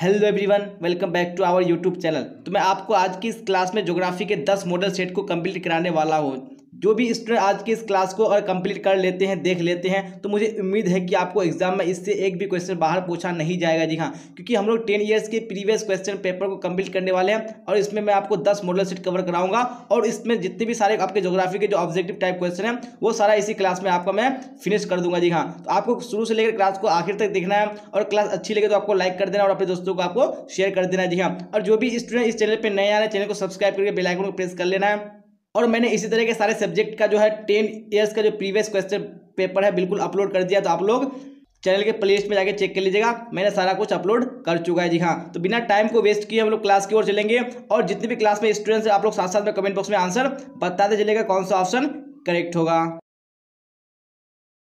Hello everyone welcome back to our YouTube channel तो मैं आपको आज की इस क्लास में ज्योग्राफी के 10 मॉडल सेट को कंप्लीट कराने वाला हूँ जो भी स्टूडेंट आज की इस क्लास को और कंप्लीट कर लेते हैं देख लेते हैं तो मुझे उम्मीद है कि आपको एग्जाम में इससे एक भी क्वेश्चन बाहर पूछा नहीं जाएगा जी हाँ क्योंकि हम लोग टेन ईयर्स के प्रीवियस क्वेश्चन पेपर को कंप्लीट करने वाले हैं और इसमें मैं आपको दस मॉडल सेट कवर कराऊंगा और इसमें जितने भी सारे आपके जोग्राफी के जो ऑब्जेक्टिव टाइप क्वेश्चन है वो सारा इसी क्लास में आपका मैं फिनिश कर दूंगा जी हाँ तो आपको शुरू से लेकर क्लास को आखिर तक देखना है और क्लास अच्छी लगे तो आपको लाइक कर देना और अपने दोस्तों को आपको शेयर कर देना जी हाँ और जो भी स्टूडेंट इस चैनल पर नए आ रहे हैं चैनल को सब्सक्राइब करके बेलाइकन को प्रेस कर लेना है और मैंने इसी तरह के सारे सब्जेक्ट का जो है टेन ईयर्स का जो प्रीवियस क्वेश्चन पेपर है बिल्कुल अपलोड कर दिया तो आप लोग चैनल के प्लेलिस्ट में जाके चेक कर लीजिएगा मैंने सारा कुछ अपलोड कर चुका है जी हाँ तो बिना टाइम को वेस्ट किए हम लोग क्लास की ओर चलेंगे और जितने भी क्लास में स्टूडेंट्स हैं आप लोग साथ साथ में कमेंट बॉक्स में आंसर बताते चलेगा कौन सा ऑप्शन करेक्ट होगा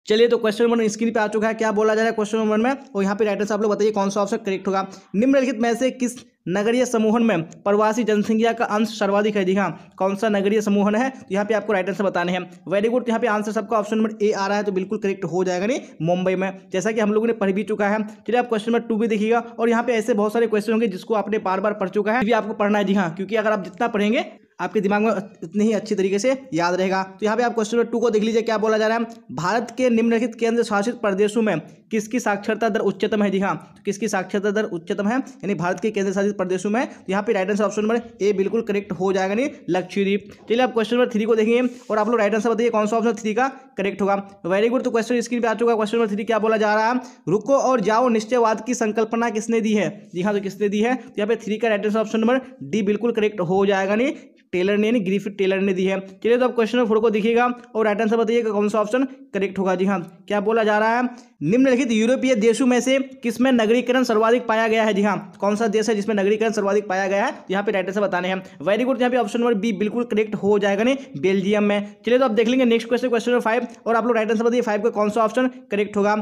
चलिए तो क्वेश्चन नंबर स्क्रीन पे आ चुका है क्या बोला जा रहा है क्वेश्चन नंबर में और यहाँ पे राइटर से आप लोग बताइए कौन सा ऑप्शन करेक्ट होगा निम्नलिखित में से किस नगरीय समूहन में प्रवासी जनसंख्या का अंश सर्वाधिक है जी हाँ कौन सा नगरीय समूहन है तो यहाँ पे आपको राइट आंसर बताने हैं वेरी गुड तो यहाँ पे आंसर सबका ऑप्शन नंबर ए आ रहा है तो बिल्कुल करेक्ट हो जाएगा नहीं मुंबई में जैसा कि हम लोगों ने पढ़ भी चुका है चलिए आप क्वेश्चन नंबर टू भी देखिएगा और यहाँ पे ऐसे बहुत सारे क्वेश्चन होंगे जिसको आपने बार बार पढ़ चुका है भी आपको पढ़ना है जी हाँ क्योंकि अगर आप जितना पढ़ेंगे आपके दिमाग में इतनी ही अच्छी तरीके से याद रहेगा तो यहाँ पे आप क्वेश्चन नंबर टू को देख लीजिए क्या बोला जा रहा है भारत के निम्नलिखित केंद्र शासित प्रदेशों में किसकी साक्षरता दर उच्चतम है जी हाँ तो किसकी साक्षरता दर उच्चतम है यानी भारत के केंद्र शासित प्रदेशों में तो यहाँ पे right answer option number A बिल्कुल करेक्ट हो जाएगा नहीं लक्षद्वीप चलिए आप क्वेश्चन नंबर थ्री को देखिए और आप लोग राइट आंसर बताइए कौन सा ऑप्शन थ्री का करेक्ट होगा वेरी गुड तो क्वेश्चन स्क्रीन पर आ चुका क्वेश्चन नंबर थ्री क्या बोला जा रहा है रुको और जाओ निश्चयवाद की संकल्पना किसने दी है जी हाँ तो किसने दी है तो यहाँ पे थ्री का right answer option number D बिल्कुल करेक्ट हो जाएगा नहीं टेलर ने ग्रीफिट टेलर ने दी है चलिए तो आप क्वेश्चन फोर को देखिएगा और राइट आंसर बताइएगा कौन सा ऑप्शन करेक्ट होगा जी हाँ क्या बोला जा रहा है निम्नलिखित यूरोपीय देशों में से किसमें नगरीकरण सर्वाधिक पाया गया है जी हाँ कौन सा देश है जिसमें नगरीकरण सर्वाधिक पाया गया है यहाँ पे राइट आंसर बताने हैं वेरी गुड यहाँ पे ऑप्शन नंबर बी बिल्कुल करेक्ट हो जाएगा नहीं बेल्जियम में चलिए तो आप देख लेंगे next question question number five और आप लोग राइट आंसर बताइए फाइव का कौन सा ऑप्शन करेक्ट होगा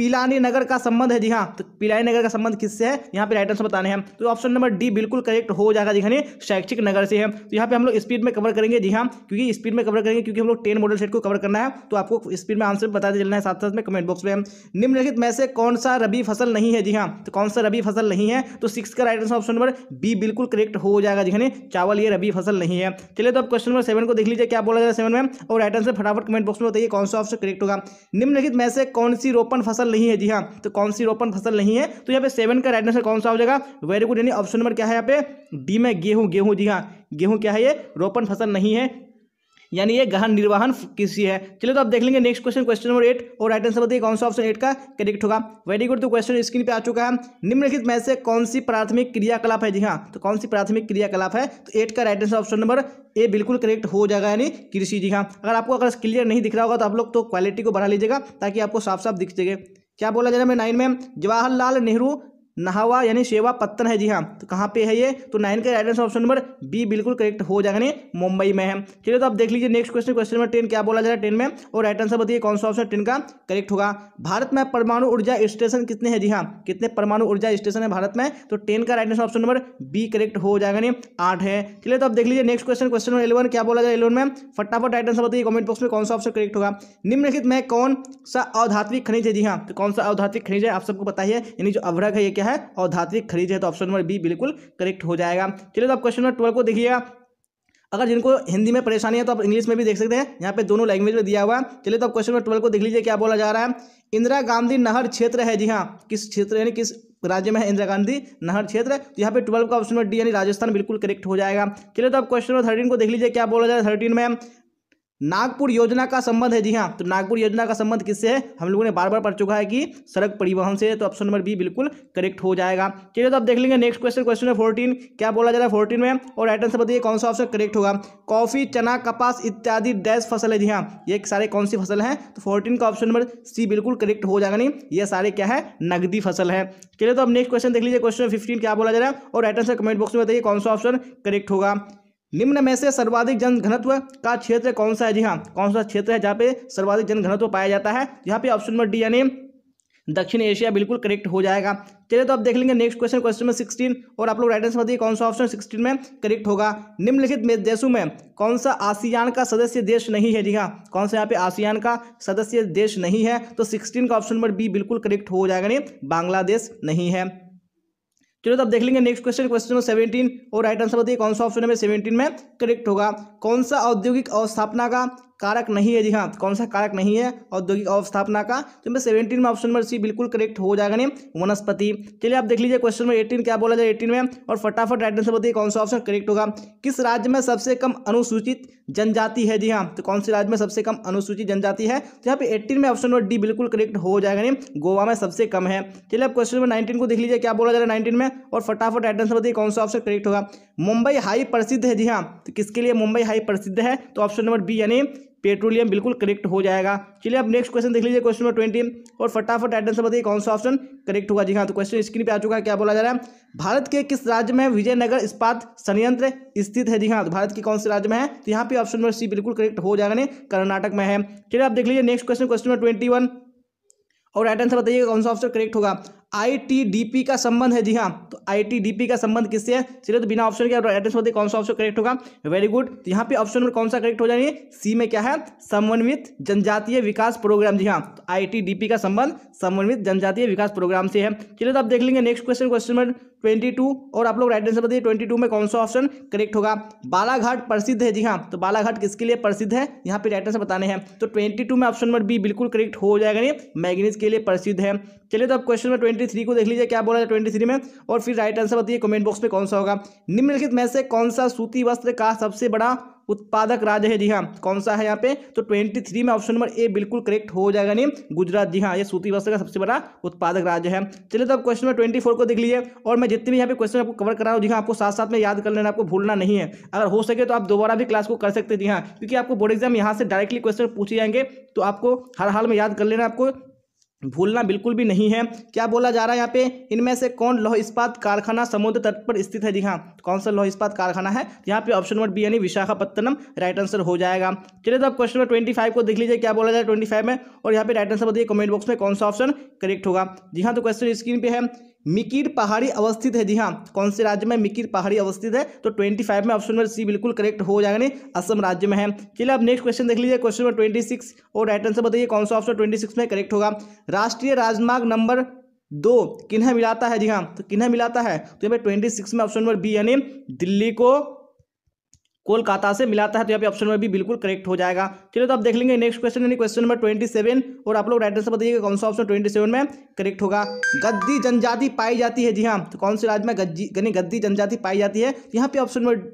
पिलानी नगर का संबंध है जी हाँ तो पिलानी नगर का संबंध किससे है यहाँ पे राइट आंसर बताने हैं तो ऑप्शन नंबर डी बिल्कुल करेक्ट हो जाएगा जी हाँ शैक्षिक नगर से है तो यहाँ पे हम लोग स्पीड में कवर करेंगे जी हाँ क्योंकि स्पीड में कवर करेंगे क्योंकि हम लोग टेन मॉडल सेट को कवर करना है तो आपको स्पीड में आंसर बताते चलना है साथ साथ में कमेंट बॉक्स में निम्नलिखित में से कौन सा रबी फसल नहीं है जी हाँ तो कौन सा रबी फसल नहीं है तो सिक्स का right answer option number B बिल्कुल करेक्ट हो जाएगा हाँ जी चावल ये रबी फसल नहीं है चलिए तो आप क्वेश्चन नंबर सेवन को देख लीजिए क्या बोला जाए सेवन में और राइट आंसर फटाफट कमेंट बॉक्स में बताइए कौन सा ऑप्शन करेक्ट होगा निम्नलिखित में से कौन सी रोपण फसल फसल नहीं है जी हाँ तो कौन सी रोपण फसल नहीं है तो यहाँ पे सेवन का राइट आंसर कौन सा हो जाएगा वेरी गुड यानी ऑप्शन नंबर क्या है यहाँ पे डी में गेहूँ गेहूँ जी हाँ गेहूँ क्या है ये रोपण फसल नहीं है यानी ये गहन निर्वाहन किसी है चलिए तो आप देख लेंगे next question question number eight और राइट आंसर बताइए कौन सा ऑप्शन एट का करेक्ट होगा वेरी गुड तो क्वेश्चन स्क्रीन पे आ चुका है निम्नलिखित में से कौन सी प्राथमिक क्रियाकलाप है जी हाँ तो कौन सी प्राथमिक क्रियाकलाप है तो एट का right answer option number A बिल्कुल करेक्ट हो जाएगा यानी कृषि जी हाँ अगर आपको अगर क्लियर नहीं दिख रहा होगा तो आप लोग तो क्वालिटी को बढ़ा लीजिएगा ताकि आपको साफ साफ दिख जाएगा क्या बोला जा रहा है नंबर नाइन में जवाहरलाल नेहरू नहावा यानी सेवा पत्तन है जी हाँ तो कहाँ पे है ये तो नाइन का right answer option number B बिल्कुल करेक्ट हो जाएगा यानी मुंबई में है चलिए तो आप देख लीजिए next question question number ten क्या बोला जा रहा है टेन में और राइट आंसर बताइए कौन सा ऑप्शन टेन का करेक्ट होगा भारत में परमाणु ऊर्जा स्टेशन कितने हैं जी हाँ कितने परमाणु ऊर्जा स्टेशन है भारत में तो टेन का right answer option number B correct हो जाएगा यानी आठ है चलिए तो आप देख लीजिए next question question number eleven क्या बोला जाए इलेवन में फटाफट राइट आंसर बताइए कॉमेंट बॉक्स में कौन सा ऑप्शन करेक्ट होगा निम्नलिखित में कौन सा अधात्विक खनिज है जी हाँ तो कौन सा अधात्विक खनिज है आप सबको बताइए यानी जो अभ्रक है ये क्या है और धात्विक खनिज है तो ऑप्शन नंबर बी बिल्कुल करेक्ट हो जाएगा चलिए तो आप क्वेश्चन नंबर ट्वेल्व को देखिएगा अगर जिनको हिंदी में परेशानी है तो आप इंग्लिश में भी देख सकते हैं यहाँ पे दोनों लैंग्वेज में दिया हुआ है चलिए तो आप क्वेश्चन नंबर ट्वेल्व को देख लीजिए क्या बोला जा रहा है इंदिरा गांधी नहर क्षेत्र है जी हाँ किस क्षेत्र यानी किस राज्य में है इंदिरा गांधी नहर क्षेत्र तो यहाँ पे ट्वेल्व का ऑप्शन नंबर डी यानी राजस्थान बिल्कुल करेक्ट हो जाएगा चलिए तो आप क्वेश्चन नंबर थर्टीन को देख लीजिए क्या बोला जा रहा है थर्टीन में नागपुर योजना का संबंध है जी हाँ तो नागपुर योजना का संबंध किससे है हम लोगों ने बार बार पढ़ चुका है कि सड़क परिवहन से तो ऑप्शन नंबर बी बिल्कुल करेक्ट हो जाएगा चलिए तो आप देख लेंगे नेक्स्ट क्वेश्चन क्वेश्चन है फोर्टीन क्या बोला जा रहा है फोर्टीन में और राइट आंसर बताइए कौन सा ऑप्शन करेक्ट होगा कॉफी चना कपास इत्यादि डैश फसल है जी हाँ ये सारे कौन सी फसल है तो फोर्टीन का ऑप्शन नंबर सी बिल्कुल करेक्ट हो जाएगा नहीं ये सारे क्या है नगदी फसल है चलिए तो अब नेक्स्ट क्वेश्चन देख लीजिए क्वेश्चन फिफ्टीन क्या बोला जा रहा है और राइट आंसर कमेंट बॉक्स में बताइए कौन सा ऑप्शन करेक्ट होगा निम्न में से सर्वाधिक जनघनत्व का क्षेत्र कौन सा है जी हाँ कौन सा क्षेत्र है जहाँ पे सर्वाधिक जनघनत्व पाया जाता है यहाँ पे ऑप्शन नंबर डी यानी दक्षिण एशिया बिल्कुल करेक्ट हो जाएगा चलिए तो आप देख लेंगे नेक्स्ट क्वेश्चन क्वेश्चन में सिक्सटीन और आप लोग राइट आंसर बताइए कौन सा ऑप्शन सिक्सटीन में करेक्ट होगा निम्नलिखित देशों में कौन सा आसियान का सदस्य देश नहीं है जी हाँ कौन सा यहाँ पे आसियान का सदस्य देश नहीं है तो सिक्सटीन का ऑप्शन नंबर बी बिल्कुल करेक्ट हो जाएगा नहीं बांग्लादेश नहीं है चलो तो आप देख लेंगे next question question number seventeen और राइट आंसर बताइए कौन सा ऑप्शन नंबर सेवेंटीन में करेक्ट होगा कौन सा औद्योगिक अवस्थापना का कारक नहीं है जी हाँ कौन सा कारक नहीं है औद्योगिक अवस्थापना का तो मैं सेवेंटीन में ऑप्शन नंबर सी बिल्कुल करेक्ट हो जाएगा नहीं वनस्पति चलिए आप देख लीजिए क्वेश्चन नंबर एटीन क्या बोला जाए एटीन में और फटाफट राइट आंसर बताइए कौन सा ऑप्शन करेक्ट होगा किस राज्य में सबसे कम अनुसूचित जनजाति है जी हाँ तो कौन से राज्य में सबसे कम अनुसूचित जनजाति है तो यहाँ पे एट्टीन में ऑप्शन नंबर डी बिल्कुल करेक्ट हो जाएगा नहीं गोवा में सबसे कम है चलिए आप क्वेश्चन नंबर नाइनटीन को देख लीजिए क्या बोला जा रहा है नाइनटीन में और फटाफट राइट आंसर बताइए कौन सा ऑप्शन करेक्ट होगा मुंबई हाई प्रसिद्ध है जी हाँ तो किसके लिए मुंबई हाई प्रसिद्ध है तो ऑप्शन नंबर बी यानी पेट्रोलियम बिल्कुल करेक्ट हो जाएगा चलिए अब नेक्स्ट क्वेश्चन देख लीजिए क्वेश्चन नंबर ट्वेंटी और फटाफट से बताइए कौन सा ऑप्शन करेक्ट होगा जी हाँ तो क्वेश्चन स्क्रीन पे आ चुका है क्या बोला जा रहा है भारत के किस राज्य में विजयनगर इस्पात संयंत्र स्थित है जी हाँ तो भारत के कौन से राज्य में है तो यहाँ पे ऑप्शन नंबर सी बिल्कुल करेक्ट हो जाएगा नहीं कर्नाटक में है चलिए आप देख लीजिए next question question number twenty और राइट आंसर बताइए कौन सा ऑप्शन करेक्ट होगा आईटीडीपी का संबंध है जी हाँ तो आईटीडीपी का संबंध किससे है चलिए तो बिना ऑप्शन के अटेंस होते कौन सा ऑप्शन करेक्ट होगा वेरी गुड तो यहाँ पे ऑप्शन नंबर कौन सा करेक्ट हो जाएंगे सी में क्या है समन्वित जनजातीय विकास प्रोग्राम जी हाँ तो आई का संबंध समन्वित जनजातीय विकास प्रोग्राम से है चलिए तो आप देख लेंगे next question question number twenty two और आप लोग राइट आंसर बताइए ट्वेंटी टू में कौन सा ऑप्शन करेक्ट होगा बालाघाट प्रसिद्ध है जी हाँ तो बालाघाट किसके लिए प्रसिद्ध है यहाँ पे राइट आंसर बताने हैं तो ट्वेंटी टू में ऑप्शन नंबर बी बिल्कुल करेक्ट हो जाएगा नहीं मैगनीज के लिए प्रसिद्ध है चलिए तो आप क्वेश्चन नंबर ट्वेंटी थ्री को देख लीजिए क्या बोला है ट्वेंटी थ्री में और फिर राइट आंसर बताइए कमेंट बॉक्स में कौन सा होगा निम्नलिखित में से कौन सा सूती वस्त्र का सबसे बड़ा उत्पादक राज्य है जी हाँ कौन सा है यहाँ पे तो ट्वेंटी थ्री में ऑप्शन नंबर ए बिल्कुल करेक्ट हो जाएगा नहीं गुजरात जी हाँ ये सूती वस्त्र का सबसे बड़ा उत्पादक राज्य है चलिए तो आप क्वेश्चन नंबर ट्वेंटी फोर को देख लीजिए और मैं जितने भी यहाँ पे क्वेश्चन आपको कवर कर रहा हूँ जी हाँ आपको साथ साथ में याद कर लेना आपको भूलना नहीं है अगर हो सके तो आप दोबारा भी क्लास को कर सकते जी हाँ क्योंकि आपको बोर्ड एग्जाम यहाँ से डायरेक्टली क्वेश्चन पूछे जाएंगे तो आपको हर हाल में याद कर लेना आपको भूलना बिल्कुल भी नहीं है क्या बोला जा रहा है यहाँ पे इनमें से कौन लौह इस्पात कारखाना समुद्र तट पर स्थित है जी हाँ कौन सा लौह इस्पात कारखाना है यहाँ पे ऑप्शन नंबर बी यानी विशाखापत्तनम राइट आंसर हो जाएगा चलिए तो आप क्वेश्चन नंबर ट्वेंटी फाइव को देख लीजिए क्या बोला जाए ट्वेंटी फाइव में और यहाँ पे राइट आंसर बताइए कमेंट बॉक्स में कौन सा ऑप्शन करेक्ट होगा जी हाँ तो क्वेश्चन स्क्रीन पे है मिकिर पहाड़ी अवस्थित है जी हाँ कौन से राज्य में मिकिर पहाड़ी अवस्थित है तो ट्वेंटी फाइव में ऑप्शन नंबर सी बिल्कुल करेक्ट हो जाएगा नहीं असम राज्य में है चलिए अब नेक्स्ट क्वेश्चन देख लीजिए क्वेश्चन नंबर ट्वेंटी सिक्स और राइट आंसर बताइए कौन सा ऑप्शन ट्वेंटी सिक्स में करेक्ट होगा राष्ट्रीय राजमार्ग नंबर दो किन्हें मिलाता है जी हाँ तो किन्हें मिलाता है तो यहाँ ट्वेंटी सिक्स में ऑप्शन नंबर बी यानी दिल्ली को कोलकाता से मिलाता है तो यहाँ पे ऑप्शन नंबर भी बिल्कुल करेक्ट हो जाएगा चलिए तो आप देख लेंगे नेक्स्ट क्वेश्चन यानी क्वेश्चन नंबर ट्वेंटी सेवन और आप लोग राइट से बताइएगा कौन सा ऑप्शन ट्वेंटी सेवन में करेक्ट होगा गद्दी जनजाति पाई जाती है जी हाँ तो कौन से राज्य में गद्दी यानी गद्दी जनजाति पाई जाती है यहाँ पे ऑप्शन नंबर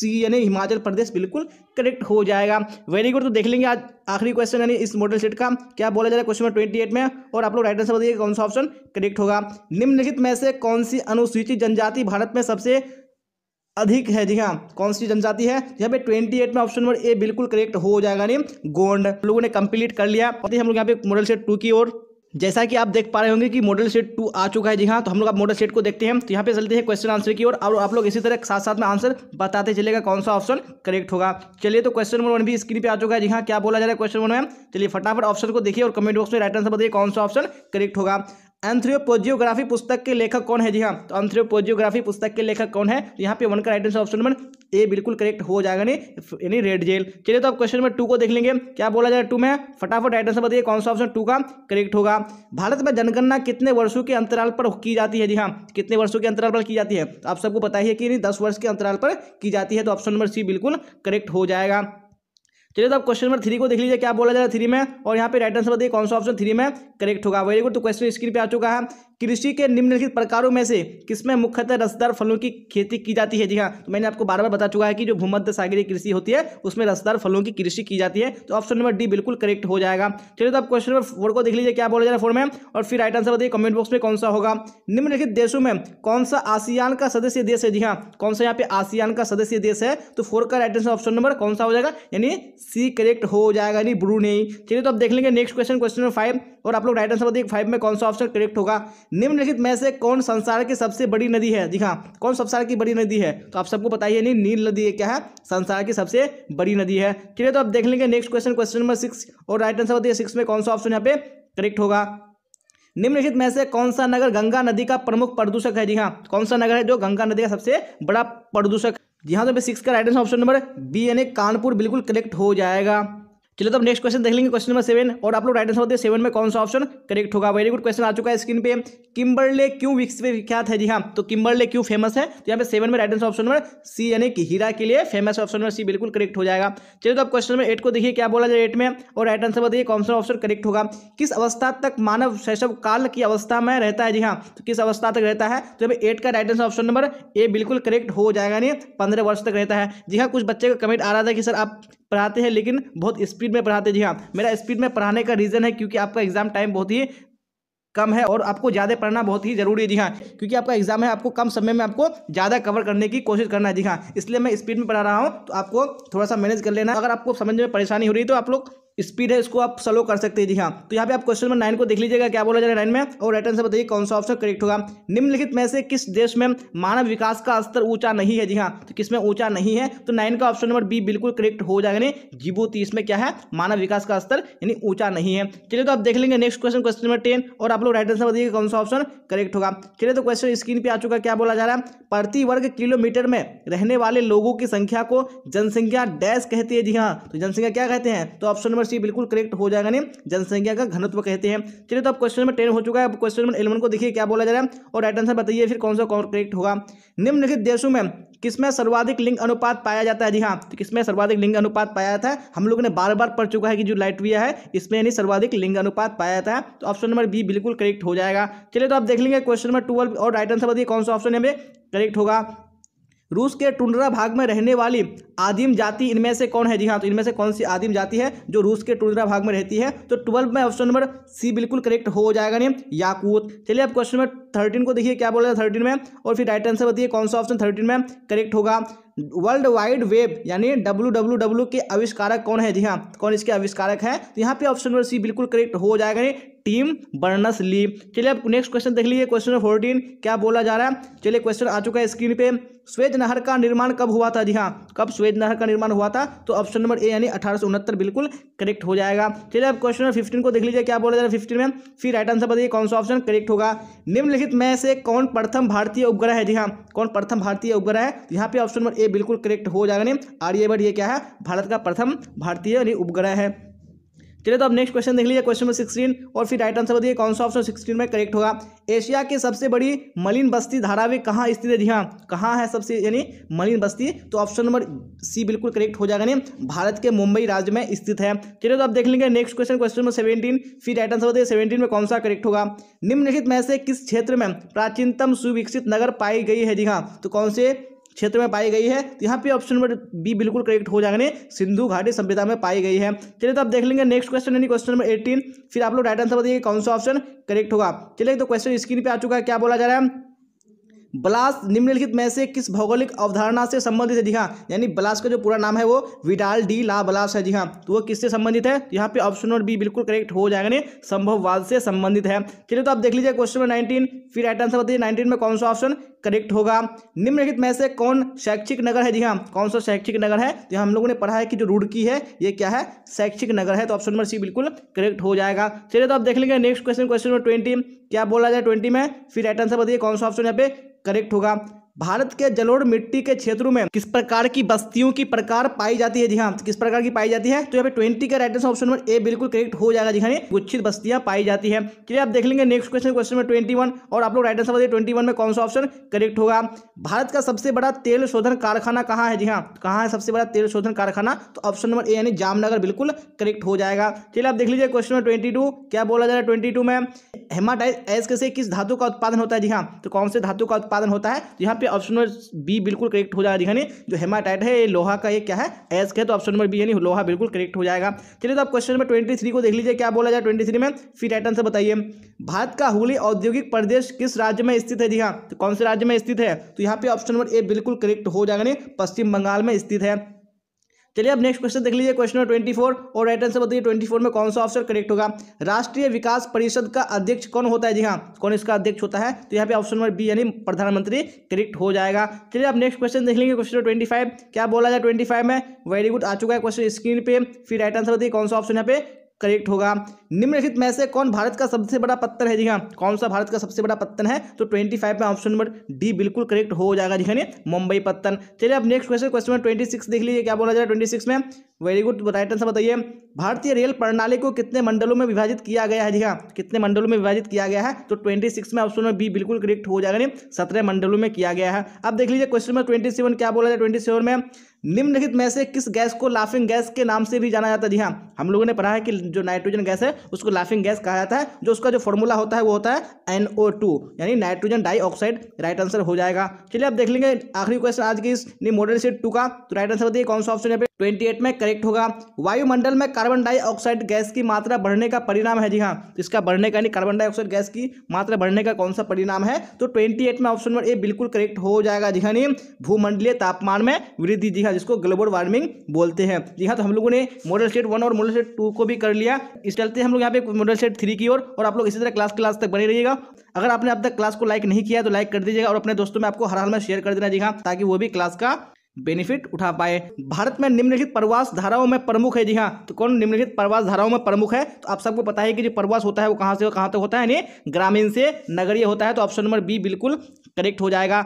सी यानी हिमाचल प्रदेश बिल्कुल करेक्ट हो जाएगा वेरी गुड तो देख लेंगे आज आखिरी क्वेश्चन यानी इस मॉडल सेट का क्या बोला जाएगा क्वेश्चन नंबर ट्वेंटी एट में और आप लोग राइट से बताइए कौन सा ऑप्शन करेक्ट होगा निम्नलिखित में से कौन सी अनुसूचित जनजाति भारत में सबसे अधिक है जी हाँ कौन सी जनजाति है यहाँ पे ट्वेंटी में ऑप्शन नंबर ए बिल्कुल करेक्ट हो जाएगा नहीं गोंड लोगों ने कंप्लीट कर लिया और हम लोग यहाँ पे मॉडल सेट टू की ओर जैसा कि आप देख पा रहे होंगे कि मॉडल सेट टू आ चुका है जी हाँ तो हम लोग आप मॉडल सेट को देखते हैं तो यहाँ पे चलते हैं क्वेश्चन आंसर की ओर और आप लोग इसी तरह साथ साथ में आंसर बताते चलेगा कौन सा ऑप्शन करेक्ट होगा चलिए तो क्वेश्चन नंबर वन भी स्क्रीन पे आ चुका है जी हाँ क्या बोला जा रहा है क्वेश्चन वन में चलिए फटाफट ऑप्शन को देखिए और कमेंट बॉक्स में राइट आंसर बताइए कौन सा ऑप्शन करेक्ट होगा एंथ्रियोपोजियोग्राफी पुस्तक के लेखक कौन है जी हाँ तो एंथ्रियोपोजियोग्राफी पुस्तक के लेखक कौन है तो यहाँ पे वन का right answer option number A बिल्कुल करेक्ट हो जाएगा नहीं यानी रेड जेल चलिए तो आप क्वेश्चन नंबर टू को देख लेंगे क्या बोला जाए टू में फटाफट राइट आंसर बताइए कौन सा ऑप्शन टू का करेक्ट होगा भारत में जनगणना कितने वर्षों के अंतराल पर की जाती है जी हाँ कितने वर्षों के अंतराल पर की जाती है आप सबको बताइए कि नहीं दस वर्ष के अंतराल पर की जाती है तो ऑप्शन नंबर सी बिल्कुल करेक्ट हो जाएगा चलिए तो आप क्वेश्चन नंबर थ्री को देख लीजिए क्या बोला जा रहा है थ्री में और यहाँ पे राइट आंसर बताइए कौन सा ऑप्शन थ्री में करेक्ट होगा वेरी गुड तो क्वेश्चन स्क्रीन पे आ चुका है कृषि के निम्नलिखित प्रकारों में से किसमें मुख्यतः रसदार फलों की खेती की जाती है जी हाँ तो मैंने आपको बार बार बता चुका है कि जो भूमध्य सागरी कृषि होती है उसमें रसदार फलों की कृषि की जाती है तो ऑप्शन नंबर डी बिल्कुल करेक्ट हो जाएगा चलिए तो आप क्वेश्चन नंबर फोर को देख लीजिए क्या बोला जा रहा है फोर में और फिर राइट आंसर बताइए कमेंट बॉक्स में कौन सा होगा निम्नलिखित देशों में कौन सा आसियान का सदस्य देश है जी हाँ कौन सा यहाँ पे आसियान का सदस्य देश है तो फोर का राइट आंसर ऑप्शन नंबर कौन सा हो जाएगा यानी सी करेक्ट हो जाएगा यानी ब्रू नहीं चलिए तो आप देख लेंगे next question question number five और आप लोग राइट आंसर बताइए फाइव में कौन सा ऑप्शन करेक्ट होगा निम्नलिखित में से कौन संसार की सबसे बड़ी नदी है जी हाँ कौन संसार की बड़ी नदी है तो आप सबको बताइए नहीं नील नदी है क्या है संसार की सबसे बड़ी नदी है चलिए तो आप देख लेंगे next question question number six और राइट आंसर बताइए सिक्स में कौन सा ऑप्शन यहाँ पे करेक्ट होगा निम्नलिखित में से कौन सा नगर गंगा नदी का प्रमुख प्रदूषक है जी हाँ कौन सा नगर है जो गंगा नदी का सबसे बड़ा प्रदूषक जी हाँ तो सिक्स का right answer option number B यानी कानपुर बिल्कुल करेक्ट हो जाएगा चलिए तो अब नेक्स्ट क्वेश्चन देख लेंगे क्वेश्चन नंबर सेवन और आप लोग राइट आंसर होते हैं सेवन में कौन सा ऑप्शन करेक्ट होगा वेरी गुड क्वेश्चन आ चुका है स्क्रीन पे किम्बरले क्यों विख्यात है जी हाँ तो किम्बरले क्यों फेमस है तो यहाँ पे सेवन में right answer option number C यानी कि हीरा के लिए फेमस ऑप्शन नंबर सी बिल्कुल करेक्ट हो जाएगा चलिए तो आप क्वेश्चन नंबर एट को देखिए क्या बोला जाए एट में और राइट आंसर बताइए कौन सा ऑप्शन करेक्ट होगा किस अवस्था तक मानव शैशव काल की अवस्था में रहता है जी हाँ तो किस अवस्था तक रहता है तो यहाँ एट का right answer option number A बिल्कुल करेक्ट हो जाएगा यानी पंद्रह वर्ष तक रहता है जी हाँ कुछ बच्चे का कमेंट आ रहा था कि सर आप पढ़ाते हैं लेकिन बहुत स्पीड में पढ़ाते हैं जी हाँ मेरा स्पीड में पढ़ाने का रीज़न है क्योंकि आपका एग्ज़ाम टाइम बहुत ही कम है और आपको ज़्यादा पढ़ना बहुत ही ज़रूरी है जी हाँ क्योंकि आपका एग्जाम है आपको कम समय में आपको ज़्यादा कवर करने की कोशिश करना है जी हाँ इसलिए मैं स्पीड में पढ़ा रहा हूँ तो आपको थोड़ा सा मैनेज कर लेना अगर आपको समझ में परेशानी हो रही है तो आप लोग स्पीड है इसको आप सलो कर सकते हैं जी हाँ तो यहाँ पे आप क्वेश्चन नंबर नाइन को देख लीजिएगा क्या बोला जा रहा है नाइन में और राइट आंसर बताइए कौन सा ऑप्शन करेक्ट होगा निम्नलिखित में से किस देश में मानव विकास का स्तर ऊंचा नहीं है जी हाँ तो किसमें ऊंचा नहीं है तो नाइन का ऑप्शन नंबर बी बिल्कुल करेक्ट हो जाएगा यानी जीबोती इसमें क्या है मानव विकास का स्तर यानी ऊंचा नहीं है चलिए तो आप देख लेंगे next question question number ten और आप लोग राइट आंसर बताइए कौन सा ऑप्शन करेक्ट होगा चलिए तो क्वेश्चन स्क्रीन पर आ चुका क्या बोला जा रहा है प्रति वर्ग किलोमीटर में रहने वाले लोगों की संख्या को जनसंख्या डैश कहती है जी हाँ तो जनसंख्या क्या कहते हैं तो ऑप्शन नंबर सी बिल्कुल करेक्ट हो जाएगा नहीं जनसंख्या का घनत्व कहते हैं चलिए तो अब क्वेश्चन नंबर टेन हो चुका है अब क्वेश्चन नंबर इलेवन को देखिए क्या बोला जा रहा है और राइट आंसर बताइए फिर कौन सा कौन करेक्ट होगा निम्नलिखित देशों में किसमें सर्वाधिक लिंग अनुपात पाया जाता है जी हाँ तो किसमें सर्वाधिक लिंग अनुपात पाया जाता है हम लोगों ने बार बार पढ़ चुका है कि जो लाइटविया है इसमें यानी सर्वाधिक लिंग अनुपात पाया जाता है तो ऑप्शन नंबर बी बिल्कुल करेक्ट हो जाएगा चलिए तो आप देख लेंगे क्वेश्चन नंबर ट्वेल्व और राइट आंसर बताइए कौन सा ऑप्शन यहाँ करेक्ट होगा रूस के टुंड्रा भाग में रहने वाली आदिम जाति इनमें से कौन है जी हाँ तो इनमें से कौन सी आदिम जाति है जो रूस के टुंडरा भाग में रहती है तो ट्वेल्व में ऑप्शन नंबर सी बिल्कुल करेक्ट हो जाएगा नहीं याकूत चलिए अब क्वेश्चन नंबर थर्टीन को देखिए क्या रहे हैं थर्टीन में और फिर राइट आंसर बताइए कौन सा ऑप्शन थर्टीन में करेक्ट होगा वर्ल्ड वाइड वेब यानी डब्ल्यू के आविष्कारक कौन है जी हाँ कौन इसके आविष्कारक है तो यहाँ पे ऑप्शन नंबर सी बिल्कुल करेक्ट हो जाएगा नहीं टीम बर्नस ली चलिए अब नेक्स्ट क्वेश्चन देख लीजिए क्वेश्चन फोर्टीन क्या बोला जा रहा है चलिए क्वेश्चन आ चुका है स्क्रीन पे स्वेज नहर का निर्माण कब हुआ था जी हाँ कब स्वेज नहर का निर्माण हुआ था तो ऑप्शन नंबर ए यानी अठारह बिल्कुल करेक्ट हो जाएगा चलिए अब क्वेश्चन नंबर फिफ्टीन को देख लीजिए क्या बोला जा रहा है फिफ्टीन में फिर राइट आंसर बताइए कौन सा ऑप्शन करेक्ट होगा निम्नलिखित में से कौन प्रथम भारतीय उपग्रह है जी हाँ कौन प्रथम भारतीय उपग्रह है यहाँ पे ऑप्शन नंबर ए बिल्कुल करेक्ट हो जाएगा नहीं आर्यवर्ट ये क्या है भारत का प्रथम भारतीय उपग्रह है चलिए तो अब नेक्स्ट क्वेश्चन देख लीजिए क्वेश्चन नंबर सिक्सटीन और फिर राइट आंसर बताइए कौन सा ऑप्शन सिक्सटीन में करेक्ट होगा एशिया की सबसे बड़ी मलिन बस्ती धारावी कहाँ स्थित है जी हाँ कहाँ है सबसे यानी मलिन बस्ती तो ऑप्शन नंबर सी बिल्कुल करेक्ट हो जाएगा यानी भारत के मुंबई राज्य में स्थित है चलिए तो आप देख लेंगे next question question number seventeen फिर राइट आंसर बताइए सेवेंटीन में कौन सा करेक्ट होगा निम्नलिखित में से किस क्षेत्र में प्राचीनतम सुविकसित नगर पाई गई है जी हाँ तो कौन से क्षेत्र में पाई गई है तो यहाँ पे ऑप्शन नंबर बी बिल्कुल करेक्ट हो जाएंगे सिंधु घाटी सभ्यता में पाई गई है चलिए तो आप देख लेंगे नेक्स्ट क्वेश्चन यानी क्वेश्चन नंबर एटीन फिर आप लोग राइट आंसर बताइए कौन सा ऑप्शन करेक्ट होगा चलिए तो क्वेश्चन स्क्रीन पर आ चुका है क्या बोला जा रहा है ब्लास निम्नलिखित में से किस भौगोलिक अवधारणा से संबंधित है जी हाँ यानी ब्लास का जो पूरा नाम है वो विडाल डी ला ब्लास है जी हाँ तो वो किससे संबंधित है यहाँ पे ऑप्शन नंबर बी बिल्कुल करेक्ट हो जाएगा नहीं संभववाद से संबंधित है चलिए तो आप देख लीजिए क्वेश्चन नंबर नाइनटीन फिर राइट आंसर बताइए नाइनटीन में कौन सा ऑप्शन करेक्ट होगा निम्नलिखित में से कौन शैक्षिक नगर है जी हाँ कौन सा शैक्षिक नगर है तो हम लोगों ने पढ़ा है कि जो रुड़की है ये क्या है शैक्षिक नगर है तो ऑप्शन नंबर सी बिल्कुल करेक्ट हो जाएगा चलिए तो आप देख लेंगे next question question number twenty क्या बोला जाए ट्वेंटी में फिर राइट आंसर बताइए कौन सा ऑप्शन यहाँ पे करेक्ट होगा भारत के जलोढ़ मिट्टी के क्षेत्रों में किस प्रकार की बस्तियों की प्रकार पाई जाती है जी हाँ किस प्रकार की पाई जाती है तो यहाँ पे ट्वेंटी का right answer option number A बिल्कुल करेक्ट हो जाएगा जी हाँ गुच्छित बस्तियां पाई जाती है चलिए आप देख लेंगे नेक्स्ट क्वेश्चन क्वेश्चन में ट्वेंटी और आप लोग राइट आंसर बताइए ट्वेंटी में कौन सा ऑप्शन करेक्ट होगा भारत का सबसे बड़ा तेल शोधन कारखाना कहाँ है जी हाँ कहाँ है सबसे बड़ा तेल शोधन कारखाना तो ऑप्शन नंबर ए यानी जामनगर बिल्कुल करेक्ट हो जाएगा चलिए आप देख लीजिए क्वेश्चन में ट्वेंटी क्या बोला जा रहा है ट्वेंटी में हेमाटाइज एस कैसे से किस धातु का उत्पादन होता है जी हाँ तो कौन से धातु का उत्पादन होता है यहाँ पे ऑप्शन नंबर बी बिल्कुल करेक्ट हो जाएगा दिखाने जो हेमाटाइट है ये लोहा का ये क्या है एस का तो ऑप्शन नंबर बी यानी लोहा बिल्कुल करेक्ट हो जाएगा चलिए तो आप क्वेश्चन नंबर ट्वेंटी थ्री को देख लीजिए क्या बोला जाए ट्वेंटी थ्री में फिर राइट आंसर बताइए भारत का हुगली औद्योगिक प्रदेश किस राज्य में स्थित है जी हाँ तो कौन से राज्य में स्थित है तो यहाँ पे ऑप्शन नंबर ए बिल्कुल करेक्ट हो जाएगा पश्चिम बंगाल में स्थित है चलिए अब नेक्स्ट क्वेश्चन देख लीजिए क्वेश्चन नंबर ट्वेंटी फोर और राइट आंसर बताइए ट्वेंटी फोर में कौन सा ऑप्शन करेक्ट होगा राष्ट्रीय विकास परिषद का अध्यक्ष कौन होता है जी हाँ कौन इसका अध्यक्ष होता है तो यहाँ पे ऑप्शन नंबर बी यानी प्रधानमंत्री करेक्ट हो जाएगा चलिए अब नेक्स्ट क्वेश्चन देख लेंगे क्वेश्चन ट्वेंटी फाइव क्या बोला जाए ट्वेंटी फाइव में वेरी गुड आ चुका है क्वेश्चन स्क्रीन पे फिर राइट आंसर बताइए कौन सा ऑप्शन यहाँ पे करेक्ट होगा निम्नलिखित में से कौन भारत का सबसे बड़ा पत्थर है जी हाँ कौन सा भारत का सबसे बड़ा पत्थर है तो ट्वेंटी फाइव में ऑप्शन नंबर डी बिल्कुल करेक्ट हो जाएगा जी हाँ मुंबई पत्तन चलिए अब next question question number twenty six देख लीजिए क्या बोला जाए ट्वेंटी सिक्स में वेरी गुड राइट आंसर बताइए भारतीय रेल प्रणाली को कितने मंडलों में विभाजित किया गया है जी हाँ कितने मंडलों में विभाजित किया गया है तो ट्वेंटी सिक्स में ऑप्शन नंबर बी बिल्कुल करेक्ट हो जाएगा नहीं सत्रह मंडलों में किया गया है अब देख लीजिए क्वेश्चन नंबर ट्वेंटी सेवन क्या बोला जाए ट्वेंटी सेवन में निम्नलिखित में से किस गैस को लाफिंग गैस के नाम से भी जाना जाता है जी हाँ हम लोगों ने पढ़ा है कि जो नाइट्रोजन गैस है उसको लाफिंग गैस कहा जाता है जो उसका जो फॉर्मूला होता है वो होता है एन यानी नाइट्रोजन डाईऑक्साइड राइट आंसर हो जाएगा चलिए आप देख लेंगे आखिरी क्वेश्चन आज की इस मॉडल सीट टू का तो राइट आंसर बताइए कौन सा ऑप्शन है 28 में करेक्ट होगा वायुमंडल में कार्बन डाइऑक्साइड गैस की मात्रा बढ़ने का परिणाम है जी हाँ इसका बढ़ने का यानी कार्बन डाइऑक्साइड गैस की मात्रा बढ़ने का कौन सा परिणाम है तो 28 में ऑप्शन नंबर ए बिल्कुल करेक्ट हो जाएगा जी हाँ नहीं भूमंडलीय तापमान में वृद्धि जी हाँ जिसको ग्लोबल वार्मिंग बोलते हैं जी हाँ तो हम लोगों ने मॉडल सेट वन और मॉडल सेट टू को भी कर लिया इस चलते हम लोग यहाँ पे मॉडल सेट थ्री की ओर और आप लोग इसी तरह क्लास क्लास तक बने रहिएगा अगर आपने अब तक क्लास को लाइक नहीं किया तो लाइक कर दीजिएगा और अपने दोस्तों में आपको हर हाल में शेयर कर देना जी हाँ ताकि वो भी क्लास का बेनिफिट उठा पाए भारत में निम्नलिखित प्रवास धाराओं में प्रमुख है जी हाँ तो कौन निम्नलिखित प्रवास धाराओं में प्रमुख है तो आप सबको पता है कि जो प्रवास होता है वो कहाँ से कहाँ तक तो होता है यानी ग्रामीण से नगरीय होता है तो ऑप्शन नंबर बी बिल्कुल करेक्ट हो जाएगा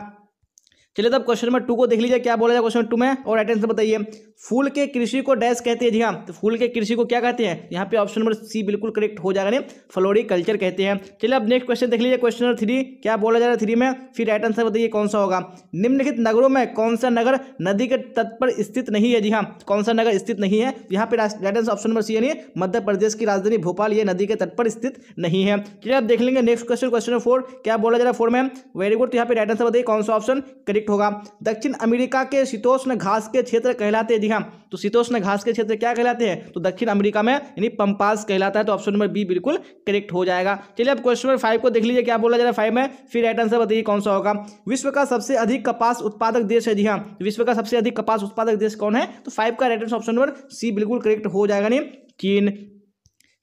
चलिए तब तो क्वेश्चन नंबर टू को देख लीजिए क्या बोला जाए क्वेश्चन टू में और अटेंशन बताइए फूल के कृषि को डैश कहते हैं जी हाँ तो फूल के कृषि को क्या कहते हैं यहाँ पे ऑप्शन नंबर सी बिल्कुल करेक्ट हो जाएगा नहीं फ्लोरी कल्चर कहते हैं चलिए अब नेक्स्ट क्वेश्चन देख लीजिए क्वेश्चन नंबर थ्री क्या बोला जा रहा है थ्री में फिर राइट आंसर बताइए कौन सा होगा निम्नलिखित नगरों में कौन सा नगर नदी के तट पर स्थित नहीं है जी हाँ कौन सा नगर स्थित नहीं है यहाँ पे right answer option number C यानी मध्य प्रदेश की राजधानी भोपाल ये नदी के तट पर स्थित नहीं है चलिए आप देख लेंगे next question question number four क्या बोला जा रहा है फोर में वेरी गुड तो यहाँ पे राइट आंसर बताइए कौन सा ऑप्शन करेक्ट प्रोजेक्ट होगा दक्षिण अमेरिका के शीतोष्ण घास के क्षेत्र कहलाते हैं जी हाँ तो शीतोष्ण घास के क्षेत्र क्या कहलाते हैं तो दक्षिण अमेरिका में यानी पंपास कहलाता है तो ऑप्शन नंबर बी बिल्कुल करेक्ट हो जाएगा चलिए अब क्वेश्चन नंबर फाइव को देख लीजिए क्या बोला जा रहा है फाइव में फिर राइट आंसर बताइए कौन सा होगा विश्व का सबसे अधिक कपास उत्पादक देश है जी हाँ विश्व का सबसे अधिक कपास उत्पादक देश कौन है तो फाइव का right answer option number C बिल्कुल करेक्ट हो जाएगा नहीं चीन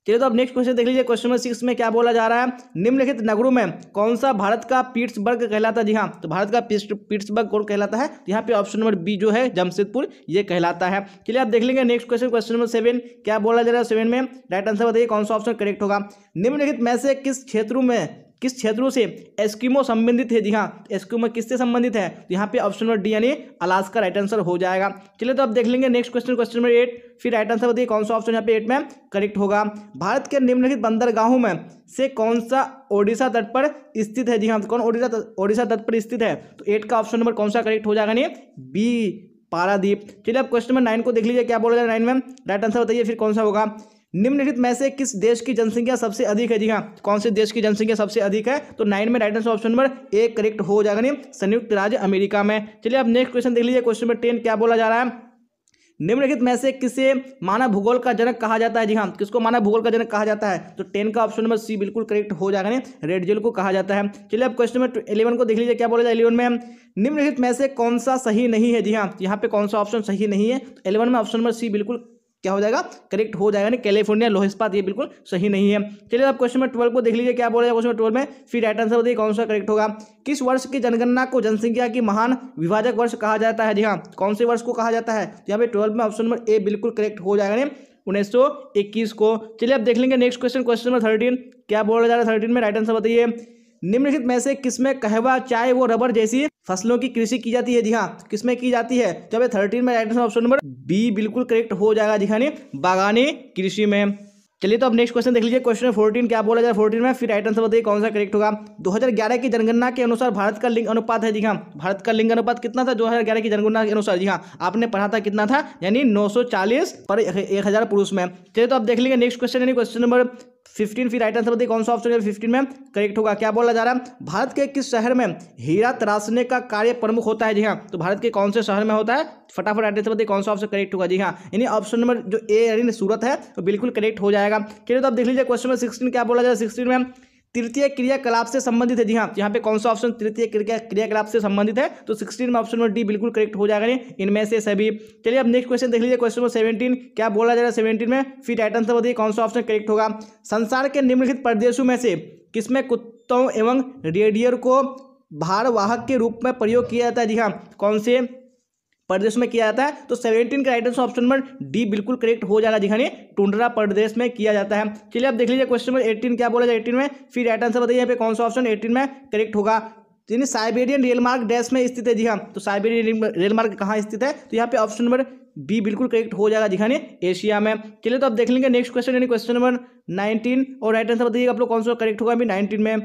चलिए तो अब नेक्स्ट क्वेश्चन देख लीजिए क्वेश्चन नंबर सिक्स में क्या बोला जा रहा है निम्नलिखित नगरों में कौन सा भारत का पीट्सबर्ग कहलाता है जी हाँ तो भारत का पीट्सबर्ग कौन कहलाता है तो यहाँ पे ऑप्शन नंबर बी जो है जमशेदपुर ये कहलाता है चलिए आप देख लेंगे next question question number seven क्या बोला जा रहा है सेवन में राइट आंसर बताइए कौन सा ऑप्शन करेक्ट होगा निम्नलिखित में से किस क्षेत्रों में किस क्षेत्रों से एस्किमो संबंधित है जी हाँ एस्किमो किससे संबंधित है तो यहाँ पे ऑप्शन नंबर डी यानी अलास्का राइट आंसर हो जाएगा चलिए तो अब देख लेंगे next question question number eight फिर राइट आंसर बताइए कौन सा ऑप्शन यहाँ पे एट में करेक्ट होगा भारत के निम्नलिखित बंदरगाहों में से कौन सा ओडिशा तट पर स्थित है जी हाँ तो कौन ओडिशा ओडिशा तट पर स्थित है तो एट का ऑप्शन नंबर कौन सा करेक्ट हो जाएगा नहीं बी पारादीप चलिए अब क्वेश्चन नंबर नाइन को देख लीजिए क्या बोला जाए नाइन में राइट आंसर बताइए फिर कौन सा होगा निम्नलिखित में से किस देश की जनसंख्या सबसे अधिक है जी हाँ कौन से देश की जनसंख्या सबसे अधिक है तो नाइन में right answer option number A correct हो जाएगा नहीं संयुक्त राज्य अमेरिका में चलिए अब नेक्स्ट क्वेश्चन देख लीजिए क्वेश्चन नंबर टेन क्या बोला जा रहा है निम्नलिखित में से किसे मानव भूगोल का जनक कहा जाता है जी हाँ किसको मानव भूगोल का जनक कहा जाता है तो टेन का ऑप्शन नंबर सी बिल्कुल करेक्ट हो जाएगा नहीं रेडजेल को कहा जाता है चलिए अब क्वेश्चन नंबर इलेवन को देख लीजिए क्या बोला जाए इलेवन में निम्नलिखित में से कौन सा सही नहीं है जी हाँ यहाँ पे कौन सा ऑप्शन सही नहीं है तो इलेवन में ऑप्शन नंबर सी बिल्कुल क्या हो जाएगा करेक्ट हो जाएगा यानी कैलिफोर्निया लोहिस्पात ये बिल्कुल सही नहीं है चलिए आप क्वेश्चन नंबर ट्वेल्व को देख लीजिए क्या बोला जाए क्वेश्चन ट्वेल्व में फिर राइट आंसर बताइए कौन सा करेक्ट होगा किस वर्ष की जनगणना को जनसंख्या की महान विभाजक वर्ष कहा जाता है जी हाँ कौन से वर्ष को कहा जाता है यहाँ पे ट्वेल्व में ऑप्शन नंबर ए बिल्कुल करेक्ट हो जाएगा उन्नीस को चलिए आप देख लेंगे next question question number thirteen क्या बोला जा रहा है थर्टीन में राइट आंसर बताइए निम्नलिखित में से किसमें कहवा चाय वो रबर जैसी फसलों की कृषि की जाती है जी हाँ किसमें की जाती है तो अभी थर्टीन में राइट ऑप्शन नंबर बी बिल्कुल करेक्ट हो जाएगा दिखाने हाँ, बागानी कृषि में चलिए तो अब नेक्स्ट क्वेश्चन देख लीजिए क्वेश्चन फोर्टीन क्या बोला जाए फोर्टीन में फिर राइट आंसर बताइए कौन सा करेक्ट होगा 2011 की जनगणना के अनुसार भारत का लिंग अनुपात है जी हाँ भारत का लिंग अनुपात कितना था 2011 की जनगणना के अनुसार जी हाँ आपने पढ़ा था कितना था यानी 940 पर एक पुरुष में चलिए तो आप देख लेंगे नेक्स्ट क्वेश्चन यानी क्वेश्चन नंबर फिफ्टीन फिर राइट आंसर बताइए कौन सा ऑप्शन फिफ्टीन में करेक्ट होगा क्या बोला जा रहा है भारत के किस शहर में हीरा तराशने का कार्य प्रमुख होता है जी हाँ तो भारत के कौन से शहर में होता है फटाफट राइट आंसर बताइए कौन सा ऑप्शन करेक्ट होगा जी हाँ यानी ऑप्शन नंबर जो ए यानी सूरत है तो बिल्कुल करेक्ट हो जाएगा चलिए तो आप देख लीजिए क्वेश्चन नंबर सिक्सटीन क्या बोला जा रहा है सिक्सटीन में तृतीय क्रियाकलाप से संबंधित है जी हाँ यहाँ पे कौन सा ऑप्शन तृतीय क्रिया क्रियाकलाप से संबंधित है तो सिक्सटीन ऑप्शन नंबर डी बिल्कुल करेक्ट हो जाएगा इनमें से सभी चलिए अब नेक्स्ट क्वेश्चन देख लीजिए क्वेश्चन नंबर सेवेंटीन क्या बोला जा रहा है सेवेंटीन में फिर आइटम से बताइए कौन सा ऑप्शन करेक्ट होगा संसार के निम्नलिखित प्रदेशों में से किसमें कुत्तों एवं रेडियर को भारवाहक के रूप में प्रयोग किया जाता है जी हाँ कौन से प्रदेश में किया जाता है तो सेवेंटीन का आइटम ऑप्शन नंबर डी बिल्कुल करेक्ट हो जाएगा दिखाने टुंडरा प्रदेश में किया जाता है चलिए आप देख लीजिए क्वेश्चन नंबर एटीन क्या बोला जाए एटीन में फिर राइट आंसर बताइए यहाँ पे कौन सा ऑप्शन एटीन में करेक्ट होगा यानी साइबेरियन रेलमार्ग डैश में स्थित है जी हाँ तो साइबेरियन रेलमार्ग कहाँ स्थित है तो यहाँ पे ऑप्शन नंबर बी बिल्कुल करेक्ट हो जाएगा दिखाने एशिया में चलिए तो आप देख लेंगे नेक्स्ट क्वेश्चन यानी क्वेश्चन नंबर नाइनटीन और राइट आंसर बताइए आप लोग कौन सा करेक्ट होगा अभी नाइनटीन में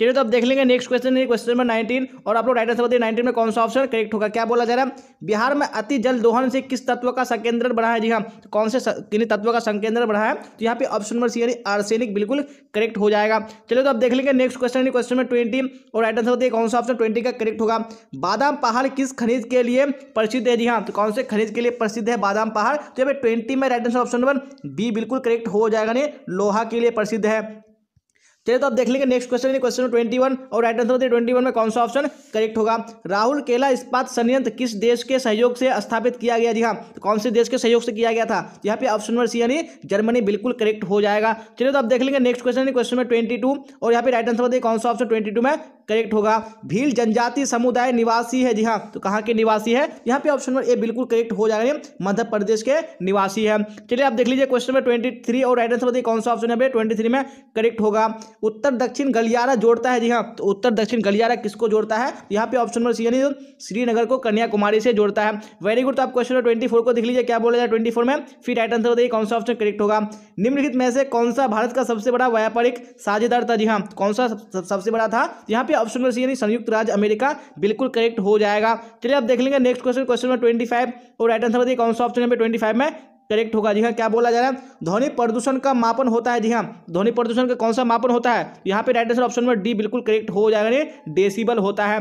चलिए तो अब देख लेंगे नेक्स्ट क्वेश्चन है क्वेश्चन नंबर नाइनटीन और आप लोग राइट आंसर बताइए नाइनटीन में कौन सा ऑप्शन करेक्ट होगा क्या बोला जा रहा है बिहार में अति जल दोहन से किस तत्व का संकेंद्रण बढ़ा है जी हाँ तो कौन से किन तत्व का संकेंद्रण बढ़ा है तो यहाँ पे ऑप्शन नंबर सी यानी आर्सेनिक बिल्कुल करेक्ट हो जाएगा चलिए तो अब देख लेंगे next question question number twenty और राइट आंसर बताइए कौन सा ऑप्शन ट्वेंटी का करेक्ट होगा बादाम पहाड़ किस खनिज के लिए प्रसिद्ध है जी हाँ तो कौन से खनिज के लिए प्रसिद्ध है बादाम पहाड़ तो यहाँ पे ट्वेंटी में right answer option number B बिल्कुल करेक्ट हो जाएगा नहीं लोहा के लिए प्रसिद्ध है चलिए तो आप देख लेंगे next question question twenty one और राइट आंसर है ट्वेंटी वन में कौन सा ऑप्शन करेक्ट होगा राहुल केला इस्पात संयंत्र किस देश के सहयोग से स्थापित किया गया जी हाँ तो कौन से देश के सहयोग से किया गया था यहाँ पे ऑप्शन नंबर सी यानी जर्मनी बिल्कुल करेक्ट हो जाएगा चलिए तो आप देख लेंगे नेक्स्ट क्वेश्चन क्वेश्चन में ट्वेंटी और यहाँ पे राइट आंसर होता कौन सा ऑप्शन ट्वेंटी में करेक्ट होगा भील जनजाति समुदाय निवासी है जी हाँ तो कहाँ के निवासी है यहाँ पे ऑप्शन नंबर ए बिल्कुल करेक्ट हो जाएंगे मध्य प्रदेश के निवासी है चलिए आप देख लीजिए क्वेश्चन नंबर ट्वेंटी और राइट आंसर बताइए कौन सा ऑप्शन है ट्वेंटी में करेक्ट होगा उत्तर दक्षिण गलियारा जोड़ता है जी हाँ तो उत्तर दक्षिण गलियारा किसको जोड़ता है यहाँ पे ऑप्शन नंबर सी यानी श्रीनगर को कन्याकुमारी से जोड़ता है वेरी गुड तो आप क्वेश्चन नंबर ट्वेंटी को देख लीजिए क्या बोला जाए ट्वेंटी में फिर राइट आंसर बताइए कौन सा ऑप्शन करेक्ट होगा निम्नलिखित में से कौन सा भारत का सबसे बड़ा व्यापारिक साझेदार था जी हाँ कौन सा सबसे बड़ा था यहाँ पे ऑप्शन नंबर सी यानी संयुक्त राज्य अमेरिका बिल्कुल करेक्ट हो जाएगा चलिए आप देख लेंगे next question question number twenty five और राइट आंसर बताइए कौन सा ऑप्शन नंबर ट्वेंटी फाइव में करेक्ट होगा जी हाँ क्या बोला जा रहा है ध्वनि प्रदूषण का मापन होता है जी हाँ ध्वनि प्रदूषण का कौन सा मापन होता है यहाँ पे right answer option number D बिल्कुल करेक्ट हो जाएगा यानी डेसिबल होता है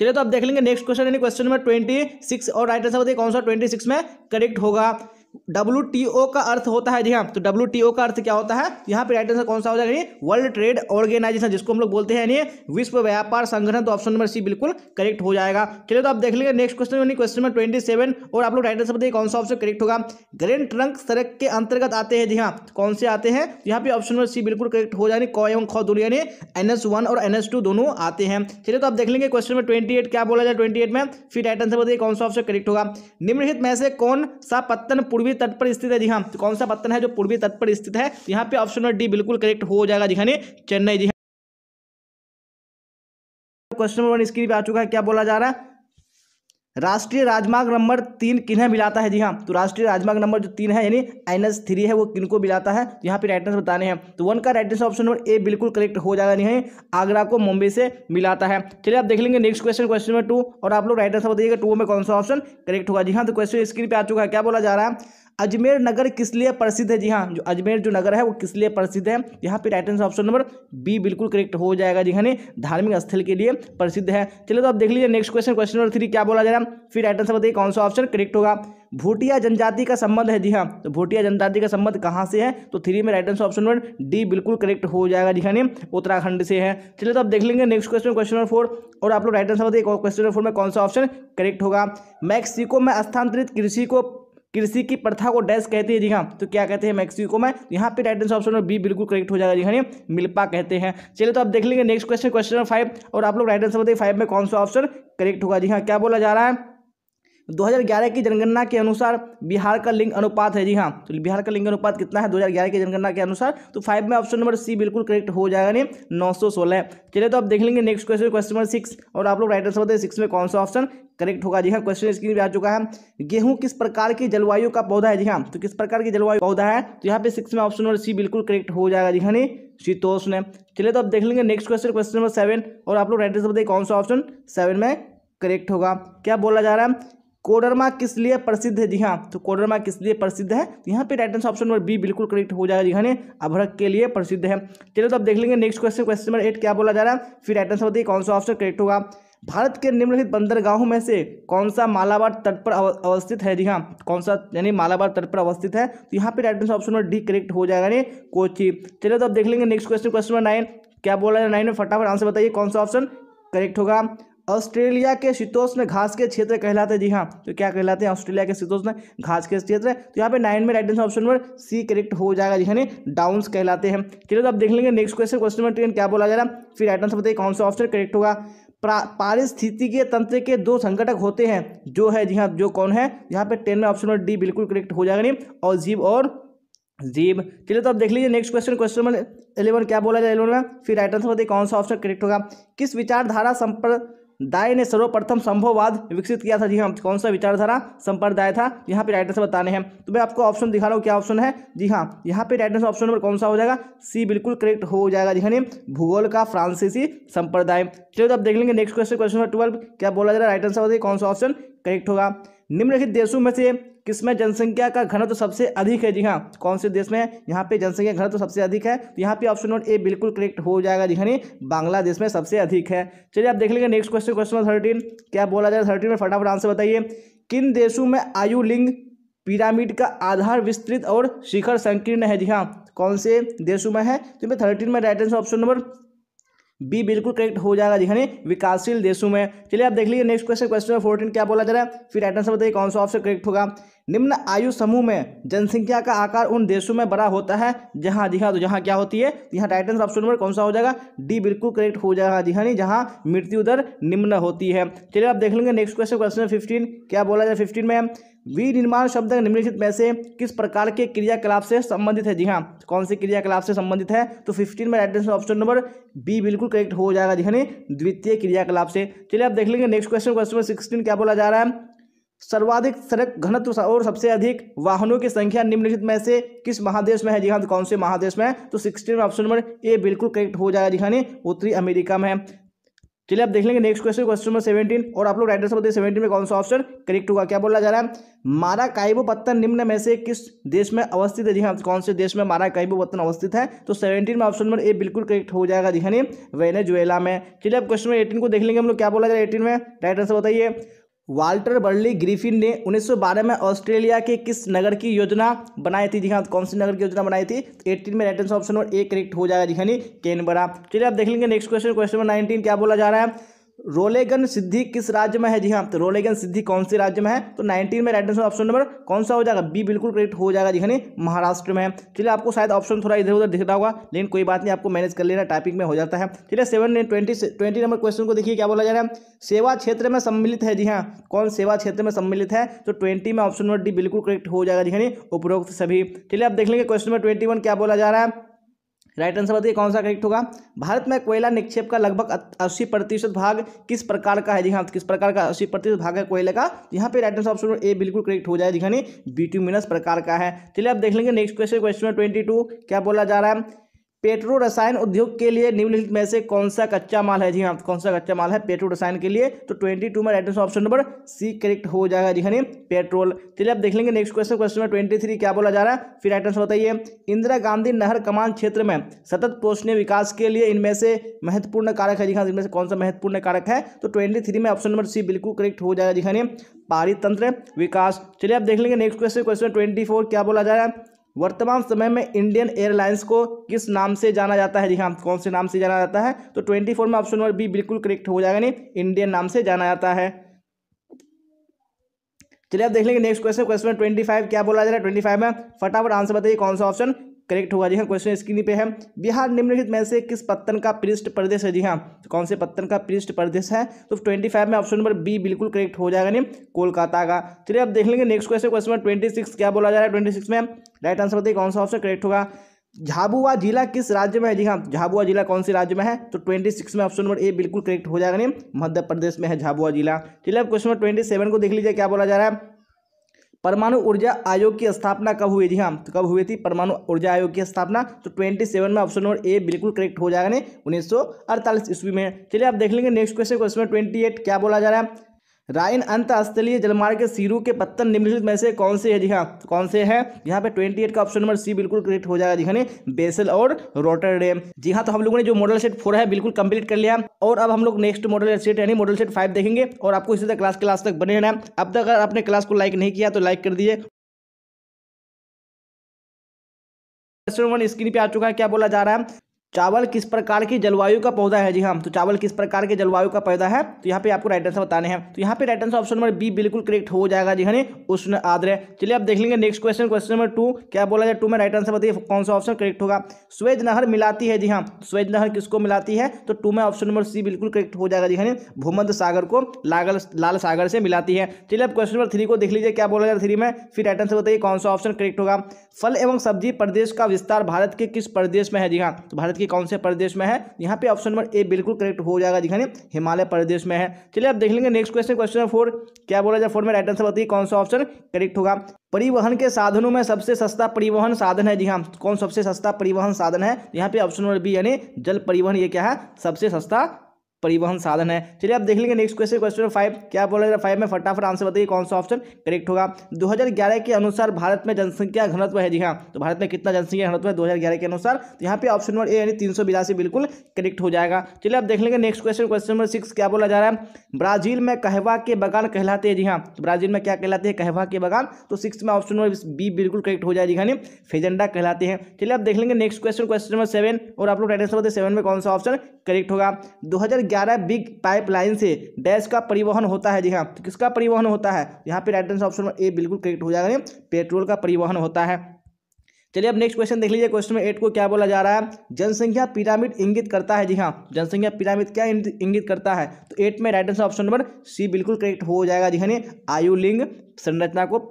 चलिए तो आप देख लेंगे नेक्स्ट क्वेश्चन यानी क्वेश्चन नंबर ट्वेंटी सिक्स और राइट आंसर बताइए कौन सा ट्वेंटी सिक्स में करेक्ट होगा डब्ल्यू टी ओ का अर्थ होता है जी हाँ तो डब्ल्यू टी ओ का अर्थ क्या होता है तो यहाँ पे राइट आंसर कौन सा हो जाएगा वर्ल्ड ट्रेड ऑर्गेनाइजेशन जिसको हम लोग बोलते हैं यानी विश्व व्यापार संगठन तो ऑप्शन नंबर सी बिल्कुल करेक्ट हो जाएगा चलिए तो आप देख लेंगे नेक्स्ट क्वेश्चन यानी क्वेश्चन नंबर ट्वेंटी सेवन और आप लोग राइट आंसर बताइए कौन सा ऑप्शन करेक्ट होगा ग्रेन ट्रंक सड़क के अंतर्गत आते हैं जी हाँ तो कौन से आते हैं तो यहाँ पे ऑप्शन नंबर सी बिल्कुल करेक्ट हो जाए कौ एवं खौ दोनों यानी एन और एन दोनों आते हैं चलिए तो आप देख लेंगे क्वेश्चन नंबर ट्वेंटी क्या बोला जाए ट्वेंटी में फिर राइट आंसर बताइए कौन सा ऑप्शन करेक्ट होगा निम्नलिखित में से कौन सा पत्तन पूर्वी तट पर स्थित है जी हाँ कौन सा पत्तन है जो पूर्वी तट पर स्थित है तो यहाँ पे ऑप्शन नंबर डी बिल्कुल करेक्ट हो जाएगा जी हाँ चेन्नई जी क्वेश्चन हाँ। नंबर वन स्क्रीन पे आ चुका है क्या बोला जा रहा है राष्ट्रीय राजमार्ग नंबर तीन किन्हें मिलाता है जी हाँ तो राष्ट्रीय राजमार्ग नंबर जो तीन है यानी एन एस थ्री है वो किनको मिलाता है तो यहाँ पे राइट आंसर बताने हैं तो वन का right answer option number A बिल्कुल करेक्ट हो जाएगा नहीं आगरा को मुंबई से मिलाता है चलिए आप देख लेंगे next question question number two और आप लोग राइट आंसर बताइएगा टू में कौन सा ऑप्शन करेक्ट होगा जी हाँ तो क्वेश्चन स्क्रीन पर आ चुका है क्या बोला जा रहा है अजमेर नगर किस लिए प्रसिद्ध है जी हाँ जो अजमेर जो नगर है वो किस लिए प्रसिद्ध है यहाँ पे right answer option number B बिल्कुल करेक्ट हो जाएगा जी हाँ धार्मिक स्थल के लिए प्रसिद्ध है चलिए तो आप देख लीजिए next question question number three क्या बोला जा रहा है फिर राइट आंसर बताइए कौन सा ऑप्शन करेक्ट होगा भूटिया जनजाति का संबंध है जी हाँ तो भूटिया जनजाति का संबंध कहाँ से है तो थ्री में right answer option number D बिल्कुल करेक्ट हो जाएगा जी हाँ उत्तराखंड से है चलिए तो आप देख लेंगे next question question number four और आप लोग राइट आंसर बताइए क्वेश्चन नंबर फोर में कौन सा ऑप्शन करेक्ट होगा मैक्सिको में स्थानांतरित कृषि को कृषि की प्रथा को डैश कहते हैं जी हाँ तो क्या कहते हैं मैक्सिको में यहाँ पे right answer option number B बिल्कुल करेक्ट हो जाएगा जी हाँ मिल्पा कहते हैं चलिए तो आप देख लेंगे next question question number five और आप लोग राइट आंसर बताइए फाइव में कौन सा ऑप्शन करेक्ट होगा जी हाँ क्या बोला जा रहा है 2011 की जनगणना के अनुसार बिहार का लिंग अनुपात है जी हाँ तो बिहार का लिंग अनुपात कितना है 2011 की जनगणना के अनुसार तो फाइव में ऑप्शन नंबर सी बिल्कुल करेक्ट हो जाएगा नहीं नौ सौ सोलह चलिए तो आप देख लेंगे next question question number six और आप लोग राइट आंसर बताए सिक्स में कौन सा ऑप्शन करेक्ट होगा जी हाँ क्वेश्चन स्क्रीन पे आ चुका है गेहूं किस प्रकार की जलवायु का पौधा है जी हाँ तो किस प्रकार की जलवायु पौधा है तो यहाँ पे सिक्स में ऑप्शन नंबर सी बिल्कुल करेक्ट हो जाएगा जी हाँ नहीं शीतोष ने चलिए तो आप देख लेंगे next question question number seven और आप लोग राइट आंसर बताइए कौन सा ऑप्शन सेवन में करेक्ट होगा क्या बोला जा रहा है कोडरमा किस लिए प्रसिद्ध है जी हाँ तो कोडरमा किस लिए प्रसिद्ध है तो यहाँ पे right answer option number B बिल्कुल करेक्ट हो जाएगा जी हाँ अभरक के लिए प्रसिद्ध है चलो तो अब देख लेंगे next question question number eight क्या बोला जा रहा है फिर राइट आंसर बताइए कौन सा ऑप्शन करेक्ट होगा भारत के निम्नलिखित बंदरगाहों में से कौन सा मालाबार तट पर अवस्थित है जी हाँ कौन सा यानी मालाबार तट पर अवस्थित है तो यहाँ पे right answer option number D correct हो जाएगा यानी कोची चलो तो अब देख लेंगे next question question number nine क्या बोला जाए नाइन में फटाफट आंसर बताइए कौन सा ऑप्शन करेक्ट होगा ऑस्ट्रेलिया के शीतोष्ण घास के क्षेत्र कहलाते हैं जी हाँ तो क्या कहलाते हैं ऑस्ट्रेलिया के शीतोष्ण घास के क्षेत्र तो यहाँ पे नाइन में right answer option number C correct हो जाएगा जी हाँ डाउन्स कहलाते हैं चलिए तो आप देख लेंगे next question question number ten क्या बोला जा रहा है फिर राइट आंसर बताइए कौन सा ऑप्शन करेक्ट होगा पारिस्थितिकीय तंत्र के दो संकटक होते हैं जो है जी हाँ जो कौन है यहाँ पे टेन में ऑप्शन नंबर डी बिल्कुल करेक्ट हो जाएगा नहीं और जीव और जीव चलिए तो आप देख लीजिए next question question number eleven क्या बोला जाए इलेवन में फिर राइट आंसर बताइए कौन सा ऑप्शन करेक्ट होगा किस विचारधारा संपर्क दाय ने सर्वप्रथम संभववाद विकसित किया था जी हाँ कौन सा विचारधारा संप्रदाय था यहाँ पे राइट आंसर बताने हैं तो मैं आपको ऑप्शन दिखा रहा हूँ क्या ऑप्शन है जी हाँ यहाँ पे राइट आंसर ऑप्शन नंबर कौन सा हो जाएगा सी बिल्कुल करेक्ट हो जाएगा जी हाँ भूगोल का फ्रांसीसी संप्रदाय चलिए तो आप देख लेंगे next question question number twelve क्या बोला जा रहा है राइट आंसर बताइए कौन सा ऑप्शन करेक्ट होगा निम्नलिखित देशों में से किसमें जनसंख्या का घनत्व तो सबसे अधिक है जी हाँ कौन से देश में यहाँ पे जनसंख्या घनत्व तो सबसे अधिक है तो यहाँ पे ऑप्शन नंबर ए बिल्कुल करेक्ट हो जाएगा जी हाँ बांग्लादेश में सबसे अधिक है चलिए आप देख लेंगे next question question number thirteen क्या बोला जाए थर्टीन में फटाफट आंसर बताइए किन देशों में आयु लिंग पिरामिड का आधार विस्तृत और शिखर संकीर्ण है जी हाँ कौन से देशों में है तो थर्टीन में right answer option number B बिल्कुल करेक्ट हो जाएगा यानी विकासशील देशों में चलिए आप देख लीजिए next question question number fourteen क्या बोला जा रहा है फिर आइटन से बताइए कौन सा ऑप्शन करेक्ट होगा निम्न आयु समूह में जनसंख्या का आकार उन देशों में बड़ा होता है जहाँ जी हाँ तो जहाँ क्या होती है यहाँ राइट आंसर ऑप्शन नंबर कौन सा हो जाएगा डी बिल्कुल करेक्ट हो जाएगा जी हाँ जहाँ मृत्यु दर निम्न होती है चलिए आप देख लेंगे नेक्स्ट क्वेश्चन क्वेश्चन फिफ्टीन क्या बोला जाए फिफ्टीन में विनिर्माण शब्द निम्नलिखित में से किस प्रकार के क्रियाकलाप से संबंधित है जी हाँ कौन से क्रियाकलाप से संबंधित है तो फिफ्टीन में right answer option number B बिल्कुल करेक्ट हो जाएगा जी यानी द्वितीय क्रियाकलाप से चलिए आप देख लेंगे next question question number sixteen क्या बोला जा रहा है सर्वाधिक सड़क घनत्व और सबसे अधिक वाहनों की संख्या निम्नलिखित में से किस महादेश में है जी हाँ तो कौन से महादेश में है तो सिक्सटीन में ऑप्शन नंबर ए बिल्कुल करेक्ट हो जाएगा जी हाँ उत्तरी अमेरिका में है चलिए आप देख लेंगे next question question number seventeen और आप लोग राइट आंसर बताइए सेवेंटीन में कौन सा ऑप्शन करेक्ट होगा क्या बोला जा रहा है मारा काइबो पत्तन निम्न में से किस देश में अवस्थित है जी हाँ कौन से देश में मारा काइबो पत्तन अवस्थित है तो सेवेंटीन में ऑप्शन नंबर ए बिल्कुल करेक्ट हो जाएगा जी हाँ वेनेजुएला में चलिए आप क्वेश्चन नंबर एटीन को देख लेंगे हम लोग क्या बोला जा रहा है एटीन में राइट आंसर बताइए वाल्टर बर्ली ग्रिफिन ने 1912 में ऑस्ट्रेलिया के किस नगर की योजना बनाई थी जी हाँ कौन सी नगर की योजना बनाई थी 18 में राइट आंसर ऑप्शन और ए करेक्ट हो जाएगा जी हाँ कैनबरा चलिए आप देख लेंगे next question question number nineteen क्या बोला जा रहा है रोलेगन सिद्धि किस राज्य में है जी हाँ तो रोलेगन सिद्धि कौन से राज्य में है तो 19 में राइट आंसर ऑप्शन नंबर कौन सा हो जाएगा बी बिल्कुल करेक्ट हो जाएगा जी यानी महाराष्ट्र में है चलिए आपको शायद ऑप्शन थोड़ा इधर उधर दिख रहा होगा लेकिन कोई बात नहीं आपको मैनेज कर लेना टाइपिंग में हो जाता है चलिए seven twenty twenty number question को देखिए क्या बोला जा रहा है सेवा क्षेत्र में सम्मिलित है जी हाँ कौन सेवा क्षेत्र में सम्मिलित है तो ट्वेंटी में ऑप्शन नंबर डी बिल्कुल करेक्ट हो जाएगा जी यानी उपरोक्त सभी चलिए आप देख लेंगे क्वेश्चन नंबर ट्वेंटी क्या बोला जा रहा है राइट आंसर बताइए कौन सा करेक्ट होगा भारत में कोयला निक्षेप का लगभग अस्सी प्रतिशत भाग किस प्रकार का है जी हाँ किस प्रकार का अस्सी प्रतिशत भाग है कोयले का यहाँ पे राइट आंसर ऑप्शन ए बिल्कुल करेक्ट हो जाए जी हाँ मिनस प्रकार का है चलिए आप देख लेंगे नेक्स्ट क्वेश्चन क्वेश्चन ट्वेंटी क्या बोला जा रहा है पेट्रो रसायन उद्योग के लिए निम्नलिखित में से कौन सा कच्चा माल है जी हाँ कौन सा कच्चा माल है पेट्रो रसायन के लिए तो ट्वेंटी टू में right answer option number C correct हो जाएगा जी खानी हाँ, पेट्रोल चलिए आप देख लेंगे next question question number twenty three क्या बोला जा रहा है फिर राइट आंसर बताइए इंदिरा गांधी नहर कमान क्षेत्र में सतत पोषणीय विकास के लिए इनमें से महत्वपूर्ण कारक है जी हाँ इनमें से कौन सा महत्वपूर्ण कारक है तो ट्वेंटी थ्री में ऑप्शन नंबर सी बिल्कुल करेक्ट हो जाएगा जी खानी हाँ, पारितंत्र विकास चलिए आप देख लेंगे next question question twenty four क्या बोला जा रहा है वर्तमान समय में इंडियन एयरलाइंस को किस नाम से जाना जाता है जी हाँ कौन से नाम से जाना जाता है तो ट्वेंटी फोर में ऑप्शन नंबर बी बिल्कुल करेक्ट हो जाएगा नहीं इंडियन नाम से जाना जाता है चलिए आप देख लेंगे next question question twenty five क्या बोला जा रहा है ट्वेंटी फाइव में फटाफट आंसर बताइए कौन सा ऑप्शन करेक्ट होगा जी हाँ क्वेश्चन स्क्रीन पे है बिहार निम्नलिखित में से किस पत्तन का पृष्ठ प्रदेश है जी हाँ तो कौन से पत्तन का पृष्ठ प्रदेश है तो ट्वेंटी फाइव में ऑप्शन नंबर बी बिल्कुल करेक्ट हो जाएगा नहीं कोलकाता का चलिए अब देख लेंगे next question question number twenty six क्या बोला जा रहा है ट्वेंटी सिक्स में राइट आंसर बताइए कौन सा ऑप्शन करेक्ट होगा झाबुआ जिला किस राज्य में है जी हाँ झाबुआ जिला कौन से राज्य में है तो ट्वेंटी सिक्स में ऑप्शन नंबर ए बिल्कुल करेक्ट हो जाएगा नहीं मध्य प्रदेश में है झाबुआ जिला चलिए अब क्वेश्चन नंबर ट्वेंटी सेवन को देख लीजिए क्या बोला जा रहा है परमाणु ऊर्जा आयोग की स्थापना कब हुई थी हाँ तो कब हुई थी परमाणु ऊर्जा आयोग की स्थापना तो ट्वेंटी सेवन में ऑप्शन नंबर ए बिल्कुल करेक्ट हो जाएगा उन्नीस सौ अड़तालीस ईस्वी में चलिए आप देख लेंगे next question question twenty eight क्या बोला जा रहा है राइन अंत स्थलीय जलमार्ग के सीरू के पत्तन निम्नलिखित में से कौन से है जी हाँ कौन से है यहाँ पे 28 का ऑप्शन नंबर सी बिल्कुल करेक्ट हो जाएगा जी हाँ बेसल और रोटर डेम जी हाँ तो हम लोगों ने जो मॉडल सेट फोर है बिल्कुल कंप्लीट कर लिया और अब हम लोग नेक्स्ट मॉडल सेट यानी मॉडल सेट फाइव देखेंगे और आपको इसी तरह क्लास क्लास तक बने रहना अब तक अगर आपने क्लास को लाइक नहीं किया तो लाइक कर दिए वन स्क्रीन पे आ चुका है क्या बोला जा रहा है चावल किस प्रकार की जलवायु का पौधा है जी हाँ तो चावल किस प्रकार के जलवायु का पौधा है तो यहाँ पे आपको राइट आंसर बताने हैं तो यहाँ पे right answer option number B बिल्कुल करेक्ट हो जाएगा जी हनी उष्ण आद्र चलिए आप देख लेंगे next question question number two क्या बोला जाए टू में राइट आंसर बताइए कौन सा ऑप्शन करेक्ट होगा स्वेज नहर मिलाती है जी हाँ तो स्वेज नहर किसको मिलाती है तो टू में ऑप्शन नंबर सी बिल्कुल करेक्ट हो जाएगा जी हनी भूमध सागर को लागल लाल सागर से मिलाती है चलिए आप क्वेश्चन नंबर थ्री को देख लीजिए क्या बोला जाए थ्री में फिर राइट आंसर बताइए कौन सा ऑप्शन करेक्ट होगा फल एवं सब्जी प्रदेश का विस्तार भारत के किस प्रदेश में है जी हाँ तो भारत के कौन से प्रदेश में है यहाँ पे ऑप्शन नंबर ए बिल्कुल करेक्ट हो जाएगा दिखाने हिमालय प्रदेश में है चलिए आप देख लेंगे नेक्स्ट क्वेश्चन क्वेश्चन फोर क्या बोला जाए फोर में राइट आंसर बताइए कौन सा ऑप्शन करेक्ट होगा परिवहन के साधनों में सबसे सस्ता परिवहन साधन है जी हाँ कौन सबसे सस्ता परिवहन साधन है यहाँ पे ऑप्शन नंबर बी यानी जल परिवहन ये क्या है सबसे सस्ता परिवहन साधन है चलिए आप देख लेंगे नेक्स्ट क्वेश्चन क्वेश्चन फाइव क्या बोला जा फाइव में फटाफट आंसर बताइए कौन सा ऑप्शन करेक्ट होगा 2011 के अनुसार भारत में जनसंख्या घनत्व है जी हाँ तो भारत में कितना जनसंख्या घनत्व है 2011 के अनुसार तो यहाँ पे ऑप्शन नंबर ए यानी तीन बिल्कुल करेक्ट हो जाएगा चलिए आप देख लेंगे next question question number six क्या बोला जा रहा है ब्राजील में कहवा के बगान कहलाते हैं जी हाँ तो ब्राजील में क्या कहलाते हैं कहवा के बगान तो सिक्स में ऑप्शन नंबर बी बिल्कुल करेक्ट हो जाएगी हाँ, यानी फेजेंडा कहलाते हैं चलिए आप देख लेंगे next question question number seven और आप लोग सेवन में कौन सा ऑप्शन करेक्ट होगा दो ग्यारह बिग पाइपलाइन से डैश का परिवहन होता है जी हाँ तो किसका परिवहन होता है यहाँ पे राइट आंसर ऑप्शन ए बिल्कुल करेक्ट हो जाएगा पेट्रोल का परिवहन होता है चलिए अब नेक्स्ट क्वेश्चन देख लीजिए क्वेश्चन में एट को क्या बोला जा रहा है जनसंख्या पिरामिड इंगित करता है जी हाँ जनसंख्या पिरामिड क्या इंगित करता है तो एट में right answer option number C बिल्कुल करेक्ट हो जाएगा जी हाँ आयु लिंग संरचना को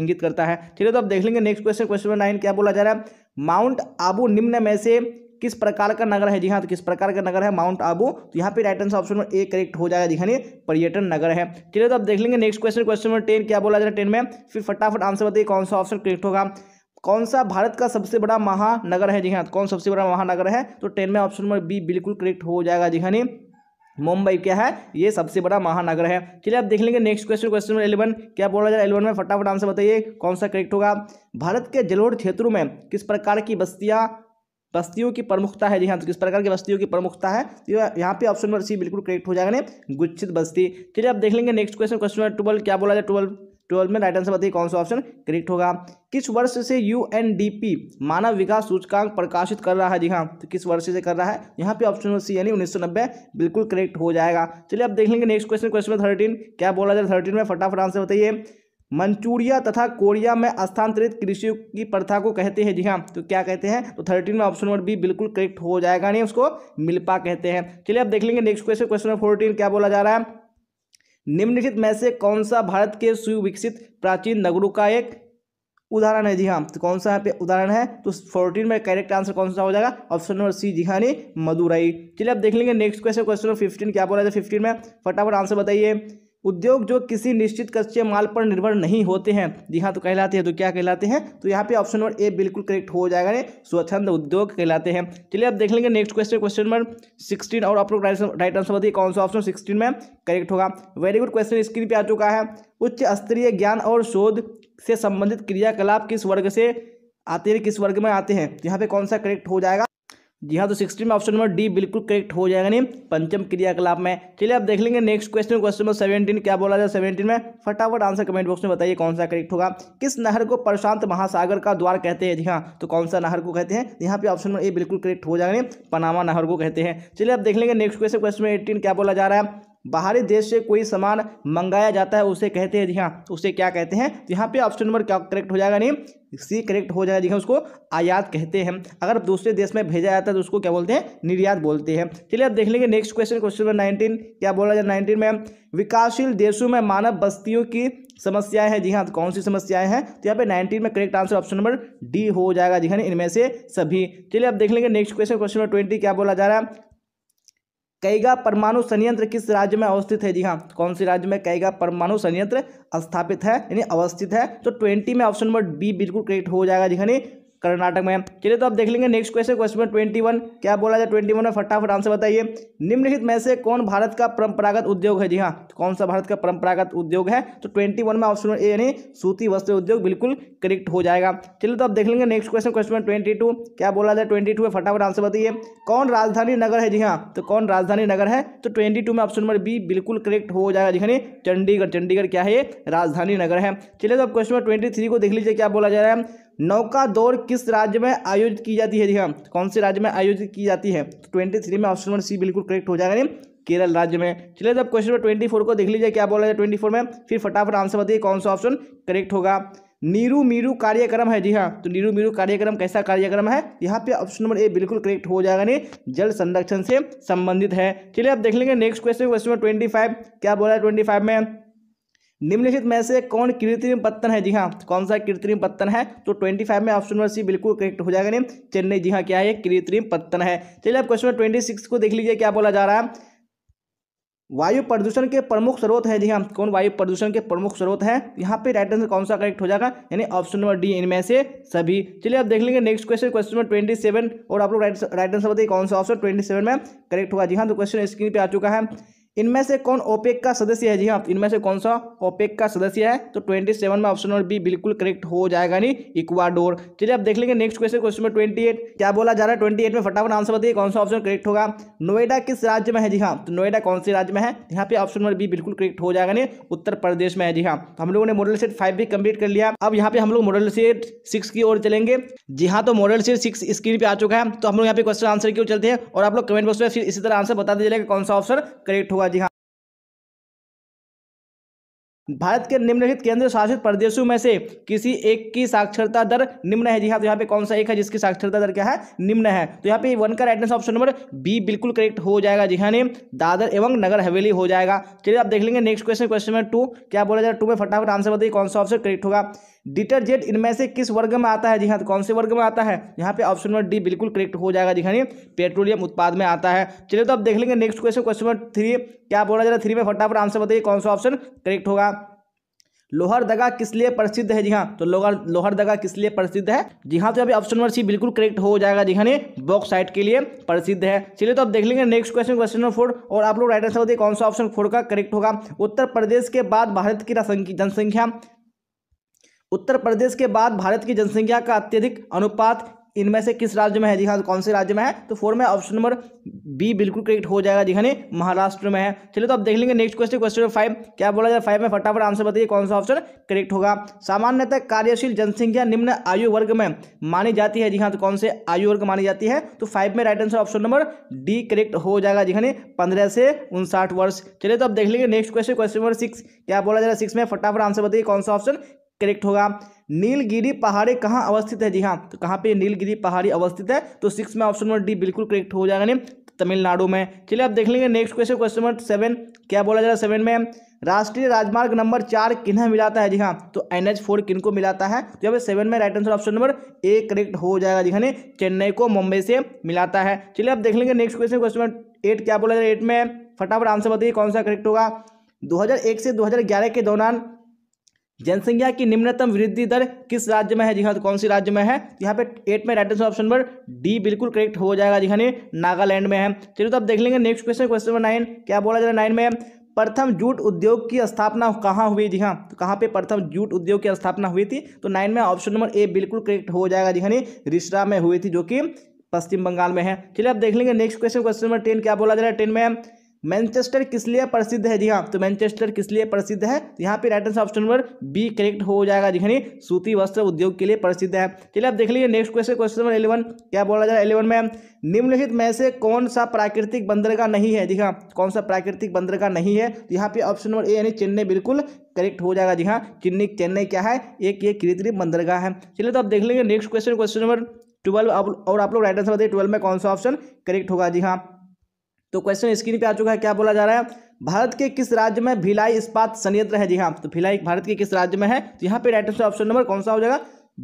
इंगित करता है चलिए तो अब देख लेंगे next question question number nine क्या बोला जा रहा है माउंट आबू निम्न में से किस प्रकार का नगर है जी हाँ तो किस प्रकार का नगर है माउंट आबू तो यहाँ पे right answer option number A correct हो जाएगा जी हाँ पर्यटन नगर है चलिए तो आप देख लेंगे next question question number ten क्या बोला जा रहा है टेन में फिर फटाफट आंसर बताइए कौन सा ऑप्शन करेक्ट होगा कौन सा भारत का सबसे बड़ा महानगर है जी हाँ तो कौन सबसे बड़ा महानगर है तो टेन में ऑप्शन नंबर बी बिल्कुल करेक्ट हो जाएगा जी हाँ मुंबई क्या है ये सबसे बड़ा महानगर है चलिए आप देख लेंगे next question question number eleven क्या बोला जाए इलेवन में फटाफट आंसर बताइए कौन सा करेक्ट होगा भारत के जलोढ़ क्षेत्रों में किस प्रकार की बस्तियां बस्तियों की प्रमुखता है जी हाँ तो किस प्रकार की बस्तियों की प्रमुखता है तो यहाँ पे ऑप्शन नंबर सी बिल्कुल करेक्ट हो जाएगा गुच्छित बस्ती चलिए आप देख लेंगे next question question number twelve क्या बोला जाए ट्वेल्व ट्वेल्व में राइट आंसर बताइए कौन सा ऑप्शन करेक्ट होगा किस वर्ष से यू मानव विकास सूचकांक प्रकाशित कर रहा है जी हाँ तो किस वर्ष से कर रहा है यहाँ पे ऑप्शन नंबर सी यानी उन्नीस बिल्कुल करेक्ट हो जाएगा चलिए अब देख लेंगे नेक्स्ट क्वेश्चन क्वेश्चन थर्टीन क्या बोला जाए थर्टीन में फटाफट आंसर बताइए मंचूरिया तथा कोरिया में स्थानांतरित कृषि की प्रथा को कहते हैं जी हाँ तो क्या कहते हैं तो थर्टीन में ऑप्शन नंबर बी बिल्कुल करेक्ट हो जाएगा नहीं उसको मिल्पा कहते हैं चलिए अब देख लेंगे next question question number fourteen क्या बोला जा रहा है निम्नलिखित में से कौन सा भारत के सुविकसित प्राचीन नगरों का एक उदाहरण है जी हाँ तो कौन सा यहाँ पे उदाहरण है तो फोर्टीन में करेक्ट आंसर कौन सा हो जाएगा ऑप्शन नंबर सी जी हाँ मदुरई चलिए अब देख लेंगे next question question number fifteen क्या बोला जाए फिफ्टीन में फटाफट आंसर बताइए उद्योग जो किसी निश्चित कच्चे माल पर निर्भर नहीं होते हैं जी हाँ तो कहलाते हैं तो क्या कहलाते हैं तो यहाँ पे ऑप्शन नंबर ए बिल्कुल करेक्ट हो जाएगा स्वच्छंद उद्योग कहलाते हैं चलिए अब देख लेंगे next question question number sixteen और आप लोग राइट आंसर बताइए कौन सा ऑप्शन सिक्सटीन में करेक्ट होगा वेरी गुड क्वेश्चन स्क्रीन पर आ चुका है उच्च स्तरीय ज्ञान और शोध से संबंधित क्रियाकलाप किस वर्ग से आते हैं किस वर्ग में आते हैं यहाँ पे कौन सा करेक्ट हो जाएगा जी हाँ तो सिक्सटी में ऑप्शन नंबर डी बिल्कुल करेक्ट हो जाएगा नहीं पंचम क्रियाकलाप में चलिए आप देख लेंगे next question question number seventeen क्या बोला जाए सेवेंटीन में फटाफट आंसर कमेंट बॉक्स में बताइए कौन सा करेक्ट होगा किस नहर को प्रशांत महासागर का द्वार कहते हैं जी हाँ तो कौन सा नहर को कहते हैं यहाँ पे ऑप्शन नंबर ए बिल्कुल करेक्ट हो जाएगा नहीं पनामा नहर को कहते हैं चलिए आप देख लेंगे नेक्स्ट क्वेश्चन क्वेश्चन एटीन क्या बोला जा रहा है बाहरी देश से कोई सामान मंगाया जाता है उसे कहते हैं जी हाँ उसे क्या कहते हैं तो यहाँ पे ऑप्शन नंबर क्या करेक्ट हो जाएगा नहीं सी करेक्ट हो जाएगा जी हाँ उसको आयात कहते हैं अगर दूसरे देश में भेजा जाता है तो उसको क्या बोलते हैं निर्यात बोलते हैं चलिए अब देख लेंगे next question question number nineteen क्या बोला जाए नाइनटीन में विकासशील देशों में मानव बस्तियों की समस्याएं हैं जी हाँ तो कौन सी समस्याएं हैं तो यहाँ पे 19 में correct answer option number D हो जाएगा जी हाँ इनमें से सभी चलिए अब देख लेंगे next question question number twenty क्या बोला जा रहा है कैगा परमाणु संयंत्र किस राज्य में अवस्थित है जी हाँ कौन से राज्य में कैगा परमाणु संयंत्र स्थापित है यानी अवस्थित है तो ट्वेंटी में ऑप्शन नंबर बी बिल्कुल करेक्ट हो जाएगा जी हाँ कर्नाटक में चलिए तो आप देख लेंगे next question question twenty one क्या बोला जाए ट्वेंटी वन में फटाफट आंसर बताइए निम्नलिखित में से कौन भारत का परंपरागत उद्योग है जी हाँ तो कौन सा भारत का परंपरागत उद्योग है तो ट्वेंटी वन में ऑप्शन ए यानी सूती वस्त्र उद्योग बिल्कुल करेक्ट हो जाएगा चलिए तो आप देख लेंगे next question question twenty two क्या बोला जाए ट्वेंटी टू में फटाफट आंसर बताइए कौन राजधानी नगर है जी हाँ तो कौन राजधानी नगर है तो ट्वेंटी टू में ऑप्शन नंबर बी बिल्कुल करेक्ट हो जाएगा जी हाँ, यानी चंडीगढ़ चंडीगढ़ क्या है राजधानी नगर है चलिए तो आप क्वेश्चन नंबर ट्वेंटी थ्री को देख लीजिए क्या बोला जा रहा है नौका दौड़ किस राज्य में आयोजित की जाती है जी हाँ कौन से राज्य में आयोजित की जाती है ट्वेंटी तो थ्री में ऑप्शन नंबर सी बिल्कुल करेक्ट हो जाएगा केरल राज्य में चलिए तो क्वेश्चन नंबर ट्वेंटी फोर को देख लीजिए क्या बोला जाए ट्वेंटी फोर में फिर फटाफट आंसर बताइए कौन सा ऑप्शन करेक्ट होगा नीरू मीरू कार्यक्रम है जी हाँ तो नीरू मीरू कार्यक्रम कैसा कार्यक्रम है यहाँ पे ऑप्शन नंबर ए बिल्कुल करेक्ट हो जाएगा नहीं जल संरक्षण से संबंधित है चलिए अब देख लेंगे next question question number twenty five क्या बोला है ट्वेंटी फाइव में निम्नलिखित में से कौन कृत्रिम पत्तन है जी हाँ कौन सा कृत्रिम पत्तन है तो ट्वेंटी फाइव में ऑप्शन नंबर सी बिल्कुल करेक्ट हो जाएगा नहीं चेन्नई जी हाँ क्या है कृत्रिम पत्तन है चलिए आप क्वेश्चन ट्वेंटी सिक्स को देख लीजिए क्या बोला जा रहा है वायु प्रदूषण के प्रमुख स्रोत है जी हाँ कौन वायु प्रदूषण के प्रमुख स्रोत है यहाँ पे राइट आंसर कौन सा करेक्ट हो जाएगा यानी ऑप्शन नंबर डी इनमें से सभी चलिए आप देख लेंगे next question question number twenty seven और आप लोग राइट राइट आंसर बताइए कौन सा ऑप्शन ट्वेंटी सेवन में करेक्ट होगा जी हाँ तो क्वेश्चन स्क्रीन पर आ चुका है इनमें से कौन ओपेक का सदस्य है जी हाँ इनमें से कौन सा ओपेक का सदस्य है तो ट्वेंटी सेवन में ऑप्शन नंबर बी बिल्कुल करेक्ट हो जाएगा नहीं इक्वाडोर चलिए अब देख लेंगे नेक्स्ट क्वेश्चन क्वेश्चन में ट्वेंटी एट क्या बोला जा रहा है ट्वेंटी एट में फटाफट आंसर बताइए कौन सा ऑप्शन करेक्ट होगा नोएडा किस राज्य में है जी हाँ तो नोएडा कौन से राज्य में है यहाँ पे ऑप्शन नंबर बी बिल्कुल करेक्ट हो जाएगा नहीं उत्तर प्रदेश में है जी हाँ तो हम लोगों ने मॉडल सेट फाइव भी कंप्लीट कर लिया अब यहाँ पे हम लोग मॉडल सेट सिक्स की ओर चलेंगे जी हाँ तो मॉडल सेट सिक्स स्क्रीन पे आ चुका है तो हम लोग यहाँ पे क्वेश्चन आंसर की ओर चलते हैं और आप लोग कमेंट बॉक्स में फिर इसी तरह आंसर बता दीजिएगा कौन सा ऑप्शन करेक्ट होगा होगा जी हाँ भारत के निम्नलिखित केंद्र शासित प्रदेशों में से किसी एक की साक्षरता दर निम्न है जी हाँ तो यहाँ पे कौन सा एक है जिसकी साक्षरता दर क्या है निम्न है तो यहाँ पे वन का right answer option number B बिल्कुल करेक्ट हो जाएगा जी हाँ ने दादर एवं नगर हवेली हो जाएगा चलिए आप देख लेंगे next question question number two क्या बोला जाए टू में फटाफट आंसर बताइए कौन सा ऑप्शन करेक्ट होगा डिटर्जेंट इनमें से किस वर्ग में आता है जी हाँ तो कौन से वर्ग में आता है यहाँ पे ऑप्शन नंबर डी बिल्कुल करेक्ट हो जाएगा जी हाँ पेट्रोलियम उत्पाद में आता है चलिए तो अब देख लेंगे next question question number three क्या बोला जा रहा थ्री में फटाफट आंसर बताइए कौन सा ऑप्शन करेक्ट होगा लोहर दगा किस लिए प्रसिद्ध है जी हाँ तो लोहर लोहर दगा किस लिए प्रसिद्ध है जी हाँ तो अभी ऑप्शन नंबर सी बिल्कुल करेक्ट हो जाएगा जी हाँ बॉक्साइट के लिए प्रसिद्ध है चलिए तो अब देख लेंगे next question question number four और आप लोग राइट आंसर बताइए कौन सा ऑप्शन फोर का करेक्ट होगा उत्तर प्रदेश के बाद भारत की जनसंख्या उत्तर प्रदेश के बाद भारत की जनसंख्या का अत्यधिक अनुपात इनमें से किस राज्य में है जी हाँ तो कौन से राज्य में है तो फोर में ऑप्शन नंबर बी बिल्कुल करेक्ट हो जाएगा जी हाँ महाराष्ट्र में है चलिए तो आप देख लेंगे next question question number five क्या बोला जाए फाइव में फटाफट आंसर बताइए कौन सा ऑप्शन करेक्ट होगा सामान्यतः कार्यशील जनसंख्या निम्न आयु वर्ग में मानी जाती है जी हाँ तो कौन से आयु वर्ग मानी जाती है तो फाइव में right answer option number D correct हो जाएगा जी हाँ पंद्रह से उनसाठ वर्ष चलिए तो अब देख लेंगे next question question number six क्या बोला जाए सिक्स में फटाफट आंसर बताइए कौन सा ऑप्शन करेक्ट होगा नीलगिरी पहाड़ी कहाँ अवस्थित है जी हाँ तो कहाँ पे नीलगिरी पहाड़ी अवस्थित है तो सिक्स में ऑप्शन नंबर डी बिल्कुल करेक्ट हो जाएगा नहीं तमिलनाडु में चलिए आप देख लेंगे next question question number seven क्या बोला जा रहा है सेवन में राष्ट्रीय राजमार्ग नंबर चार किन्हें मिलाता है जी हाँ तो एन एच फोर किन को मिलाता है तो यहाँ पे सेवन में right answer option number A correct हो जाएगा जी हाँ चेन्नई को मुंबई से मिलाता है चलिए आप देख लेंगे next question question number eight क्या बोला जा रहा है एट में फटाफट आंसर बताइए कौन सा करेक्ट होगा दो से दो के दौरान जनसंख्या की निम्नतम वृद्धि दर किस राज्य में है जी हाँ तो कौन सी राज्य में है यहाँ पे एट में right answer option number D बिल्कुल करेक्ट हो जाएगा जी हाँ नागालैंड में है चलिए तो अब देख लेंगे next question question number nine क्या बोला जा रहा है नाइन में प्रथम जूट उद्योग की स्थापना कहाँ हुई जी हाँ तो कहाँ पे प्रथम जूट उद्योग की स्थापना हुई थी तो नाइन में ऑप्शन नंबर ए बिल्कुल करेक्ट हो जाएगा जी हाँ रिश्रा में हुई थी जो कि पश्चिम बंगाल में है चलिए अब देख लेंगे next question question number ten क्या बोला जा रहा है टेन में मैनचेस्टर किस लिए प्रसिद्ध है जी हाँ तो मैनचेस्टर किस लिए प्रसिद्ध है यहाँ पे right answer option number B correct हो जाएगा जी यानी सूती वस्त्र उद्योग के लिए प्रसिद्ध है चलिए आप देख लीजिए next question question number eleven क्या बोला जा रहा है इलेवन में निम्नलिखित में से कौन सा प्राकृतिक बंदरगाह नहीं है जी हाँ कौन सा प्राकृतिक बंदरगाह नहीं है तो यहाँ पे ऑप्शन नंबर ए यानी चेन्नई बिल्कुल करेक्ट हो जाएगा जी हाँ चेन्नई चेन्नई क्या है एक ये कृत्रिम बंदरगाह है चलिए तो आप देख लेंगे next question question number twelve और आप लोग राइट आंसर बताइए ट्वेल्व में कौन सा ऑप्शन करेक्ट होगा जी हाँ तो क्वेश्चन स्क्रीन पे आ चुका है क्या बोला जा रहा है भारत के किस राज्य में भिलाई इस्पात संयंत्र है जी हाँ तो भिलाई भारत के किस राज्य में है तो यहाँ पे राइट आंसर ऑप्शन नंबर कौन सा हो जाएगा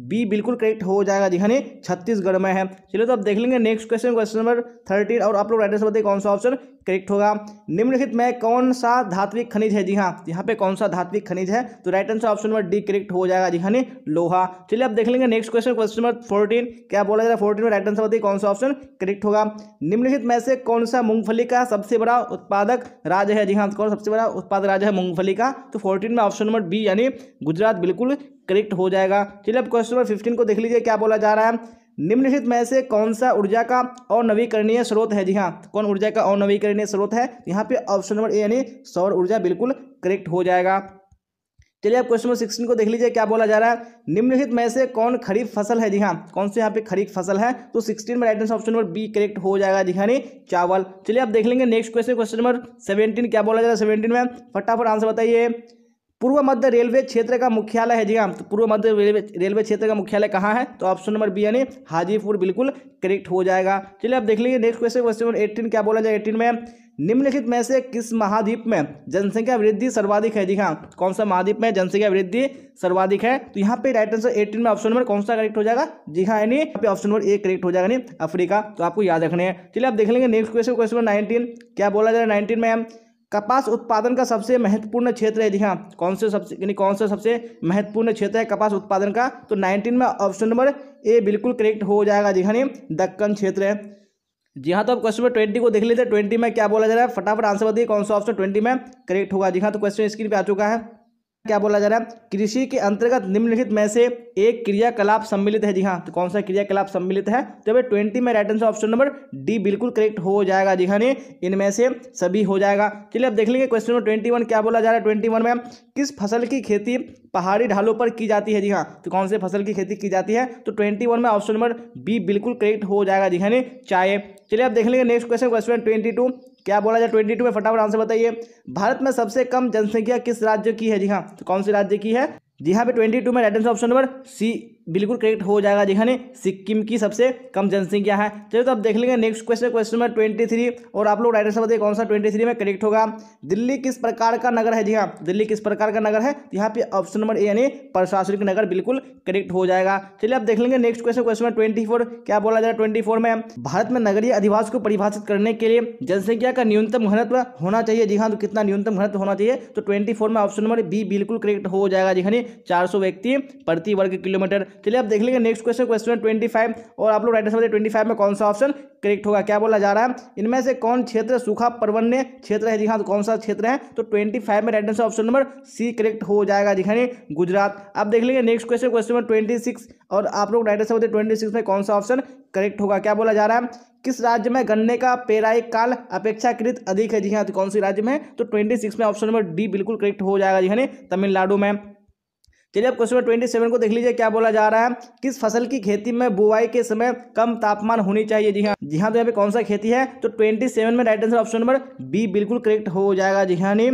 बी बिल्कुल करेक्ट हो जाएगा जी हाँ छत्तीसगढ़ में है चलिए तो अब देख लेंगे next question question number thirteen और आप लोग राइट आंसर बताइए कौन सा ऑप्शन करेक्ट होगा निम्नलिखित में कौन सा धात्विक खनिज है जी हाँ यहाँ पे कौन सा धात्विक खनिज है तो right answer option number D correct हो जाएगा जी हाँ लोहा चलिए अब देख लेंगे next question question number fourteen क्या बोला जा रहा है फोर्टीन में राइट आंसर बताइए कौन सा ऑप्शन करेक्ट होगा निम्नलिखित में से कौन सा मूंगफली का सबसे बड़ा उत्पादक राज्य है जी हाँ कौन सबसे बड़ा उत्पादक राज्य है मूंगफली का तो फोर्टीन में ऑप्शन नंबर बी यानी गुजरात बिल्कुल करेक्ट हो जाएगा चलिए अब क्वेश्चन नंबर फिफ्टीन को देख लीजिए क्या बोला जा रहा है निम्नलिखित में से कौन सा ऊर्जा का और नवीकरणीय स्रोत है जी हाँ कौन ऊर्जा का और नवीकरणीय स्रोत है यहाँ पे ऑप्शन नंबर ए यानी सौर ऊर्जा बिल्कुल करेक्ट हो जाएगा चलिए आप क्वेश्चन नंबर सिक्सटीन को देख लीजिए क्या बोला जा रहा है निम्नलिखित में से कौन खरीफ फसल है जी हाँ कौन से यहाँ पे खरीफ फसल है तो सिक्सटीन में right answer option number B correct हो जाएगा जी हाँ चावल चलिए आप देख लेंगे next question question number seventeen क्या बोला जा रहा है सेवेंटीन में फटाफट आंसर बताइए पूर्व मध्य रेलवे क्षेत्र का मुख्यालय है जी हाँ तो पूर्व मध्य रेलवे रेलवे क्षेत्र का मुख्यालय कहाँ है तो ऑप्शन नंबर बी यानी हाजीपुर बिल्कुल करेक्ट हो जाएगा चलिए आप देख लीजिए नेक्स्ट क्वेश्चन क्वेश्चन एट्टीन क्या बोला जाए एटीन में निम्नलिखित में से किस महाद्वीप में जनसंख्या वृद्धि सर्वाधिक है जी हाँ कौन सा महाद्वीप में जनसंख्या वृद्धि सर्वाधिक है तो यहाँ पे राइट आंसर एटीन में ऑप्शन नंबर कौन सा करेक्ट हो जाएगा जी हाँ यानी यहाँ पे ऑप्शन नंबर ए करेक्ट हो जाएगा यानी अफ्रीका तो आपको याद रखने हैं चलिए आप देख लेंगे next question question number nineteen क्या बोला जाए नाइनटीन में कपास उत्पादन का सबसे महत्वपूर्ण क्षेत्र है जी हाँ कौन से सबसे यानी कौन सा सबसे महत्वपूर्ण क्षेत्र है कपास उत्पादन का तो नाइनटीन में ऑप्शन नंबर ए बिल्कुल करेक्ट हो जाएगा जी हाँ दक्कन क्षेत्र है जी हाँ तो अब क्वेश्चन ट्वेंटी को देख लेते हैं ट्वेंटी में क्या बोला जा रहा है फटाफट आंसर बताइए कौन सा ऑप्शन ट्वेंटी में करेक्ट होगा जी हाँ तो क्वेश्चन स्क्रीन पर आ चुका है क्या बोला जा रहा है कृषि के अंतर्गत निम्नलिखित में से एक क्रियाकलाप सम्मिलित है जी हाँ तो कौन सा क्रियाकलाप सम्मिलित है तो भाई ट्वेंटी में right answer option number D बिल्कुल करेक्ट हो जाएगा जी हाँ ने इनमें से सभी हो जाएगा चलिए अब देख लेंगे क्वेश्चन नंबर ट्वेंटी वन क्या बोला जा रहा है ट्वेंटी वन में किस फसल की खेती पहाड़ी ढालों पर की जाती है जी हाँ तो कौन से फसल की खेती की जाती है तो ट्वेंटी वन में ऑप्शन नंबर बी बिल्कुल करेक्ट हो जाएगा जी हाँ ने चाहे चलिए अब देख लेंगे next question question twenty two क्या बोला जाए ट्वेंटी टू में फटाफट आंसर बताइए भारत में सबसे कम जनसंख्या किस राज्य की है जी हाँ तो कौन से राज्य की है जी हाँ पे ट्वेंटी टू में right answer option number C बिल्कुल करेक्ट हो जाएगा जिन्हें सिक्किम की सबसे कम जनसंख्या है चलिए तो आप देख लेंगे next question question number twenty three और आप लोग राइट आंसर बताइए कौन सा ट्वेंटी थ्री में करेक्ट होगा दिल्ली किस प्रकार का नगर है जी हाँ दिल्ली किस प्रकार का नगर है यहाँ पे ऑप्शन नंबर ए यानी प्रशासनिक नगर बिल्कुल करेक्ट हो जाएगा चलिए आप देख लेंगे next question question number twenty क्या बोला जाए ट्वेंटी फोर ट्वेंटी में भारत में नगरीय अधिवास को परिभाषित करने के लिए जनसंख्या का न्यूनतम घनत्व होना चाहिए जी हाँ तो कितना न्यूनतम घनत्व होना चाहिए तो ट्वेंटी में ऑप्शन नंबर बी बिल्कुल करेक्ट हो जाएगा जी हाँ, चार चार व्यक्ति प्रति वर्ग किलोमीटर चलिए आप देख लेंगे next question question twenty five और आप लोग राइट आंसर ट्वेंटी फाइव में कौन सा ऑप्शन करेक्ट होगा क्या बोला जा रहा है इनमें से कौन क्षेत्र सूखा प्रवन्य क्षेत्र है जी हाँ तो कौन सा क्षेत्र है तो ट्वेंटी फाइव में right answer option number C correct हो जाएगा हाँ जी गुजरात आप देख लेंगे next question question number twenty six और आप लोग राइट आंसर ट्वेंटी सिक्स में कौन सा ऑप्शन करेक्ट होगा क्या बोला जा रहा है किस राज्य में गन्ने का पेराई काल अपेक्षाकृत अधिक है जी हाँ तो कौन सी राज्य में तो ट्वेंटी सिक्स में ऑप्शन नंबर डी बिल्कुल करेक्ट हो जाएगा जी हाँ तमिलनाडु में चलिए अब क्वेश्चन ट्वेंटी सेवन को देख लीजिए क्या बोला जा रहा है किस फसल की खेती में बुआई के समय कम तापमान होनी चाहिए जी हाँ जी हाँ तो यहाँ पे कौन सा खेती है तो ट्वेंटी सेवन में right answer option number B बिल्कुल करेक्ट हो जाएगा जी हाँ नहीं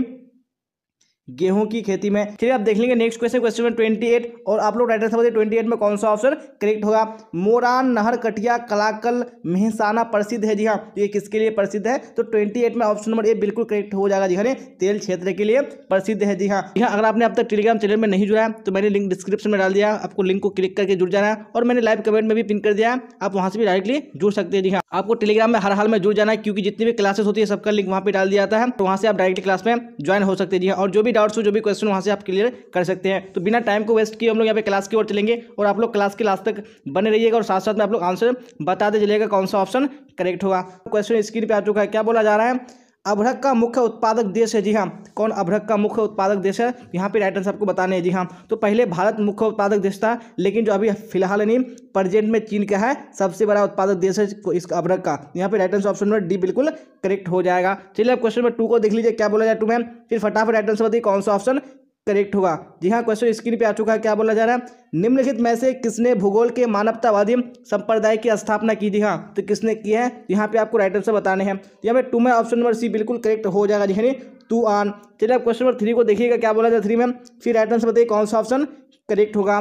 गेहूं की खेती में फिर आप देख लेंगे next question question number twenty eight और आप लोग राइटर समझे ट्वेंटी एट में कौन सा ऑप्शन करेक्ट होगा मोरान नहर कटिया कलाकल मेहसाना प्रसिद्ध है जी हाँ तो ये किसके लिए प्रसिद्ध है तो ट्वेंटी एट में ऑप्शन नंबर ए बिल्कुल करेक्ट हो जाएगा जी हाँ तेल क्षेत्र के लिए प्रसिद्ध है जी हाँ जी हाँ अगर आपने अब तक टेलीग्राम चैनल में नहीं जुड़ा है तो मैंने लिंक डिस्क्रिप्शन में डाल दिया आपको लिंक को क्लिक करके जुड़ जाना है और मैंने लाइव कमेंट में भी पिन कर दिया है आप वहाँ से भी डायरेक्टली जुड़ सकते हैं जी हाँ आपको टेलीग्राम में हर हाल में जुड़ जाना है क्योंकि जितनी भी क्लासेस होती है सबका लिंक वहाँ पर डाल दिया जाता है तो वहाँ से आप डायरेक्टली क्लास में ज्वाइन हो सकते हैं जी हाँ, और जो भी डाउट्स हो जो भी क्वेश्चन वहाँ से आप क्लियर कर सकते हैं तो बिना टाइम को वेस्ट किए हम लोग यहाँ पे क्लास की ओर चलेंगे और आप लोग क्लास के लास्ट तक बने रहिएगा और साथ साथ में आप लोग आंसर बताते चलेगा कौन सा ऑप्शन करेक्ट होगा क्वेश्चन स्क्रीन पर आ चुका है क्या बोला जा रहा है अभ्रक का मुख्य उत्पादक देश है जी हाँ कौन अभ्रक का मुख्य उत्पादक देश है यहाँ पे राइट आंसर आपको बताने हैं जी हाँ तो पहले भारत मुख्य उत्पादक देश था लेकिन जो अभी फिलहाल नहीं प्रेजेंट में चीन का है सबसे बड़ा उत्पादक देश है इस अभ्रक का यहाँ पे right answer option number D बिल्कुल करेक्ट हो जाएगा चलिए आप क्वेश्चन नंबर टू को देख लीजिए क्या बोला जाए टू में फिर फटाफट राइट आंसर बताइए कौन सा ऑप्शन करेक्ट होगा जी हाँ क्वेश्चन स्क्रीन पे आ चुका है क्या बोला जा रहा है निम्नलिखित में से किसने भूगोल के मानवतावादी संप्रदाय की स्थापना की थी हाँ तो किसने की है यहाँ पे आपको राइट आंसर बताने हैं यहाँ पे टू में ऑप्शन नंबर सी बिल्कुल करेक्ट हो जाएगा जी हाँ, यानी टू ऑन चलिए आप क्वेश्चन नंबर थ्री को देखिएगा क्या बोला जाए थ्री में फिर राइट आंसर बताइए कौन सा ऑप्शन करेक्ट होगा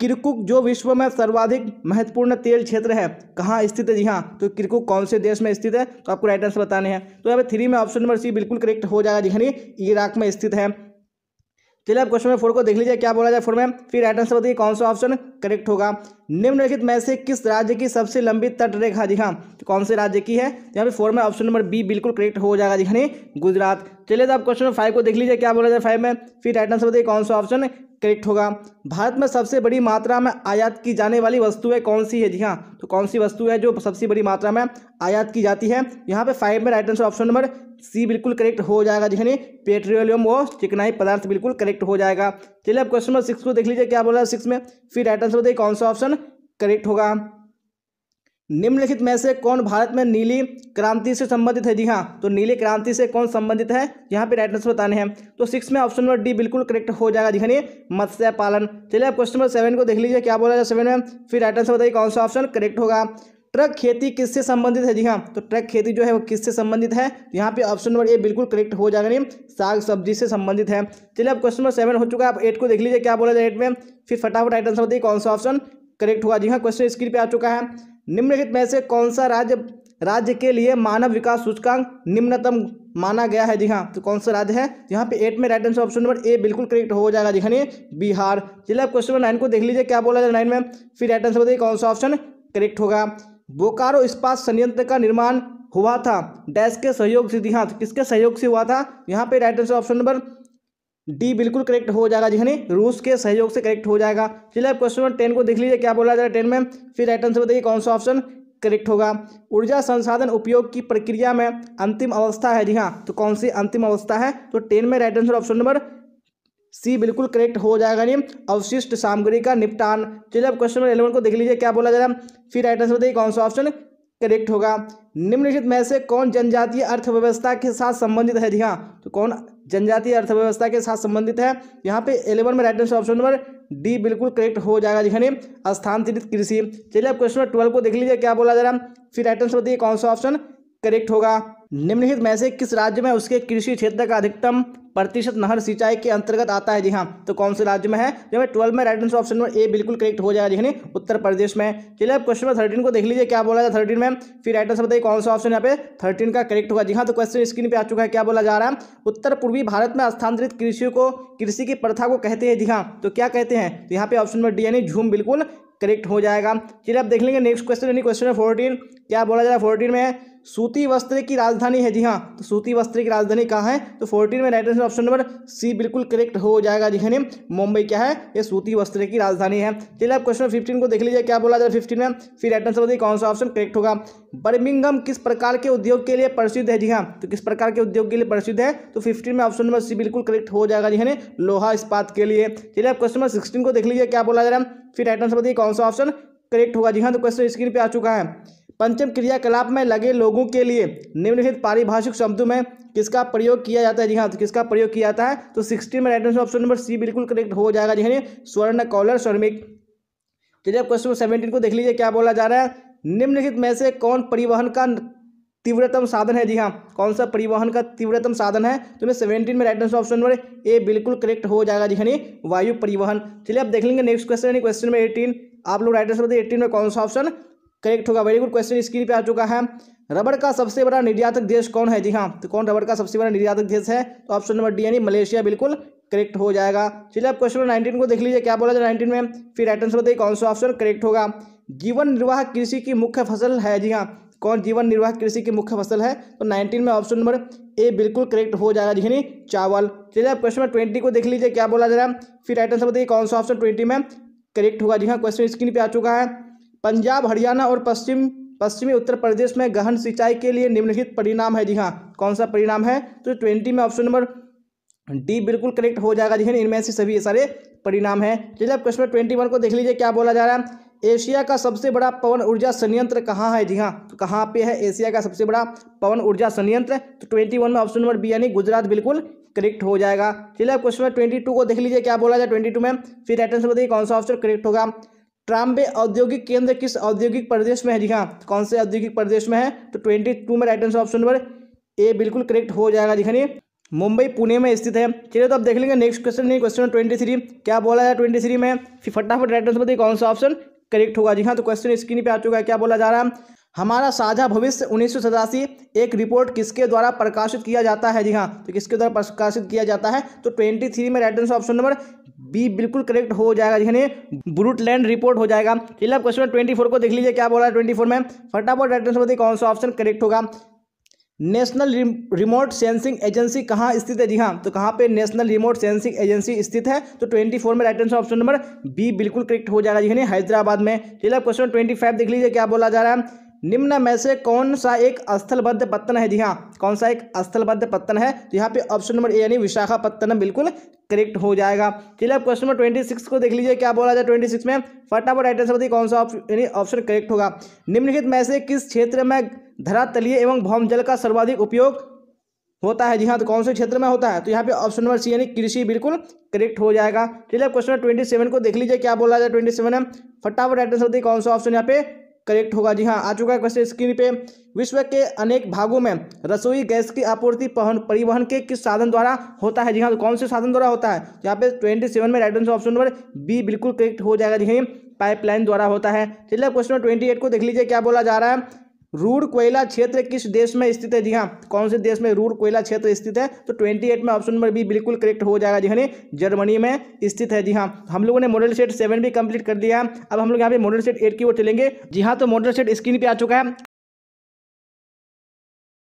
किरकुक जो विश्व में सर्वाधिक महत्वपूर्ण तेल क्षेत्र है कहाँ स्थित है जी हाँ तो किरकुक कौन से देश में स्थित है तो आपको राइट आंसर बताने हैं तो यहाँ पे थ्री में ऑप्शन नंबर सी बिल्कुल करेक्ट हो जाएगा जी हाँ, यानी इराक में स्थित है चलिए आप क्वेश्चन फोर को देख लीजिए क्या बोला जाए फोर में फिर राइट आंसर बताइए कौन सा ऑप्शन करेक्ट होगा निम्नलिखित में से किस राज्य की सबसे लंबी रेखा जी हाँ तो कौन से राज्य की है यहाँ पे फोर में ऑप्शन नंबर बी बिल्कुल करेक्ट हो जाएगा जी गुजरात चलिए तो आप क्वेश्चन फाइव को देख लीजिए क्या बोला जाए फाइव में फिर राइट आंसर बताइए कौन सा ऑप्शन करेक्ट होगा भारत में सबसे बड़ी मात्रा में आयात की जाने वाली वस्तुएं कौन सी है जी हाँ तो कौन सी वस्तु है जो सबसे बड़ी मात्रा में आयात की जाती है यहाँ पे फाइव में right answer option number C बिल्कुल करेक्ट हो जाएगा जी यानी पेट्रोलियम वो चिकनाई पदार्थ बिल्कुल करेक्ट हो जाएगा चलिए अब क्वेश्चन नंबर सिक्स को देख लीजिए क्या बोला सिक्स में फिर राइट आंसर बताइए कौन सा ऑप्शन करेक्ट होगा निम्नलिखित में से कौन भारत में नीली क्रांति से संबंधित है जी हाँ तो नीली क्रांति से कौन संबंधित है यहाँ पे राइट आंसर बताने हैं तो सिक्स में ऑप्शन नंबर डी बिल्कुल करेक्ट हो जाएगा दिखाने मत्स्य पालन चलिए आप क्वेश्चन नंबर सेवन को देख लीजिए क्या बोला जाए सेवन में फिर राइट आंसर बताइए कौन सा ऑप्शन करेक्ट होगा ट्रक खेती किससे संबंधित है जी हाँ तो ट्रक खेती जो है वो किससे संबंधित है यहाँ पे ऑप्शन नंबर ए बिल्कुल करेक्ट हो जाएगा नहीं साग सब्जी से संबंधित है चलिए अब क्वेश्चन नंबर सेवन हो चुका है आप एट को देख लीजिए क्या बोला जाए एट में फिर फटाफट आइटम आंसर बताइए कौन सा ऑप्शन करेक्ट हुआ जी हाँ क्वेश्चन स्क्रीन पे आ चुका है निम्नलिखित में से कौन सा राज्य राज्य के लिए मानव विकास सूचकांक निम्नतम माना गया है जी हाँ तो कौन सा राज्य है यहाँ पे एट में right answer option number A बिल्कुल करेक्ट हो जाएगा जी हाँ बिहार चलिए आप क्वेश्चन नंबर नाइन को देख लीजिए क्या बोला जाए नाइन में फिर राइट आंसर बताइए कौन सा ऑप्शन करेक्ट होगा बोकारो इस्पात संयंत्र का निर्माण हुआ था डैश के सहयोग से जी हाँ तो किसके सहयोग से हुआ था यहाँ पे right answer option number D बिल्कुल करेक्ट हो जाएगा जी यानी रूस के सहयोग से करेक्ट हो जाएगा चलिए आप क्वेश्चन नंबर टेन को देख लीजिए क्या बोला जा रहा है टेन में फिर राइट आंसर बताइए कौन सा ऑप्शन करेक्ट होगा ऊर्जा संसाधन उपयोग की प्रक्रिया में अंतिम अवस्था है जी हाँ तो कौन सी अंतिम अवस्था है तो टेन में right answer option number C बिल्कुल करेक्ट हो जाएगा नहीं अवशिष्ट सामग्री का निपटान चलिए अब क्वेश्चन नंबर इलेवन को देख लीजिए क्या बोला जा रहा है फिर राइट आंसर बताइए कौन सा ऑप्शन करेक्ट होगा निम्नलिखित में से कौन जनजातीय अर्थव्यवस्था के साथ संबंधित है जी हाँ तो कौन जनजातीय अर्थव्यवस्था के साथ संबंधित है यहाँ पे इलेवन में right answer option number D बिल्कुल करेक्ट हो जाएगा जिखने स्थानांतरित कृषि चलिए अब क्वेश्चन नंबर ट्वेल्व को देख लीजिए क्या बोला जा रहा है फिर राइट आंसर बताइए कौन सा ऑप्शन करेक्ट होगा निम्नलिखित में से किस राज्य में उसके कृषि क्षेत्र का अधिकतम प्रतिशत नहर सिंचाई के अंतर्गत आता है जी हाँ तो कौन से राज्य में है जो है ट्वेल्व में right answer option number A बिल्कुल करेक्ट हो जाएगा यानी हाँ, उत्तर प्रदेश में चलिए अब क्वेश्चन नंबर थर्टीन को देख लीजिए क्या बोला जाए थर्टीन में फिर राइट आंसर बताइए कौन सा ऑप्शन यहाँ पे थर्टीन का करेक्ट होगा जी हाँ तो क्वेश्चन स्क्रीन पर आ चुका है क्या बोला जा रहा है उत्तर पूर्वी भारत में स्थानांतरित कृषि को कृषि की प्रथा को कहते हैं जी हाँ तो क्या कहते हैं तो यहाँ पे ऑप्शन नंबर डी यानी झूम बिल्कुल करेक्ट हो जाएगा चलिए आप देख लेंगे नेक्स्ट क्वेश्चन यानी क्वेश्चन है फोर्टीन क्या बोला जा रहा है फोर्टीन में सूती वस्त्र की राजधानी है जी हाँ तो सूती वस्त्र की राजधानी कहाँ है तो फोर्टीन में right answer option number C बिल्कुल करेक्ट हो जाएगा जी है हाँ। मुंबई क्या है ये सूती वस्त्र की राजधानी है चलिए आप क्वेश्चन फिफ्टीन को देख लीजिए क्या बोला जाए फिफ्टीन में फिर राइट आंसर बताइए कौन सा ऑप्शन करेक्ट होगा बर्मिंगम किस प्रकार के उद्योग के लिए प्रसिद्ध है जी हाँ तो किस प्रकार के उद्योग के लिए प्रसिद्ध है तो फिफ्टीन में ऑप्शन नंबर सी बिल्कुल करेक्ट हो जाएगा जी है हाँ। लोहा इस्पात के लिए चलिए आप क्वेश्चन नंबर सिक्सटीन को देख लीजिए क्या बोला जा रहा है फिर राइट आंसर बताइए कौन सा ऑप्शन करेक्ट होगा जी हाँ तो क्वेश्चन स्क्रीन पर आ चुका है पंचम क्रियाकलाप में लगे लोगों के लिए निम्नलिखित पारिभाषिक शब्दों में किसका प्रयोग किया जाता है जी हाँ तो किसका प्रयोग किया जाता है तो सिक्सटी में right answer option number C बिल्कुल करेक्ट हो जाएगा जी हाँ स्वर्ण कॉलर श्रमिक चलिए अब क्वेश्चन सेवेंटीन को देख लीजिए क्या बोला जा रहा है निम्नलिखित में से कौन परिवहन का तीव्रतम साधन है जी हाँ कौन सा परिवहन का तीव्रतम साधन है तो मैं सेवेंटीन में right answer option number A बिल्कुल करेक्ट हो जाएगा जी यानी हाँ वायु परिवहन चलिए आप देख लेंगे next question question number eighteen आप लोग राइट आंसर बताइए एटीन में कौन सा ऑप्शन करेक्ट होगा वेरी गुड क्वेश्चन स्क्रीन पे आ चुका है रबड़ का सबसे बड़ा निर्यातक देश कौन है जी हाँ तो कौन रबड़ का सबसे बड़ा निर्यातक देश है तो ऑप्शन नंबर डी यानी मलेशिया बिल्कुल करेक्ट हो जाएगा चलिए आप क्वेश्चन नाइनटीन को देख लीजिए क्या बोला जाए नाइनटीन में फिर राइट आंसर बताइए कौन सा ऑप्शन करेक्ट होगा जीवन निर्वाह कृषि की मुख्य फसल है जी हाँ कौन जीवन निर्वाह कृषि की मुख्य फसल है तो नाइनटीन में ऑप्शन नंबर ए बिल्कुल करेक्ट हो जाएगा जी चावल चलिए आप क्वेश्चन नंबर ट्वेंटी को देख लीजिए क्या बोला जा रहा है फिर राइट आंसर बताइए कौन सा ऑप्शन ट्वेंटी में करेक्ट होगा जी हाँ क्वेश्चन स्क्रीन पे आ चुका है पंजाब हरियाणा और पश्चिम पश्चिमी उत्तर प्रदेश में गहन सिंचाई के लिए निम्नलिखित परिणाम है जी हाँ कौन सा परिणाम है तो ट्वेंटी में ऑप्शन नंबर डी बिल्कुल करेक्ट हो जाएगा जी हाँ इनमें से सभी सारे परिणाम है चलिए आप क्वेश्चन ट्वेंटी वन को देख लीजिए क्या बोला जा रहा है एशिया का सबसे बड़ा पवन ऊर्जा संयंत्र कहाँ है जी हाँ तो कहाँ पे है एशिया का सबसे बड़ा पवन ऊर्जा संयंत्र तो ट्वेंटी वन में ऑप्शन नंबर बी यानी गुजरात बिल्कुल करेक्ट हो जाएगा चलिए आप क्वेश्चन नंबर ट्वेंटी टू को देख लीजिए क्या बोला जाए ट्वेंटी टू में फिर एटेंस बताइए कौन सा ऑप्शन करेक्ट होगा ट्राम्बे औद्योगिक केंद्र किस औद्योगिक प्रदेश में है जी हाँ कौन से औद्योगिक प्रदेश में है तो ट्वेंटी टू में right answer option number A बिल्कुल करेक्ट हो जाएगा जी खानी हाँ, मुंबई पुणे में स्थित है चलिए तो आप देख लेंगे नेक्स्ट क्वेश्चन नहीं क्वेश्चन ट्वेंटी थ्री क्या बोला जाए ट्वेंटी थ्री में फिर फटाफट राइट आंसर बताइए कौन सा ऑप्शन करेक्ट होगा जी हाँ तो क्वेश्चन स्क्रीन पर आ चुका है क्या बोला जा रहा है हमारा साझा भविष्य उन्नीस एक रिपोर्ट किसके द्वारा प्रकाशित किया जाता है जी हाँ तो किसके द्वारा प्रकाशित किया जाता है तो ट्वेंटी थ्री में right answer option number B बिल्कुल करेक्ट हो जाएगा यानी ब्रूटलैंड रिपोर्ट हो जाएगा चलिए आप क्वेश्चन ट्वेंटी फोर को देख लीजिए क्या बोला है ट्वेंटी फोर में फटाफट राइट आंसर बताइए कौन सा ऑप्शन करेक्ट होगा नेशनल रिमोट सेंसिंग एजेंसी कहाँ स्थित है जी हाँ तो कहाँ पे नेशनल रिमोट सेंसिंग एजेंसी स्थित है तो 24 में right answer option number B बिल्कुल करेक्ट हो जाएगा जी यानी हाँ, हैदराबाद में चलिए आप क्वेश्चन 25 देख लीजिए क्या बोला जा रहा है निम्न में से कौन सा एक स्थलबद्ध पत्तन है जी हाँ कौन सा एक स्थलबद्ध पत्तन है तो यहाँ पे ऑप्शन नंबर ए यानी विशाखापत्तनम बिल्कुल करेक्ट हो जाएगा चलिए आप क्वेश्चन नंबर ट्वेंटी सिक्स को देख लीजिए क्या बोला जाए ट्वेंटी सिक्स में फटाफट राइट आंसर बताइए कौन सा यानी ऑप्शन करेक्ट होगा निम्नलिखित में से किस क्षेत्र में धरातलीय एवं भौम जल का सर्वाधिक उपयोग होता है जी हाँ तो कौन से क्षेत्र में होता है तो यहाँ पे ऑप्शन नंबर सी यानी कृषि बिल्कुल करेक्ट हो जाएगा चलिए क्वेश्चन नंबर ट्वेंटी सेवन को देख लीजिए क्या बोला जाए ट्वेंटी सेवन में फटाफट राइट आंसर बताइए कौन सा ऑप्शन यहाँ पे करेक्ट होगा जी हाँ आ चुका है क्वेश्चन स्क्रीन पे विश्व के अनेक भागों में रसोई गैस की आपूर्ति परिवहन के किस साधन द्वारा होता है जी हाँ तो कौन से साधन द्वारा होता है यहाँ पे ट्वेंटी सेवन में right answer option number B बिल्कुल करेक्ट हो जाएगा जी हाँ पाइपलाइन द्वारा होता है चलिए क्वेश्चन नंबर ट्वेंटी एट को देख लीजिए क्या बोला जा रहा है रूर कोयला क्षेत्र किस देश में स्थित है जी हाँ कौन से देश में रूर कोयला क्षेत्र स्थित है तो 28 में ऑप्शन नंबर बी बिल्कुल करेक्ट हो जाएगा जी हाँ जर्मनी में स्थित है जी हाँ हम लोगों ने मॉडल सेट सेवन भी कंप्लीट कर दिया है अब हम लोग यहाँ पे मॉडल सेट एट की ओर चलेंगे जी हाँ तो मॉडल सेट स्क्रीन पे आ चुका है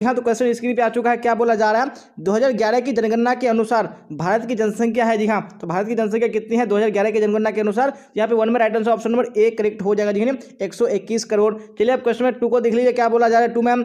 यहाँ तो क्वेश्चन स्क्रीन पे आ चुका है क्या बोला जा रहा है 2011 की जनगणना के अनुसार भारत की जनसंख्या है जी हाँ तो भारत की जनसंख्या कितनी है 2011 की जनगणना के अनुसार यहाँ पे वन में right answer option number A correct हो जाएगा जी हाँ, एक सौ इक्कीस करोड़ चलिए अब क्वेश्चन टू को देख लीजिए क्या बोला जा रहा है टू मैम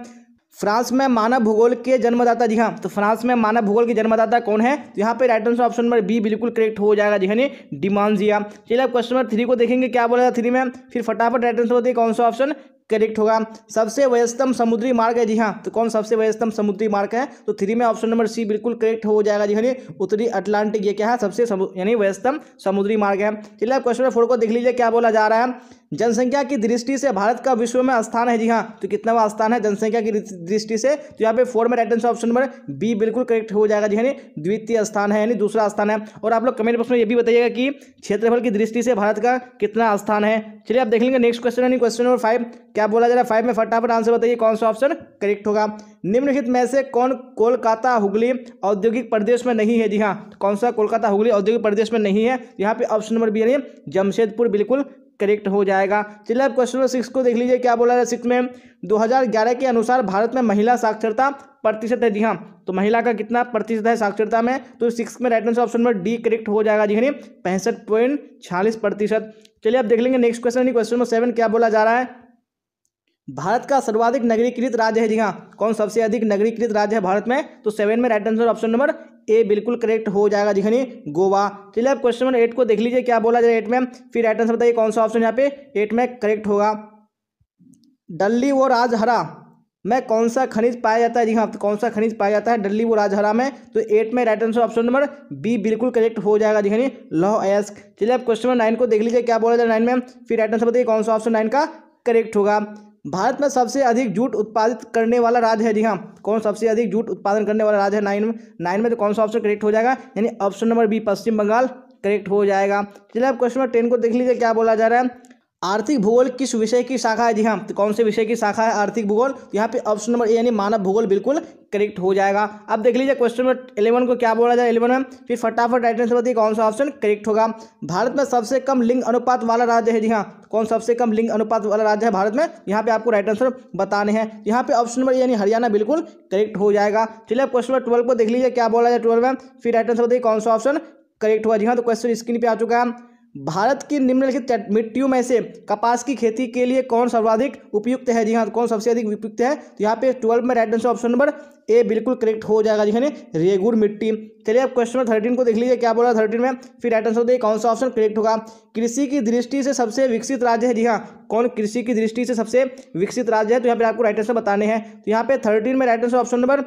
फ्रांस में मानव भूगोल के जन्मदाता जी हाँ तो फ्रांस में मानव भूगोल के जन्मदाता कौन है तो यहाँ पे right answer option number B बिल्कुल करेक्ट हो जाएगा जी यानी हाँ, डिमांड जिया चलिए अब क्वेश्चन नंबर थ्री को देखेंगे क्या बोला था थ्री में फिर फटाफट राइट आंसर होती है कौन सा ऑप्शन करेक्ट होगा सबसे व्यस्तम समुद्री मार्ग है जी हाँ तो कौन सबसे व्यस्तम समुद्री मार्ग है तो थ्री में ऑप्शन नंबर सी बिल्कुल करेक्ट हो जाएगा जी यानी हाँ उत्तरी अटलांटिक ये क्या है सबसे यानी व्यस्तम समुद्री मार्ग है चलिए आप क्वेश्चन नंबर फोर को देख लीजिए क्या बोला जा रहा है जनसंख्या की दृष्टि से भारत का विश्व में स्थान है जी हाँ तो कितना कितनावा स्थान है जनसंख्या की दृष्टि से तो यहाँ पे फोर में right answer option number B बिल्कुल करेक्ट हो जाएगा जी हाँ, यानी द्वितीय स्थान है यानी दूसरा स्थान है और आप लोग कमेंट बॉक्स में ये भी बताइएगा कि क्षेत्रफल की दृष्टि से भारत का कितना स्थान है चलिए आप देख लेंगे नेक्स्ट क्वेश्चन यानी क्वेश्चन नंबर फाइव क्या बोला जा रहा है फाइव में फटाफट आंसर बताइए कौन सा ऑप्शन करेक्ट होगा निम्नलिखित में से कौन कोलकाता हुगली औद्योगिक प्रदेश में नहीं है जी हाँ तो कौन सा कोलकाता हुगली औद्योगिक प्रदेश में नहीं है यहाँ पे ऑप्शन नंबर बी यानी जमशेदपुर बिल्कुल करेक्ट हो जाएगा चलिए आप क्वेश्चन नंबर सिक्स को देख लीजिए क्या बोला है सिक्स में 2011 के अनुसार भारत में महिला साक्षरता प्रतिशत है जी हाँ तो महिला का कितना प्रतिशत है साक्षरता में तो सिक्स में right answer option number D correct हो जाएगा जी हाँ, पैंसठ पॉइंट छियालीस प्रतिशत चलिए आप देख लेंगे next question question number seven क्या बोला जा रहा है भारत का सर्वाधिक नगरीकृत राज्य है जी हाँ कौन सबसे अधिक नगरीकृत राज्य है भारत में तो सेवन में right answer option number A बिल्कुल करेक्ट हो जाएगा जी खानी गोवा चलिए आप क्वेश्चन नंबर एट को देख लीजिए क्या बोला जाए एट में फिर राइट आंसर बताइए कौन सा ऑप्शन यहाँ पे एट में करेक्ट होगा डल्ली व राजहरा में कौन सा खनिज पाया जाता है जी हाँ तो कौन सा खनिज पाया जाता है डल्ली वो राजहरा में तो एट में right answer option number B बिल्कुल करेक्ट हो जाएगा जी खानी लॉ एस्क चलिए आप क्वेश्चन नंबर नाइन को देख लीजिए क्या बोला जाए नाइन में फिर राइट आंसर बताइए कौन सा ऑप्शन नाइन का करेक्ट होगा भारत में सबसे अधिक जूट उत्पादित करने वाला राज्य है जी हाँ कौन सबसे अधिक जूट उत्पादन करने वाला राज्य है नाइन में नाइन में तो कौन सा ऑप्शन करेक्ट हो जाएगा यानी option number B Paschim Bangal correct हो जाएगा चलिए आप क्वेश्चन नंबर टेन को देख लीजिए क्या बोला जा रहा है आर्थिक भूगोल किस विषय की शाखा है जी हाँ तो कौन से विषय की शाखा है आर्थिक भूगोल तो यहाँ पे ऑप्शन नंबर ए यानी मानव भूगोल बिल्कुल करेक्ट हो जाएगा अब देख लीजिए क्वेश्चन नंबर इलेवन को क्या बोला जाए इलेवन में फिर फटाफट राइट आंसर बताइए कौन सा ऑप्शन करेक्ट होगा भारत में सबसे कम लिंग अनुपात वाला राज्य है जी हाँ कौन सबसे कम लिंग अनुपात वाला राज्य है भारत में यहाँ पे आपको राइट आंसर बताने हैं यहाँ पे ऑप्शन नंबर यानी हरियाणा बिल्कुल करेक्ट हो जाएगा चलिए क्वेश्चन नंबर ट्वेल्व को देख लीजिए क्या बोला जाए ट्वेल्व में फिर राइट आंसर बताइए कौन सा ऑप्शन करेक्ट हुआ जी हाँ तो क्वेश्चन स्क्रीन पर आ चुका है भारत की निम्नलिखित मिट्टियों में से कपास की खेती के लिए कौन सर्वाधिक उपयुक्त है जी हाँ तो कौन सबसे अधिक उपयुक्त है तो यहाँ पे ट्वेल्व में right answer option number A बिल्कुल करेक्ट हो जाएगा जी खाने हाँ, रेगुर मिट्टी चलिए अब क्वेश्चन नंबर थर्टीन को देख लीजिए क्या बोला थर्टीन में फिर राइट आंसर देखिए कौन सा ऑप्शन करेक्ट होगा कृषि की दृष्टि से सबसे विकसित राज्य है जी हाँ कौन कृषि की दृष्टि से सबसे विकसित राज्य है तो यहाँ पे आपको राइट आंसर बताने हैं तो यहाँ पे थर्टीन में right answer option number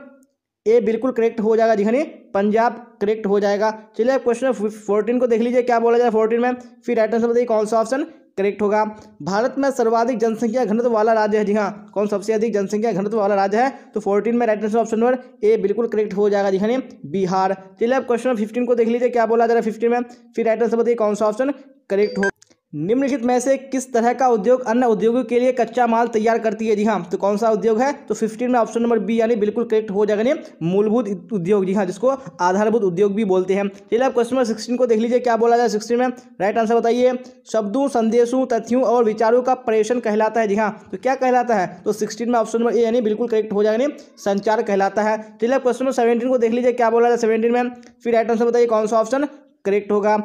A बिल्कुल करेक्ट हो जाएगा जिखने पंजाब करेक्ट हो जाएगा चलिए आप क्वेश्चन फोर्टीन को देख लीजिए क्या बोला जाए फोर्टीन में फिर राइट आंसर बताइए कौन सा ऑप्शन करेक्ट होगा भारत में सर्वाधिक जनसंख्या घनत्व वाला राज्य है जी हाँ कौन सबसे अधिक जनसंख्या घनत्व वाला राज्य है तो फोर्टीन में right answer option number A बिल्कुल करेक्ट हो जाएगा जी बिहार चलिए आप क्वेश्चन फिफ्टीन को देख लीजिए क्या बोला जा रहा है फिफ्टीन में फिर राइट आंसर बताइए कौन सा ऑप्शन करेक्ट हो निम्नलिखित में से किस तरह का उद्योग अन्य उद्योगों के लिए कच्चा माल तैयार करती है जी हाँ तो कौन सा उद्योग है तो फिफ्टीन में ऑप्शन नंबर बी यानी बिल्कुल करेक्ट हो जाएगा मूलभूत उद्योग जी हाँ जिसको आधारभूत उद्योग भी बोलते हैं चलिए आप क्वेश्चन नंबर सिक्सटीन को देख लीजिए क्या बोला जाए सिक्सटीन में राइट आंसर बताइए शब्दों संदेशों तथ्यों और विचारों का परेशन कहलाता है जी हाँ तो क्या कहलाता है तो सिक्सटीन में ऑप्शन नंबर ए यानी बिल्कुल करेक्ट हो जाएगा संचार कहलाता है चलिए आप क्वेश्चन नंबर सेवेंटीन को देख लीजिए क्या बोला जाए सेवेंटीन में फिर राइट आंसर बताइए कौन सा ऑप्शन करेक्ट होगा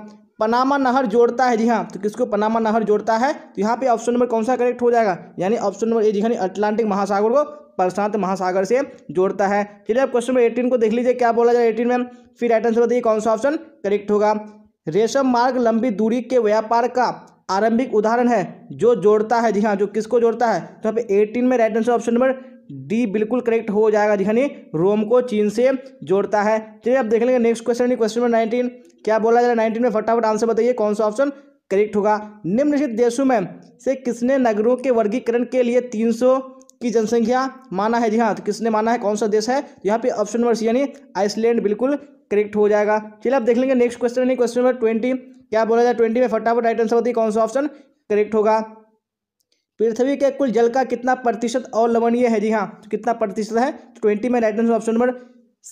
पनामा नहर जोड़ता है जी हाँ तो किसको पनामा नहर जोड़ता है तो यहाँ पे ऑप्शन नंबर कौन सा करेक्ट हो जाएगा यानी ऑप्शन नंबर ए जी हाँ, यानी अटलांटिक महासागर को प्रशांत महासागर से जोड़ता है चलिए आप क्वेश्चन नंबर एटीन को देख लीजिए क्या बोला जाए एटीन में फिर राइट आंसर बताइए कौन सा ऑप्शन करेक्ट होगा रेशम मार्ग लंबी दूरी के व्यापार का आरंभिक उदाहरण है जो जोड़ता है जी हाँ जो किसको जोड़ता है तो यहाँ पे एटीन में right answer option number D बिल्कुल करेक्ट हो जाएगा जी हाँ रोम को चीन से जोड़ता है चलिए आप देख लेंगे next question question number nineteen क्या बोला जा रहा है नाइनटीन में फटाफट आंसर बताइए कौन सा ऑप्शन करेक्ट होगा निम्नलिखित देशों में से किसने नगरों के वर्गीकरण के लिए तीन की जनसंख्या माना है जी हाँ तो किसने माना है कौन सा देश है तो यहाँ पे ऑप्शन नंबर सी यानी आइसलैंड बिल्कुल करेक्ट हो जाएगा चलिए आप देख लेंगे नेक्स्ट क्वेश्चन यानी क्वेश्चन नंबर ट्वेंटी क्या बोला जाए ट्वेंटी में फटाफट राइट आंसर बताइए कौन सा ऑप्शन करेक्ट होगा पृथ्वी के कुल जल का कितना प्रतिशत लवणीय है जी हाँ तो कितना प्रतिशत है ट्वेंटी तो में right answer option number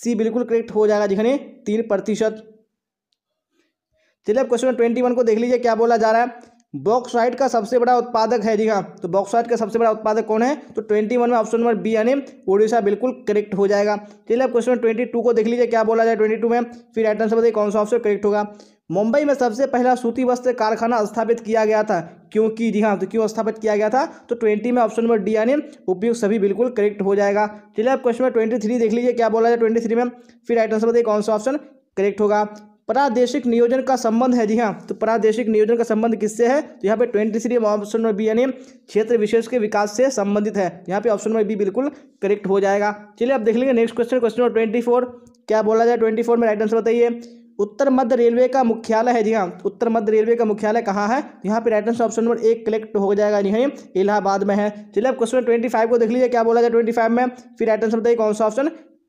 C बिल्कुल करेक्ट हो जाएगा जी हाँ तीन प्रतिशत चलिए अब क्वेश्चन ट्वेंटी वन को देख लीजिए क्या बोला जा रहा है बॉक्साइट का सबसे बड़ा उत्पादक है जी हाँ तो बॉक्साइट का सबसे बड़ा उत्पादक कौन है तो ट्वेंटी वन में ऑप्शन नंबर बी यानी ओडिशा बिल्कुल करेक्ट हो जाएगा चलिए अब क्वेश्चन ट्वेंटी टू को देख लीजिए क्या बोला जाए ट्वेंटी टू में फिर आइटम से बताइए कौन सा ऑप्शन करेक्ट होगा मुंबई में सबसे पहला सूती वस्त्र कारखाना स्थापित किया गया था क्योंकि जी हाँ तो क्यों स्थापित किया गया था तो ट्वेंटी में ऑप्शन नंबर डी यानी उपयोग सभी बिल्कुल करेक्ट हो जाएगा चलिए अब क्वेश्चन ट्वेंटी थ्री देख लीजिए क्या बोला जाए ट्वेंटी में फिर आइटम से बताइए कौन सा ऑप्शन करेक्ट होगा प्रादेशिक नियोजन का संबंध है जी हाँ तो प्रादेशिक नियोजन का संबंध किससे है तो यहाँ पे twenty three option number B यानी क्षेत्र विशेष के विकास से संबंधित है यहाँ पे ऑप्शन नंबर बी बिल्कुल करेक्ट हो जाएगा चलिए आप देख लेंगे next question question number twenty four क्या बोला जाए ट्वेंटी फोर में राइट आंसर बताइए उत्तर मध्य रेलवे का मुख्यालय है जी हाँ तो उत्तर मध्य रेलवे का मुख्यालय कहाँ है यहाँ पे राइट आंसर ऑप्शन नंबर एक कलेक्ट हो जाएगा यानी हाँ। इलाहाबाद में है चलिए अब क्वेश्चन ट्वेंटी फाइव को देख लीजिए क्या बोला जाए ट्वेंटी फाइव में फिर राइट आंसर बताइए कौन सा ऑप्शन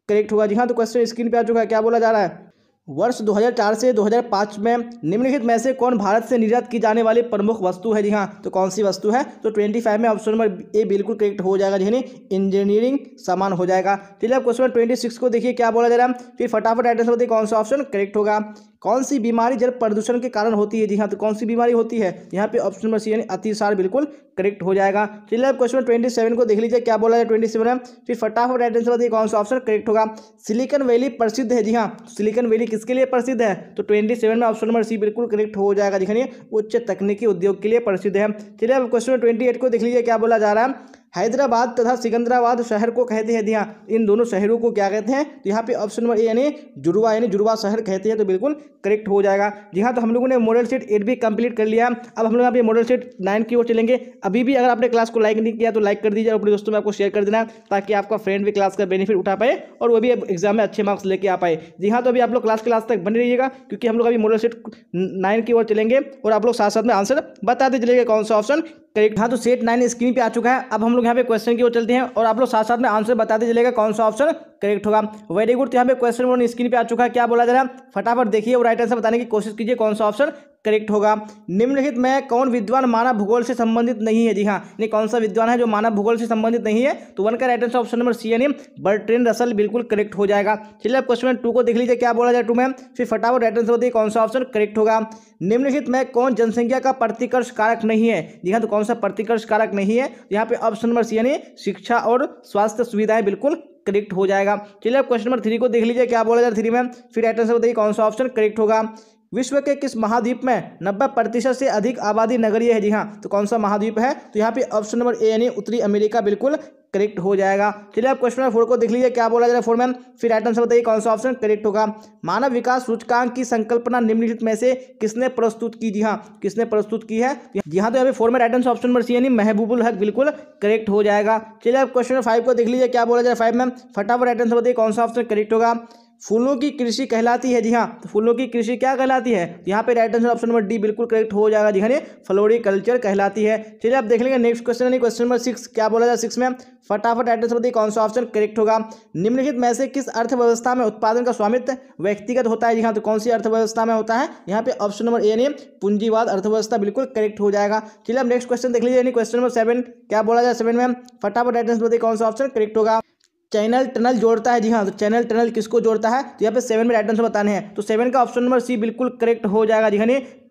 करेक्ट होगा जी हाँ तो क्वेश्चन स्क्रीन पे आ चुका है क्या बोला जा रहा है वर्ष 2004 से 2005 में निम्नलिखित में से कौन भारत से निर्यात की जाने वाली प्रमुख वस्तु है जी हाँ तो कौन सी वस्तु है तो 25 में ऑप्शन नंबर ए बिल्कुल करेक्ट हो जाएगा जी इंजीनियरिंग सामान हो जाएगा चलिए अब क्वेश्चन 26 को देखिए क्या बोला जा रहा है फिर फटाफट एड्रेस बताइए कौन सा ऑप्शन करेक्ट होगा कौन सी बीमारी जल प्रदूषण के कारण होती है जी हाँ तो कौन सी बीमारी होती है यहाँ पे ऑप्शन नंबर सी यानी अतिसार बिल्कुल करेक्ट हो जाएगा तो चलिए अब क्वेश्चन ट्वेंटी सेवन को देख लीजिए क्या बोला जाए ट्वेंटी सेवन है फिर फटाफट राइट आंसर बताइए कौन सा ऑप्शन करेक्ट होगा सिलिकन वैली प्रसिद्ध है जी हाँ सिलिकन वैली किसके लिए प्रसिद्ध है तो ट्वेंटी सेवन में ऑप्शन नंबर सी बिल्कुल करेक्ट हो जाएगा दिखाइए उच्च तकनीकी उद्योग के लिए प्रसिद्ध है चलिए अब क्वेश्चन ट्वेंटी एट को देख लीजिए क्या बोला जा रहा है हैदराबाद तथा सिकंदराबाद शहर को कहते हैं ध्यान इन दोनों शहरों को क्या कहते हैं तो यहाँ पे ऑप्शन नंबर ए यानी जुड़वा यानी जुड़वा शहर कहते हैं तो बिल्कुल करेक्ट हो जाएगा जी हाँ तो हम लोगों ने मॉडल सेट एट भी कंप्लीट कर लिया अब हम लोग यहाँ पे मॉडल सेट नाइन की ओर चलेंगे अभी भी अगर आपने क्लास को लाइक नहीं किया तो लाइक कर दीजिए और अपने दोस्तों में आपको शेयर कर देना ताकि आपका फ्रेंड भी क्लास का बेनिफिट उठा पाए और वो भी एग्जाम में अच्छे मार्क्स लेके आ पाए जी हाँ तो अभी आप लोग क्लास क्लास तक बने रहिएगा क्योंकि हम लोग अभी मॉडल सेट नाइन की ओर चलेंगे और आप लोग साथ साथ में आंसर बताते चलेगा कौन सा ऑप्शन करेक्ट हाँ तो सेट नाइन स्क्रीन पे आ चुका है अब हम लोग यहाँ पे क्वेश्चन की ओर चलते हैं और आप लोग साथ साथ में आंसर बताते चलेगा कौन सा ऑप्शन करेक्ट होगा वेरी गुड तो यहाँ पे क्वेश्चन वन स्क्रीन पे आ चुका है क्या बोला जा रहा है फटाफट देखिए और राइट आंसर बताने की कोशिश कीजिए कौन सा ऑप्शन करेक्ट होगा निम्नलिखित में कौन विद्वान मानव भूगोल से संबंधित नहीं है जी हाँ यानी कौन सा विद्वान है जो मानव भूगोल से संबंधित नहीं है तो वन का right answer option number C यानी बर्ट्रेन रसल बिल्कुल करेक्ट हो जाएगा चलिए आप क्वेश्चन टू को देख लीजिए क्या बोला जाए टू में फिर फटाफट राइट आंसर बताइए कौन सा ऑप्शन करेक्ट होगा निम्नलिखित में कौन जनसंख्या का प्रतिकर्ष कारक नहीं है जी हाँ तो कौन सा प्रतिकर्ष कारक नहीं है तो यहाँ पे ऑप्शन नंबर सी यानी शिक्षा और स्वास्थ्य सुविधाएं बिल्कुल करेक्ट हो जाएगा चलिए आप क्वेश्चन नंबर थ्री को देख लीजिए क्या बोला जाए थ्री में फिर राइट आंसर बताइए कौन सा ऑप्शन करेक्ट होगा विश्व के किस महाद्वीप में 90 प्रतिशत से अधिक आबादी नगरीय है जी हाँ तो कौन सा महाद्वीप है तो यहाँ पे ऑप्शन नंबर ए यानी उत्तरी अमेरिका बिल्कुल करेक्ट हो जाएगा चलिए आप क्वेश्चन नंबर फोर को देख लीजिए क्या बोला जाए फोर मैन फिर आइटम से बताइए कौन सा ऑप्शन करेक्ट होगा मानव विकास सूचकांक की संकल्पना निम्नलिखित में से किसने प्रस्तुत की जी हाँ किसने प्रस्तुत की है जी हाँ तो यहाँ पे four man item option number C यानी महबूबुल हक बिल्कुल करेक्ट हो जाएगा चलिए आप क्वेश्चन नंबर फाइव को देख लीजिए क्या बोला जाए फाइव में फटाफट आइटम से बताइए कौन सा ऑप्शन करेक्ट होगा फूलों की कृषि कहलाती है जी हाँ तो फूलों की कृषि क्या कहलाती है तो यहाँ पे right answer option number D बिल्कुल करेक्ट हो जाएगा जी हाँ फ्लोरी कल्चर कहलाती है चलिए आप देख लेंगे नेक्स्ट क्वेश्चन यानी क्वेश्चन नंबर सिक्स क्या बोला जाए सिक्स में फटाफट राइट आंसर बताइए कौन सा ऑप्शन करेक्ट होगा निम्नलिखित में से किस अर्थव्यवस्था में उत्पादन का स्वामित्व व्यक्तिगत होता है जी हाँ तो कौन सी अर्थव्यवस्था में होता है यहाँ पे ऑप्शन नंबर ए यानी पूंजीवाद अर्थव्यवस्था बिल्कुल करेक्ट हो जाएगा चलिए आप नेक्स्ट क्वेश्चन देख लीजिए यानी क्वेश्चन नंबर सेवन क्या बोला जाए सेवन में फटाफट राइट आंसर बताइए कौन सा ऑप्शन करेक्ट होगा चैनल टनल जोड़ता है जी हाँ तो चैनल टनल किसको जोड़ता है तो यहाँ पे सेवन में राइट आंसर बताने हैं तो सेवन का ऑप्शन नंबर सी बिल्कुल करेक्ट हो जाएगा जी हाँ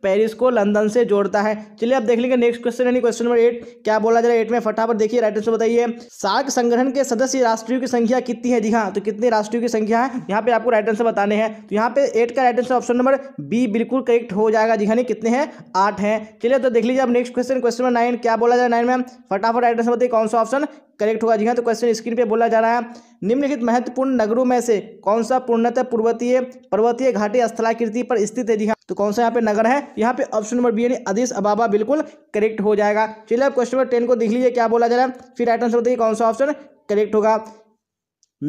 पेरिस को लंदन से जोड़ता है चलिए आप देख लेंगे नेक्स्ट क्वेश्चन यानी क्वेश्चन नंबर एट क्या बोला जाए एट में फटाफट देखिए राइट आंसर बताइए सार्क संगठन के सदस्य राष्ट्रीय की संख्या कितनी है जी हाँ तो कितनी राष्ट्रीय की संख्या है यहाँ पे आपको राइट आंसर बताने हैं तो यहाँ पे एट का right answer option number B बिल्कुल करेक्ट हो जाएगा जी हाँ कितने हैं आठ हैं चलिए तो देख लीजिए आप next question question number nine क्या बोला जाए नाइन में फटाफट राइट आंसर बताइए कौन सा ऑप्शन करेक्ट होगा जी हाँ तो क्वेश्चन स्क्रीन पे बोला जा रहा है निम्नलिखित महत्वपूर्ण नगरों में से कौन सा पूर्णतः पूर्वतीय पर्वतीय घाटी स्थलाकृति पर स्थित है जी हाँ तो कौन सा यहाँ पे नगर है यहाँ पे ऑप्शन नंबर बी यानी आदेश अबाबा बिल्कुल करेक्ट हो जाएगा चलिए आप क्वेश्चन नंबर टेन को देख लीजिए क्या बोला जा रहा है फिर राइट आंसर बताइए कौन सा ऑप्शन करेक्ट होगा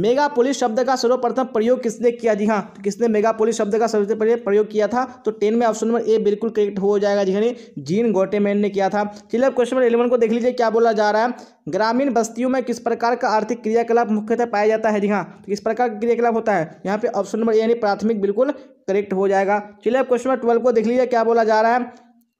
मेगा पुलिस शब्द का सर्वप्रथम प्रयोग किसने किया जी हाँ किसने मेगा पुलिस शब्द का सर्वप्रथम प्रयोग किया था तो टेन में ऑप्शन नंबर ए बिल्कुल करेक्ट हो जाएगा जी हाँ। जीन गोटेमैन ने किया था चलिए अब क्वेश्चन नंबर इलेवन को देख लीजिए क्या बोला जा रहा है ग्रामीण बस्तियों में किस प्रकार का आर्थिक क्रियाकलाप मुख्यतः पाया जाता है जी हाँ तो किस प्रकार का क्रियाकलाप होता है यहाँ पे ऑप्शन नंबर ए यानी प्राथमिक बिल्कुल करेक्ट हो जाएगा चलिए अब क्वेश्चन नंबर ट्वेल्व को देख लीजिए क्या बोला जा रहा है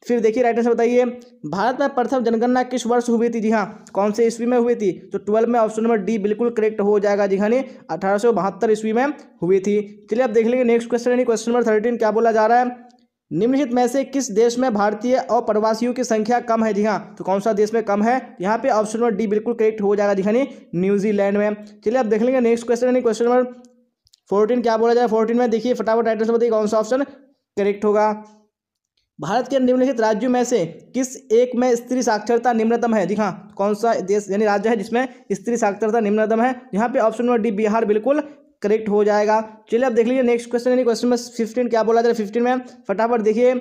फिर देखिए राइट आंसर बताइए भारत में प्रथम जनगणना किस वर्ष हुई थी जी हाँ कौन से ईस्वी में हुई थी तो ट्वेल्व में ऑप्शन नंबर डी बिल्कुल करेक्ट हो जाएगा जी हाँ अठारह ईस्वी में हुई थी चलिए अब देख लेंगे नेक्स्ट क्वेश्चन यानी क्वेश्चन नंबर थर्टीन क्या बोला जा रहा है निम्नलिखित में से किस देश में भारतीय और प्रवासियों की संख्या कम है जी हाँ तो कौन सा देश में कम है यहाँ पे ऑप्शन नंबर डी बिल्कुल करेक्ट हो जाएगा जी हाँ न्यूजीलैंड में चलिए अब देख लेंगे नेक्स्ट क्वेश्चन यानी क्वेश्चन नंबर फोर्टीन क्या बोला जाए फोर्टीन में देखिए फटाफट राइट आंसर बताइए कौन सा ऑप्शन करेक्ट होगा भारत के निम्नलिखित राज्यों में से किस एक में स्त्री साक्षरता निम्नतम है जी हाँ कौन सा देश यानी राज्य है जिसमें स्त्री साक्षरता निम्नतम है यहाँ पे ऑप्शन नंबर डी बिहार बिल्कुल करेक्ट हो जाएगा चलिए अब देख लीजिए नेक्स्ट क्वेश्चन यानी क्वेश्चन नंबर फिफ्टीन क्या बोला जाए है फिफ्टीन में फटाफट देखिए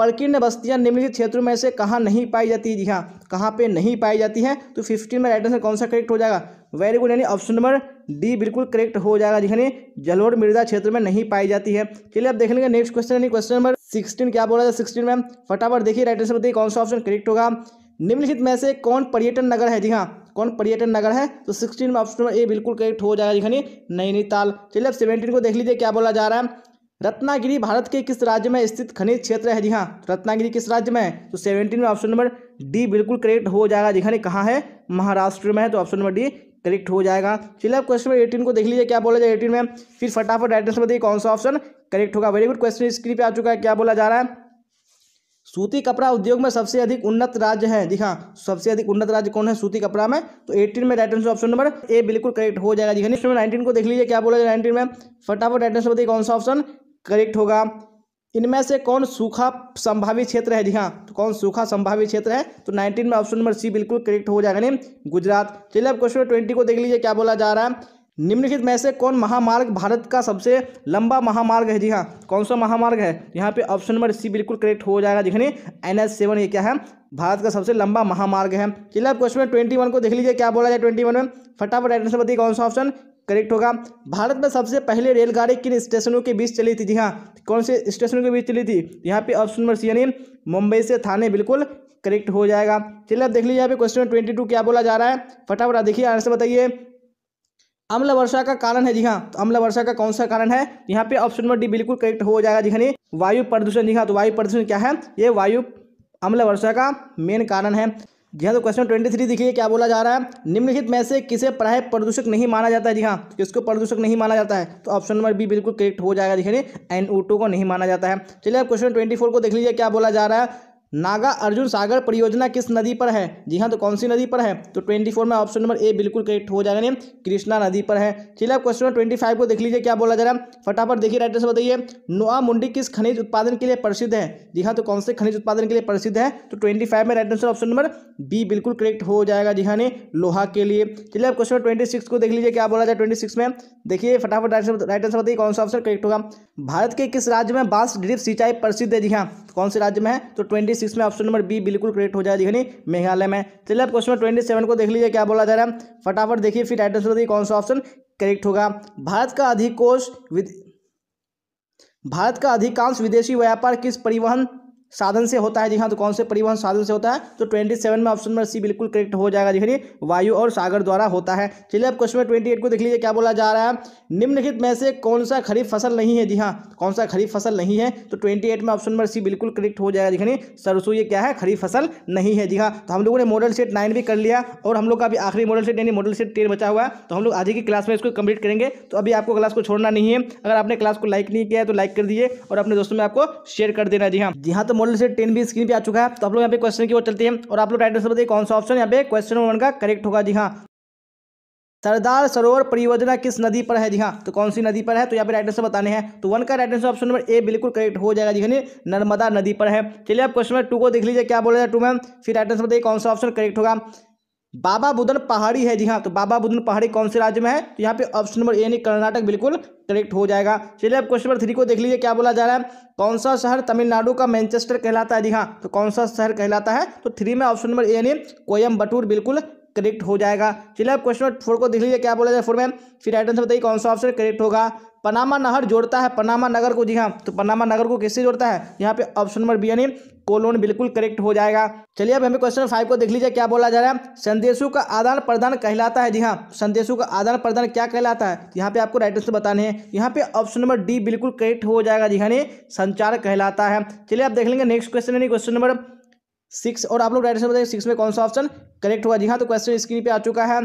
प्रकीर्ण बस्तियां निम्नलिखित क्षेत्रों में से कहाँ नहीं पाई जाती जी हाँ कहाँ पे नहीं पाई जाती है तो फिफ्टीन में राइट आंसर कौन सा करेक्ट हो जाएगा वेरी गुड यानी ऑप्शन नंबर डी बिल्कुल करेक्ट हो जाएगा जी यानी जलोर मृदा क्षेत्र में नहीं पाई जाती है चलिए अब देख लेंगे नेक्स्ट क्वेश्चन यानी क्वेश्चन नंबर सिक्सटीन क्या बोला था सिक्सटीन में फटाफट देखिए राइट आंसर बताइए कौन सा ऑप्शन करेक्ट होगा निम्नलिखित में से कौन पर्यटन नगर है जी हाँ कौन पर्यटन नगर है तो सिक्सटीन में ऑप्शन ए बिल्कुल करेक्ट हो जाएगा जी नैनीताल चलिए अब सेवेंटीन को देख लीजिए क्या बोला जा रहा है रत्नागिरी भारत के किस राज्य में स्थित खनिज क्षेत्र है जी हाँ रत्नागिरी किस राज्य में है तो सेवेंटीन में ऑप्शन नंबर डी बिल्कुल करेक्ट हो जाएगा जी खानी कहाँ है महाराष्ट्र में है तो ऑप्शन नंबर डी करेक्ट हो जाएगा चलिए अब क्वेश्चन नंबर एटीन को देख लीजिए क्या बोला जाए एटीन में फिर फटाफट राइट आंसर बताइए कौन सा ऑप्शन करेक्ट होगा वेरी गुड क्वेश्चन स्क्रीन पे आ चुका है क्या बोला जा रहा है सूती कपड़ा उद्योग में सबसे अधिक उन्नत राज्य है जी हाँ सबसे अधिक उन्नत राज्य कौन है सूती कपड़ा में तो 18 में right answer option number A बिल्कुल करेक्ट हो जाएगा जी हाँ नाइनटीन को देख लीजिए क्या बोला जाए नाइनटीन में फटाफट राइट आंसर बताइए कौन सा ऑप्शन करेक्ट होगा इनमें से कौन सूखा संभावित क्षेत्र है जी हाँ तो कौन सूखा संभावित क्षेत्र है तो नाइनटीन में ऑप्शन नंबर सी बिल्कुल करेक्ट हो जाएगा नहीं गुजरात चलिए अब क्वेश्चन ट्वेंटी को देख लीजिए क्या बोला जा रहा है निम्नलिखित में से कौन महामार्ग भारत का सबसे लंबा महामार्ग है जी हाँ कौन सा महामार्ग है यहाँ पे ऑप्शन नंबर सी बिल्कुल करेक्ट हो जाएगा देखने एन एच सेवन ये क्या है भारत का सबसे लंबा महामार्ग है चलिए आप क्वेश्चन ट्वेंटी वन को देख लीजिए क्या बोला जाए ट्वेंटी वन में फटाफट राइट आंसर बताइए कौन सा ऑप्शन करेक्ट होगा भारत में सबसे पहले रेलगाड़ी किन स्टेशनों के बीच चली थी जी हाँ कौन से स्टेशनों के बीच चली थी यहाँ पे ऑप्शन नंबर सी यानी मुंबई से थाने बिल्कुल करेक्ट हो जाएगा चलिए आप देख लीजिए यहाँ पे क्वेश्चन ट्वेंटी टू क्या बोला जा रहा है फटाफट देखिए आंसर बताइए अम्ल वर्षा का कारण है जी हाँ तो अम्ल वर्षा का कौन सा कारण है यहाँ पे ऑप्शन नंबर डी बिल्कुल करेक्ट हो जाएगा जी यानी वायु प्रदूषण जी हाँ तो वायु प्रदूषण क्या है ये वायु अम्ल वर्षा का मेन कारण है जी हाँ तो क्वेश्चन ट्वेंटी थ्री देखिए क्या बोला जा रहा है निम्नलिखित में से किसे प्राय प्रदूषक नहीं माना जाता है जी हाँ तो किसको प्रदूषक नहीं माना जाता है तो ऑप्शन नंबर बी बिल्कुल करेक्ट हो जाएगा देखिए एन ओ टू को नहीं माना जाता है चलिए अब क्वेश्चन ट्वेंटी फोर को देख लीजिए क्या बोला जा रहा है नागा अर्जुन सागर परियोजना किस नदी पर है जी हाँ तो कौन सी नदी पर है तो ट्वेंटी फोर में ऑप्शन नंबर ए बिल्कुल करेक्ट हो जाएगा नहीं कृष्णा नदी पर है चलिए आप क्वेश्चन नंबर ट्वेंटी फाइव को देख लीजिए क्या बोला जा रहा है फटाफट देखिए राइटर से बताइए नोआ मुंडी किस खनिज उत्पादन के लिए प्रसिद्ध है जी हाँ तो कौन से खनिज उत्पादन के लिए प्रसिद्ध है तो ट्वेंटी फाइव में right answer option number B बिल्कुल करेक्ट हो जाएगा जी हाँ ने लोहा के लिए चलिए आप क्वेश्चन नंबर ट्वेंटी सिक्स को देख लीजिए क्या बोला जाए ट्वेंटी सिक्स में देखिए फटाफट राइट आंसर बताइए कौन सा ऑप्शन करेक्ट होगा भारत के किस राज्य में बांस ड्रिप सिंचाई प्रसिद्ध है जी हाँ कौन से राज्य में है तो ट्वेंटी सिक्स में ऑप्शन नंबर बी बिल्कुल करेक्ट हो जाएगा मेघालय में चलिए आप क्वेश्चन ट्वेंटी सेवन को देख लीजिए क्या बोला जा रहा है फटाफट देखिए फिर राइट आंसर कौन सा ऑप्शन करेक्ट होगा भारत का अधिकोष विद... भारत का अधिकांश विदेशी व्यापार किस परिवहन साधन से होता है जी हाँ तो कौन से परिवहन साधन से होता है तो ट्वेंटी सेवन में ऑप्शन नंबर सी बिल्कुल करेक्ट हो जाएगा जी हरी वायु और सागर द्वारा होता है चलिए अब क्वेश्चन ट्वेंटी एट को देख लीजिए क्या बोला जा रहा है निम्नलिखित में से कौन सा खरीफ फसल नहीं है जी हाँ कौन सा खरीफ फसल नहीं है तो ट्वेंटी में ऑप्शन नंबर सी बिल्कुल करेक्ट हो जाएगा देखिए सरसों ये क्या है खरीफ फसल नहीं है जी हाँ तो हम लोगों ने मॉडल सेट नाइन भी कर लिया और हम लोग का अभी आखिरी मॉडल सेट यानी मॉडल सेट टेन बचा हुआ है तो हम लोग आज की क्लास में इसको कंप्लीट करेंगे तो अभी आपको क्लास को छोड़ना नहीं है अगर आपने क्लास को लाइक नहीं किया तो लाइक कर दिए और अपने दोस्तों में आपको शेयर कर देना जी हाँ जी हाँ तो ऑल से टेन भी स्क्रीन पे आ चुका है तो आप लोग यहाँ पे क्वेश्चन की ओर चलते हैं और आप लोग राइट आंसर बताइए कौन सा ऑप्शन यहाँ पे क्वेश्चन नंबर वन का करेक्ट होगा जी हाँ सरदार सरोवर परियोजना किस नदी पर है जी हाँ तो कौन सी नदी पर है तो यहाँ पे राइट आंसर बताने हैं तो वन का right answer option number A बिल्कुल करेक्ट हो जाएगा जी हाँ नर्मदा नदी पर है चलिए आप क्वेश्चन नंबर टू को देख लीजिए क्या बोला जाए टू में फिर राइट आंसर बताइए कौन सा ऑप्शन करेक्ट होगा बाबा बुदन पहाड़ी है जी हाँ तो बाबा बुदन पहाड़ी कौन से राज्य में है तो यहाँ पे ऑप्शन नंबर ए ने कर्नाटक बिल्कुल करेक्ट हो जाएगा चलिए अब क्वेश्चन नंबर थ्री को देख लीजिए क्या बोला जा रहा है कौन सा शहर तमिलनाडु का मैनचेस्टर कहलाता है जी हाँ तो कौन सा शहर कहलाता है तो थ्री में ऑप्शन नंबर ए कोयम कोयम्बटूर बिल्कुल करेक्ट हो जाएगा चलिए अब क्वेश्चन नंबर फोर को देख लीजिए क्या बोला जाए फोर में फिर राइट आंसर बताइए कौन सा ऑप्शन करेक्ट होगा पनामा नहर जोड़ता है पनामा नगर को जी हाँ तो पनामा नगर को किससे जोड़ता है यहाँ पे ऑप्शन नंबर बी यानी कोलोन बिल्कुल करेक्ट हो जाएगा चलिए अब हमें क्वेश्चन फाइव को देख लीजिए क्या बोला जा रहा है संदेशों का आदान प्रदान कहलाता है जी हाँ संदेशों का आदान प्रदान क्या कहलाता है यहाँ पे आपको राइट आंसर बताने हैं यहाँ पे ऑप्शन नंबर डी बिल्कुल करेक्ट हो जाएगा जी हाँ संचार कहलाता है चलिए आप देख लेंगे नेक्स्ट क्वेश्चन यानी क्वेश्चन नंबर सिक्स और आप लोग राइट आंसर बताइए सिक्स में कौन सा ऑप्शन करेक्ट हुआ जी हाँ तो क्वेश्चन स्क्रीन पर आ चुका है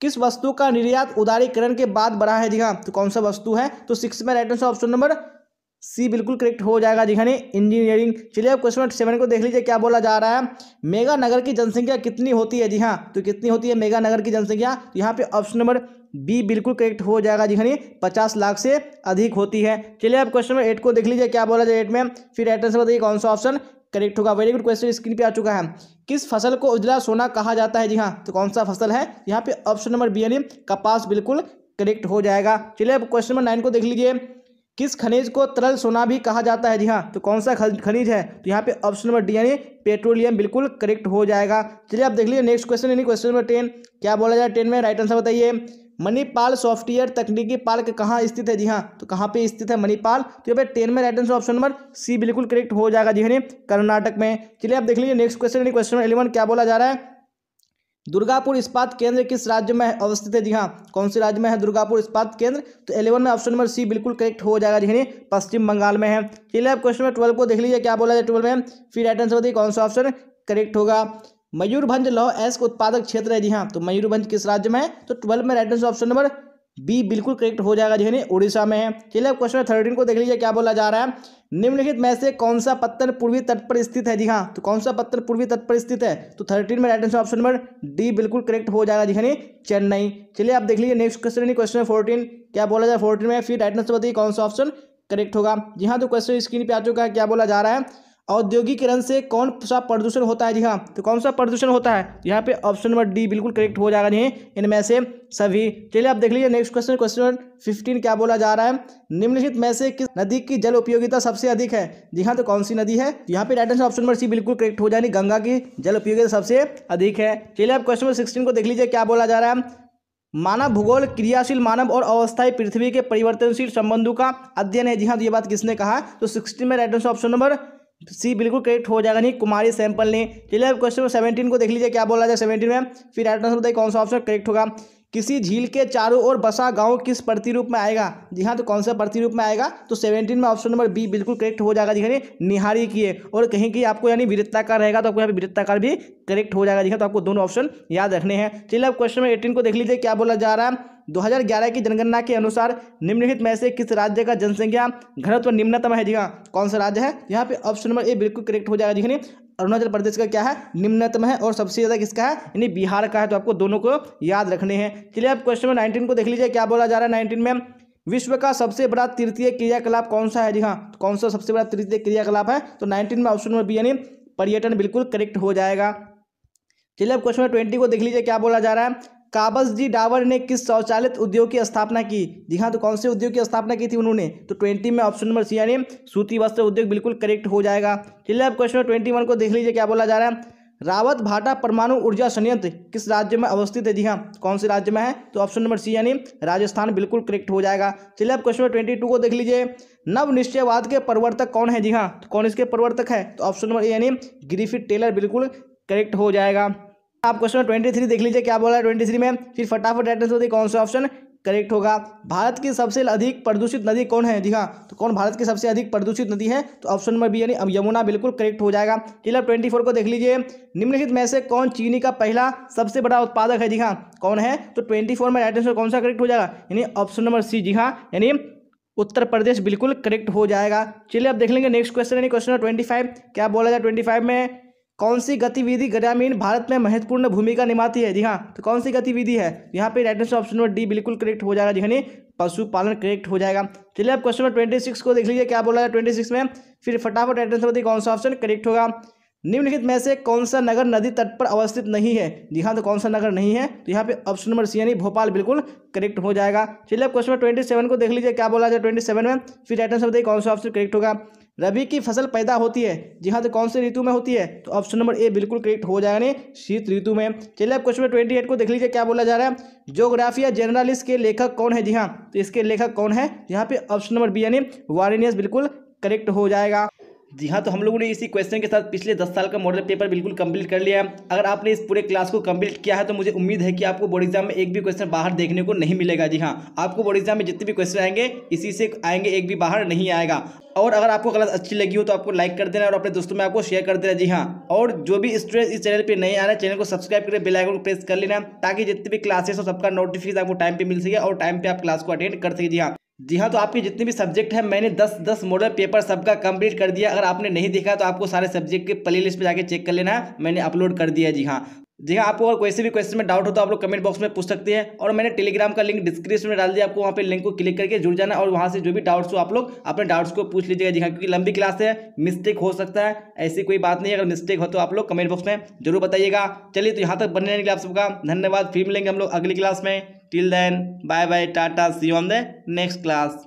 किस वस्तु का निर्यात उदारीकरण के बाद बढ़ा है जी हाँ तो कौन सा वस्तु है तो सिक्स में right answer option number C बिल्कुल करेक्ट हो जाएगा जी खानी इंजीनियरिंग चलिए अब क्वेश्चन नंबर सेवन को देख लीजिए क्या बोला जा रहा है मेगा नगर की जनसंख्या कितनी होती है जी हाँ तो कितनी होती है मेगा नगर की जनसंख्या तो यहाँ पे ऑप्शन नंबर बी बिल्कुल करेक्ट हो जाएगा जी खानी पचास लाख से अधिक होती है चलिए अब क्वेश्चन नंबर एट को देख लीजिए क्या बोला जाए एट में फिर एट आंसर बताइए कौन सा ऑप्शन करेक्ट होगा वेरी गुड क्वेश्चन स्क्रीन पे आ चुका है किस फसल को उजला सोना कहा जाता है जी हाँ तो कौन सा फसल है यहाँ पे ऑप्शन नंबर बी यानी कपास बिल्कुल करेक्ट हो जाएगा चलिए अब क्वेश्चन नंबर नाइन को देख लीजिए किस खनिज को तरल सोना भी कहा जाता है जी हाँ तो कौन सा खनिज है तो यहाँ पे ऑप्शन नंबर डी यानी पेट्रोलियम बिल्कुल करेक्ट हो जाएगा चलिए आप देख लीजिए नेक्स्ट क्वेश्चन यानी क्वेश्चन नंबर टेन क्या बोला जाए टेन में राइट आंसर बताइए मणिपाल सॉफ्टवेयर तकनीकी पार्क कहाँ स्थित है जी हाँ तो कहाँ पे स्थित है मणिपाल तो यहाँ पे टेन में right answer option number C बिल्कुल करेक्ट हो जाएगा जी हाँ कर्नाटक में चलिए आप देख लीजिए नेक्स्ट क्वेश्चन यानी क्वेश्चन नंबर इलेवन क्या बोला जा रहा है दुर्गापुर इस्पात केंद्र किस राज्य में अवस्थित है जी हाँ कौन से राज्य में है दुर्गापुर इस्पात केंद्र तो इलेवन में ऑप्शन नंबर सी बिल्कुल करेक्ट हो जाएगा जी पश्चिम बंगाल में है चलिए आप क्वेश्चन नंबर ट्वेल्व को देख लीजिए क्या बोला जाए ट्वेल्व में फिर राइट आंसर बताइए कौन सा ऑप्शन करेक्ट होगा मयूरभंज लौह एस उत्पादक क्षेत्र है जी हाँ तो मयूरभंज किस राज्य में है तो ट्वेल्व में right answer option number B बिल्कुल करेक्ट हो जाएगा जो है उड़ीसा में है चलिए अब क्वेश्चन थर्टीन को देख लीजिए क्या बोला जा रहा है निम्नलिखित में से कौन सा पत्थर पूर्वी तट पर स्थित है जी हाँ तो कौन सा पत्थर पूर्वी तट पर स्थित है तो थर्टीन में right answer option number D बिल्कुल करेक्ट हो जाएगा जी यानी हाँ, चेन्नई चलिए आप देख लीजिए नेक्स्ट क्वेश्चन क्वेश्चन फोर्टीन क्या बोला जाए फोर्टीन में फिर राइट आंसर बताइए कौन सा ऑप्शन करेक्ट होगा जी हाँ तो क्वेश्चन स्क्रीन पर आ चुका है क्या बोला जा रहा है औद्योगिकरण से कौन सा प्रदूषण होता है जी हाँ तो कौन सा प्रदूषण होता है यहाँ पे ऑप्शन नंबर डी बिल्कुल करेक्ट हो जाएगा जी इनमें से सभी चलिए आप देख लीजिए नेक्स्ट क्वेश्चन क्वेश्चन फिफ्टीन क्या बोला जा रहा है निम्नलिखित में से किस नदी की जल उपयोगिता सबसे अधिक है जी हाँ तो कौन सी नदी है यहाँ पे right answer option number C बिल्कुल करेक्ट हो जाएगी गंगा की जल उपयोगिता सबसे अधिक है चलिए आप क्वेश्चन नंबर सिक्सटीन को देख लीजिए क्या बोला जा रहा है मानव भूगोल क्रियाशील मानव और अवस्थाई पृथ्वी के परिवर्तनशील संबंधों का अध्ययन है जी हाँ तो ये बात किसने कहा तो सिक्सटीन में right answer option number C बिल्कुल करेक्ट हो जाएगा नहीं कुमारी सैंपल ने चलिए अब क्वेश्चन नंबर सेवेंटीन को देख लीजिए क्या बोला जाए सेवेंटीन में फिर राइट आंसर बताइए कौन सा ऑप्शन करेक्ट होगा किसी झील के चारों ओर बसा गांव किस प्रतिरूप में आएगा जी हाँ तो कौन सा प्रतिरूप में आएगा तो सेवेंटीन में ऑप्शन नंबर बी बिल्कुल करेक्ट हो जाएगा जी हाँ, निहारी की है और कहीं की आपको यानी वीरताकार रहेगा तो आपको यहाँ पे वीरताकार भी करेक्ट हो जाएगा जी हाँ, तो आपको दोनों ऑप्शन याद रखने हैं चलिए आप क्वेश्चन नंबर एटीन को देख लीजिए क्या बोला जा रहा है 2011 की जनगणना के अनुसार निम्नलिखित में से किस राज्य का जनसंख्या घनत्व निम्नतम है जी हाँ कौन सा राज्य है यहाँ पे ऑप्शन नंबर ए बिल्कुल करेक्ट हो जाएगा जी हाँ, अरुणाचल प्रदेश का क्या है निम्नतम है और सबसे ज़्यादा किसका है यानी बिहार का है तो आपको दोनों को याद रखने हैं चलिए आप क्वेश्चन नंबर नाइनटीन को देख लीजिए क्या बोला जा रहा है नाइनटीन में विश्व का सबसे बड़ा तृतीय क्रियाकलाप कौन सा है जी हाँ तो कौन सा सबसे बड़ा तृतीय क्रियाकलाप है तो नाइनटीन में ऑप्शन नंबर बी यानी पर्यटन बिल्कुल करेक्ट हो जाएगा चलिए अब क्वेश्चन नंबर ट्वेंटी को देख लीजिए क्या बोला जा रहा है काबस जी डावर ने किस स्वचालित उद्योग की स्थापना की जी हाँ तो कौन से उद्योग की स्थापना की थी उन्होंने तो ट्वेंटी में ऑप्शन नंबर सी यानी सूती वस्त्र उद्योग बिल्कुल करेक्ट हो जाएगा चलिए अब क्वेश्चन ट्वेंटी वन को देख लीजिए क्या बोला जा रहा है रावत भाटा परमाणु ऊर्जा संयंत्र किस राज्य में अवस्थित है जी हाँ कौन से राज्य में है तो ऑप्शन नंबर सी यानी राजस्थान बिल्कुल करेक्ट हो जाएगा चलिए अब क्वेश्चन ट्वेंटी टू को देख लीजिए नव निश्चयवाद के प्रवर्तक कौन है जी हाँ तो कौन इसके प्रवर्तक है तो ऑप्शन नंबर ए यानी ग्रीफिट टेलर बिल्कुल करेक्ट हो जाएगा आप क्वेश्चन ट्वेंटी थ्री देख लीजिए क्या बोला है ट्वेंटी थ्री में फिर फटाफट राइट आंसर कौन सा ऑप्शन करेक्ट होगा भारत की सबसे अधिक प्रदूषित नदी कौन है जी हाँ तो कौन भारत की सबसे अधिक प्रदूषित नदी है तो ऑप्शन नंबर बी यानी अब यमुना बिल्कुल करेक्ट हो जाएगा टिलर ट्वेंटी फोर को देख लीजिए निम्नलिखित में से कौन चीनी का पहला सबसे बड़ा उत्पादक है जी हाँ कौन है तो ट्वेंटी फोर में राइट आंसर कौन सा करेक्ट हो जाएगा यानी ऑप्शन नंबर सी जी हाँ यानी उत्तर प्रदेश बिल्कुल करेक्ट हो जाएगा चलिए अब देख लेंगे नेक्स्ट क्वेश्चन यानी क्वेश्चन नंबर ट्वेंटी फाइव क्या बोला जाए ट्वेंटी फाइव में कौन सी गतिविधि ग्रामीण भारत में महत्वपूर्ण भूमिका निभाती है जी हाँ तो कौन सी गतिविधि है यहाँ पे right answer option number D बिल्कुल करेक्ट हो जाएगा जी यानी पशुपालन करेक्ट हो जाएगा चलिए अब क्वेश्चन नंबर ट्वेंटी सिक्स को देख लीजिए क्या बोला है ट्वेंटी सिक्स में फिर फटाफट राइट आंसर बताइए कौन सा ऑप्शन करेक्ट होगा निम्नलिखित में से कौन सा नगर नदी तट पर अवस्थित नहीं है जी हाँ तो कौन सा नगर नहीं है तो यहाँ पे ऑप्शन नंबर सी यानी भोपाल बिल्कुल करेक्ट हो जाएगा चलिए आप क्वेश्चन नंबर ट्वेंटी सेवन को देख लीजिए क्या बोला जाए ट्वेंटी सेवन में फिर राइट आंसर बताइए कौन सा ऑप्शन करेक्ट होगा रबी की फसल पैदा होती है जी हाँ तो कौन से ऋतु में होती है तो ऑप्शन नंबर ए बिल्कुल करेक्ट हो जाएगा शीत ऋतु में चलिए आप क्वेश्चन ट्वेंटी एट को देख लीजिए क्या बोला जा रहा है जोग्राफिया जर्नलिस्ट के लेखक कौन है जी हाँ तो इसके लेखक कौन है यहाँ पे ऑप्शन नंबर बी यानी वारिनियस बिल्कुल करेक्ट हो जाएगा जी हाँ तो हम लोगों ने इसी क्वेश्चन के साथ पिछले दस साल का मॉडल पेपर बिल्कुल कंप्लीट कर लिया है अगर आपने इस पूरे क्लास को कंप्लीट किया है तो मुझे उम्मीद है कि आपको बोर्ड एग्जाम में एक भी क्वेश्चन बाहर देखने को नहीं मिलेगा जी हाँ आपको बोर्ड एग्जाम में जितने भी क्वेश्चन आएंगे इसी से आएंगे एक भी बाहर नहीं आएगा और अगर आपको क्लास अच्छी लगी हो तो आपको लाइक कर देना और अपने दोस्तों में आपको शेयर कर देना जी हाँ और जो भी स्टूडेंट इस चैनल पर नहीं आ रहे चैनल को सब्सक्राइब करके बेल आइकन को प्रेस कर लेना ताकि जितने भी क्लासेस हो सबका नोटिफिकेशन आपको टाइम पे मिल सके और टाइम पे आप क्लास को अटेंड कर सके जी हाँ जी हाँ तो आपके जितने भी सब्जेक्ट हैं मैंने दस दस मॉडल पेपर सबका कंप्लीट कर दिया अगर आपने नहीं देखा तो आपको सारे सब्जेक्ट के प्ले लिस्ट पर जाकर चेक कर लेना है मैंने अपलोड कर दिया जी हाँ जी हाँ आपको अगर कोई से भी क्वेश्चन में डाउट हो तो आप लोग कमेंट बॉक्स में पूछ सकते हैं और मैंने टेलीग्राम का लिंक डिस्क्रिप्शन में डाल दिया आपको वहाँ पे लिंक को क्लिक करके जुड़ जाना और वहाँ से जो भी डाउट्स हो आप लोग अपने डाउट्स को पूछ लीजिएगा जी हाँ क्योंकि लंबी क्लास है मिस्टेक हो सकता है ऐसी कोई बात नहीं अगर मिस्टेक हो तो आप लोग कमेंट बॉक्स में जरूर बताइएगा चलिए तो यहाँ तक बनने के लिए आप सबका धन्यवाद फिर मिलेंगे हम लोग अगली क्लास में Till then, bye bye, tata. See you on the next class.